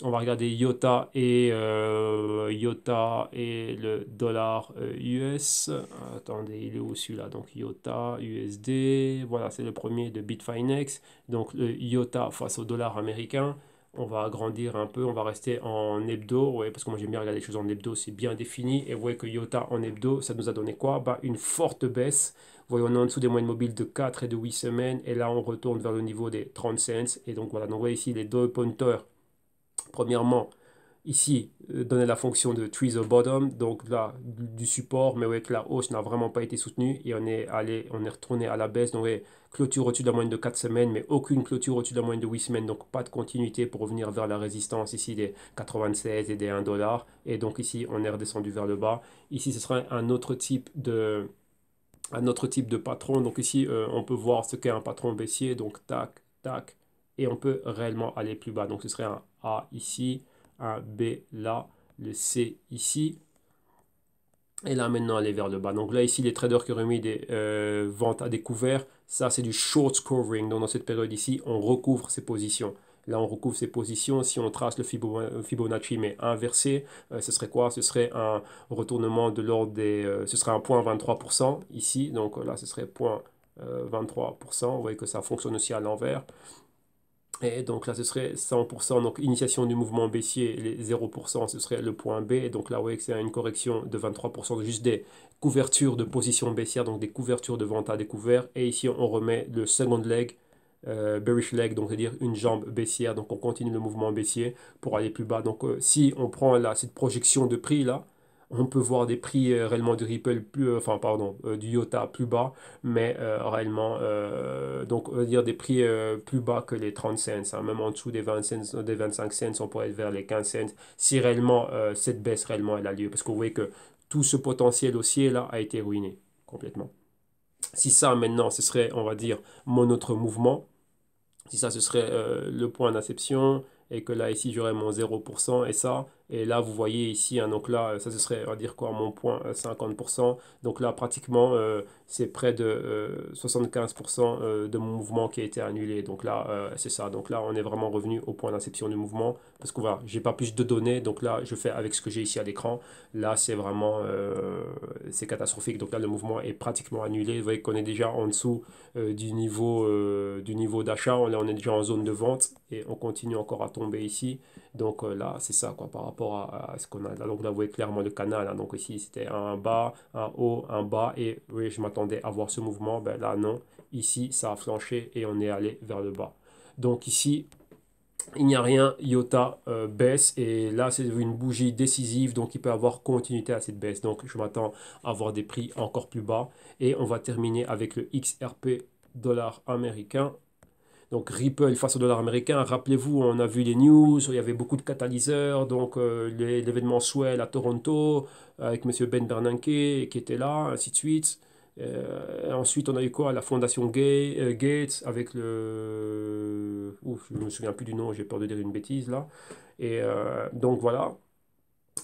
On va regarder Iota et euh, et le dollar US. Euh, Attendez, il est où celui-là Donc Iota, USD. Voilà, c'est le premier de Bitfinex. Donc le euh, Iota face au dollar américain on va agrandir un peu, on va rester en hebdo, parce que moi j'aime bien regarder les choses en hebdo, c'est bien défini. Et vous voyez que Yota en hebdo, ça nous a donné quoi bah, Une forte baisse. Vous voyez, on est en dessous des moyennes mobiles de 4 et de 8 semaines, et là on retourne vers le niveau des 30 cents. Et donc voilà, donc vous ici les deux pointeurs. Premièrement, ici euh, donner la fonction de twee the bottom, donc là du support, mais ouais que la hausse n'a vraiment pas été soutenue et on est allé, on est retourné à la baisse, donc clôture au-dessus de la moyenne de 4 semaines, mais aucune clôture au-dessus de la moyenne de 8 semaines, donc pas de continuité pour revenir vers la résistance ici des 96 et des 1 dollar, et donc ici on est redescendu vers le bas. Ici ce serait un autre type de un autre type de patron, donc ici euh, on peut voir ce qu'est un patron baissier, donc tac, tac, et on peut réellement aller plus bas, donc ce serait un A ici, un B là, le C ici. Et là, maintenant, aller vers le bas. Donc là, ici, les traders qui auraient des euh, ventes à découvert, ça, c'est du short covering. Donc, dans cette période ici, on recouvre ses positions. Là, on recouvre ses positions. Si on trace le euh, Fibonacci, mais inversé, euh, ce serait quoi Ce serait un retournement de l'ordre des... ce serait un point 23% ici. Donc là, ce serait point 23%. Vous voyez que ça fonctionne aussi à l'envers. Et donc là, ce serait 100%, donc initiation du mouvement baissier, les 0%, ce serait le point B. Et donc là, vous voyez que c'est une correction de 23%, juste des couvertures de position baissière, donc des couvertures de vente à découvert. Et ici, on remet le second leg, euh, bearish leg, donc c'est-à-dire une jambe baissière. Donc on continue le mouvement baissier pour aller plus bas. Donc euh, si on prend là, cette projection de prix là, on peut voir des prix euh, réellement du Ripple plus, euh, enfin pardon, euh, du IOTA plus bas, mais réellement, donc on dire des prix plus bas que les 30 cents, hein. même en dessous des, 20 cents, des 25 cents, on pourrait être vers les 15 cents, si réellement cette baisse réellement elle a lieu, parce qu'on voit que tout ce potentiel haussier là a été ruiné complètement. Si ça maintenant, ce serait, on va dire, mon autre mouvement, si ça ce serait le point d'inception, et que là ici j'aurais mon 0%, et ça, et là, vous voyez ici, hein, donc là, euh, ça ce serait, à dire quoi, mon point, 50%. Euh, donc là, pratiquement, euh, c'est près de 75% de mon mouvement qui a été annulé. Donc là, c'est ça. Donc là, on est vraiment revenu au point d'inception du mouvement. Parce que voilà, n'ai pas plus de données. Donc là, je fais avec ce que j'ai ici à l'écran. Là, c'est vraiment, c'est catastrophique. Donc là, le mouvement est pratiquement annulé. Vous voyez qu'on est déjà en dessous du niveau du niveau d'achat. On, on est déjà en zone de vente. Et on continue encore à tomber ici. Donc euh, là, c'est ça, quoi, par rapport à, ce qu'on a Donc là, vous voyez clairement le canal. Hein. Donc ici, c'était un bas, un haut, un bas. Et oui, je m'attendais à voir ce mouvement. Ben là, non. Ici, ça a flanché et on est allé vers le bas. Donc ici, il n'y a rien, IOTA euh, baisse et là c'est une bougie décisive donc il peut avoir continuité à cette baisse donc je m'attends à voir des prix encore plus bas et on va terminer avec le XRP dollar américain donc Ripple face au dollar américain, rappelez-vous, on a vu les news, il y avait beaucoup de catalyseurs, donc euh, l'événement Swell à Toronto, euh, avec M. Ben Bernanke qui était là, ainsi de suite. Euh, ensuite, on a eu quoi La fondation Gates avec le... Ouf, je ne me souviens plus du nom, j'ai peur de dire une bêtise là. Et donc voilà,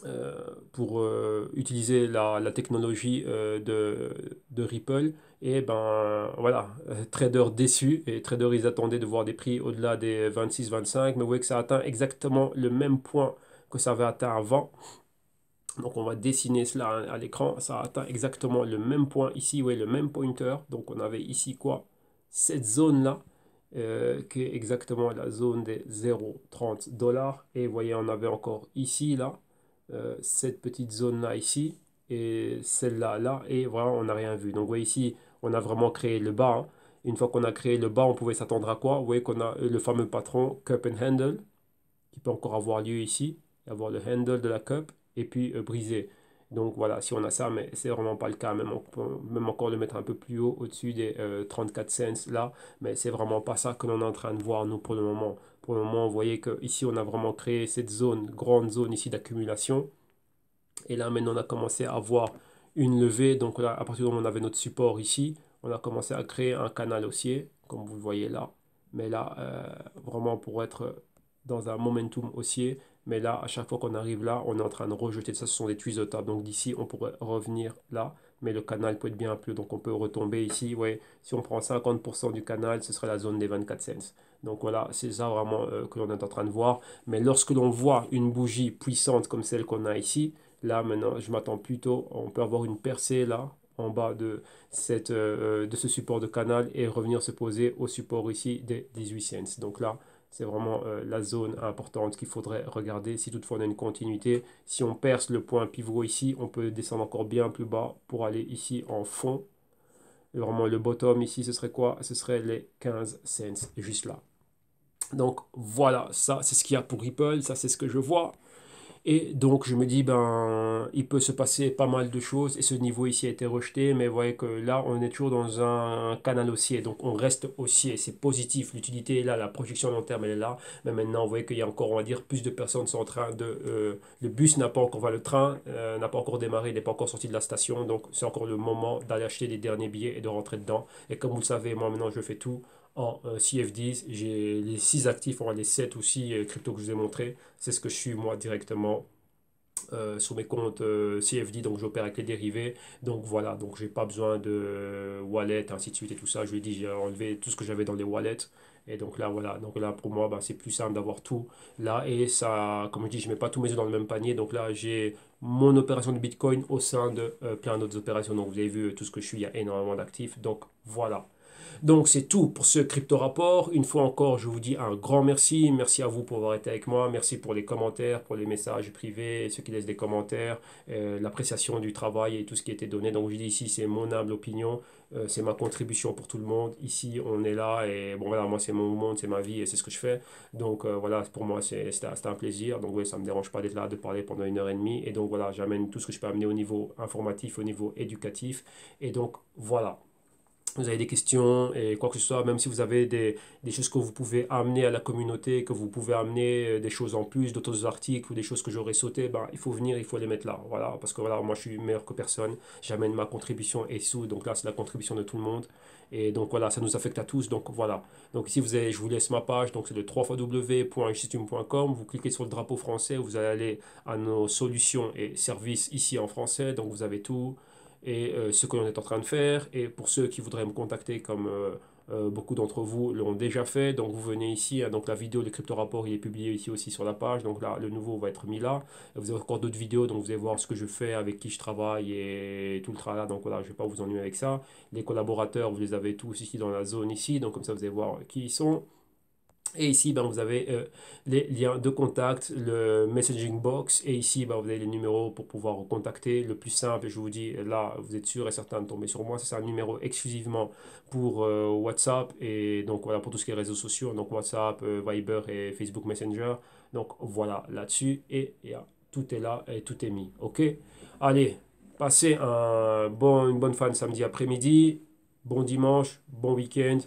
euh, pour euh, utiliser la, la technologie euh, de, de, Ripple. Et ben voilà, *laughs* trader déçu. Et trader, ils attendaient de voir des prix au-delà des 26-25. Mais vous voyez que ça atteint exactement le même point que ça avait atteint avant. Donc on va dessiner cela à l'écran. Ça atteint exactement le même point ici, ouais, le même pointer. Donc on avait ici quoi Cette zone-là, qui est exactement la zone des 0,30 dollars. Et vous voyez, on avait encore ici, là, euh, cette petite zone là ici et celle-là là et voilà on n'a rien vu donc vous voyez ici on a vraiment créé le bas hein. une fois qu'on a créé le bas on pouvait s'attendre à quoi vous voyez qu'on a euh, le fameux patron cup and handle qui peut encore avoir lieu ici avoir le handle de la cup et puis euh, briser donc voilà si on a ça mais c'est vraiment pas le cas même encore le mettre un peu plus haut au-dessus des 34 cents là mais c'est vraiment pas ça que l'on est en train de voir nous pour le moment pour le moment, vous voyez ici on a vraiment créé cette zone, grande zone ici d'accumulation. Et là, maintenant, on a commencé à avoir une levée. Donc à partir du moment où on avait notre support ici, on a commencé à créer un canal haussier, comme vous voyez là. Mais là, euh, vraiment pour être dans un momentum haussier. Mais là, à chaque fois qu'on arrive là, on est en train de rejeter. Ça, ce sont des table. Donc d'ici, on pourrait revenir là mais le canal peut être bien plus. Donc on peut retomber ici, ouais, si on prend 50% du canal, ce serait la zone des 24 cents. Donc voilà, c'est ça vraiment euh, que l'on est en train de voir. Mais lorsque l'on voit une bougie puissante comme celle qu'on a ici, là maintenant, je m'attends plutôt, on peut avoir une percée là, en bas de, cette, euh, euh, de ce support de canal et revenir se poser au support ici des 18 cents. Donc là, c'est vraiment euh, la zone importante qu'il faudrait regarder si toutefois on a une continuité. Si on perce le point pivot ici, on peut descendre encore bien plus bas pour aller ici en fond. Et vraiment le bottom ici, ce serait quoi Ce serait les 15 cents, juste là. Donc voilà, ça c'est ce qu'il y a pour Ripple, ça c'est ce que je vois. Et donc je me dis, ben, il peut se passer pas mal de choses et ce niveau ici a été rejeté, mais vous voyez que là, on est toujours dans un, canal haussier, donc on reste haussier, c'est positif, l'utilité est là, la projection long terme elle est là, mais maintenant vous voyez qu'il y a encore, on va dire, plus de personnes sont en train de... Euh, le bus n'a pas encore, enfin, le train euh, n'a pas encore démarré, il n'est pas encore sorti de la station, donc c'est encore le moment d'aller acheter les derniers billets et de rentrer dedans. Et comme vous le savez, moi maintenant je fais tout en euh, CFD, J'ai les 6 actifs, on les 7 aussi euh, crypto que je vous ai montré. C'est ce que je suis moi directement euh, sur mes comptes CFD, donc j'opère avec les dérivés. Donc voilà, donc j'ai pas besoin de wallet, ainsi de suite et tout ça. Je lui ai dit, j'ai enlevé tout ce que j'avais dans les wallets. Et donc là, voilà. Donc là, pour moi, bah, c'est plus simple d'avoir tout là. Et ça, comme je dis, je mets pas tous mes œufs dans le même panier. Donc là, j'ai mon opération de Bitcoin au sein de plein d'autres opérations. Donc vous avez vu tout ce que je suis, il y a énormément d'actifs. Donc voilà. Donc c'est tout pour ce crypto rapport. Une fois encore, je vous dis un grand merci. Merci à vous pour avoir été avec moi. Merci pour les commentaires, pour les messages privés, ceux qui laissent des commentaires, euh, l'appréciation du travail et tout ce qui était donné. Donc je dis ici, c'est mon humble opinion. Euh, c'est ma contribution pour tout le monde. Ici, on est là et bon, voilà, moi, c'est mon monde, c'est ma vie et c'est ce que je fais. Donc euh, voilà, pour moi, c'est un plaisir. Donc oui, ça ne me dérange pas d'être là, de parler pendant une heure et demie. Et donc voilà, j'amène tout ce que je peux amener au niveau informatif, au niveau éducatif. Et donc voilà vous avez des questions et quoi que ce soit, même si vous avez des, choses que vous pouvez amener à la communauté, que vous pouvez amener euh, des choses en plus, d'autres articles ou des choses que j'aurais sauté, ben, il faut venir, il faut les mettre là. Voilà, parce que voilà, moi je suis meilleur que personne, j'amène ma contribution et sous, donc là c'est la contribution de tout le monde. Et donc voilà, ça nous affecte à tous, donc voilà. Donc ici, je vous laisse ma page, donc c'est le www.justume.com, vous cliquez sur le drapeau français, vous allez aller à nos solutions et services ici en français, donc vous avez tout et euh, ce que l'on est en train de faire. Et pour ceux qui voudraient me contacter, comme euh, euh, beaucoup d'entre vous l'ont déjà fait, donc vous venez ici. Hein, donc la vidéo, le crypto rapport, il est publié ici aussi sur la page. Donc là, le nouveau va être mis là. Vous avez encore d'autres vidéos, donc vous allez voir ce que je fais, avec qui je travaille et tout le travail Donc voilà, je ne vais pas vous ennuyer avec ça. Les collaborateurs, vous les avez tous ici dans la zone ici. Donc comme ça, vous allez voir qui ils sont. Et ici, ben, vous avez euh, les liens de contact, le messaging box. Et ici, ben, vous avez les numéros pour pouvoir contacter. Le plus simple, je vous dis, là, vous êtes sûr et certain de tomber sur moi. C'est un numéro exclusivement pour euh, WhatsApp. Et donc, voilà, pour tout ce qui est réseaux sociaux. Donc, WhatsApp, euh, Viber et Facebook Messenger. Donc, voilà, là-dessus. Et, ah, tout est là et tout est mis. OK Allez, passez un bon, une bonne fin de samedi après-midi. Bon dimanche, bon week-end.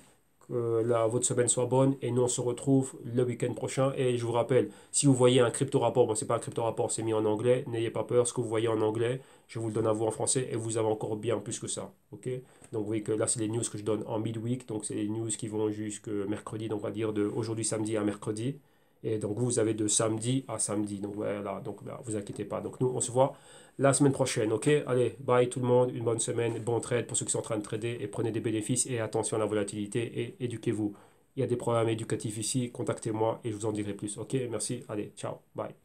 Euh, votre semaine soit bonne et nous on se retrouve le week-end prochain. Et je vous rappelle, si vous voyez un crypto rapport, bon c'est pas un crypto rapport, c'est mis en anglais, n'ayez pas peur, ce que vous voyez en anglais, je vous le donne à vous en français et vous avez encore bien plus que ça. ok donc vous voyez que là c'est les news que je donne en midweek, donc c'est les news qui vont jusque mercredi, donc on va dire de aujourd'hui samedi à mercredi. Et donc, vous avez de samedi à samedi. Donc, voilà. Donc, ne bah, vous inquiétez pas. Donc, nous, on se voit la semaine prochaine. OK Allez, bye tout le monde. Une bonne semaine. Bon trade pour ceux qui sont en train de trader. Et prenez des bénéfices. Et attention à la volatilité. Et éduquez-vous. Il y a des programmes éducatifs ici. Contactez-moi et je vous en dirai plus. OK Merci. Allez, ciao. Bye.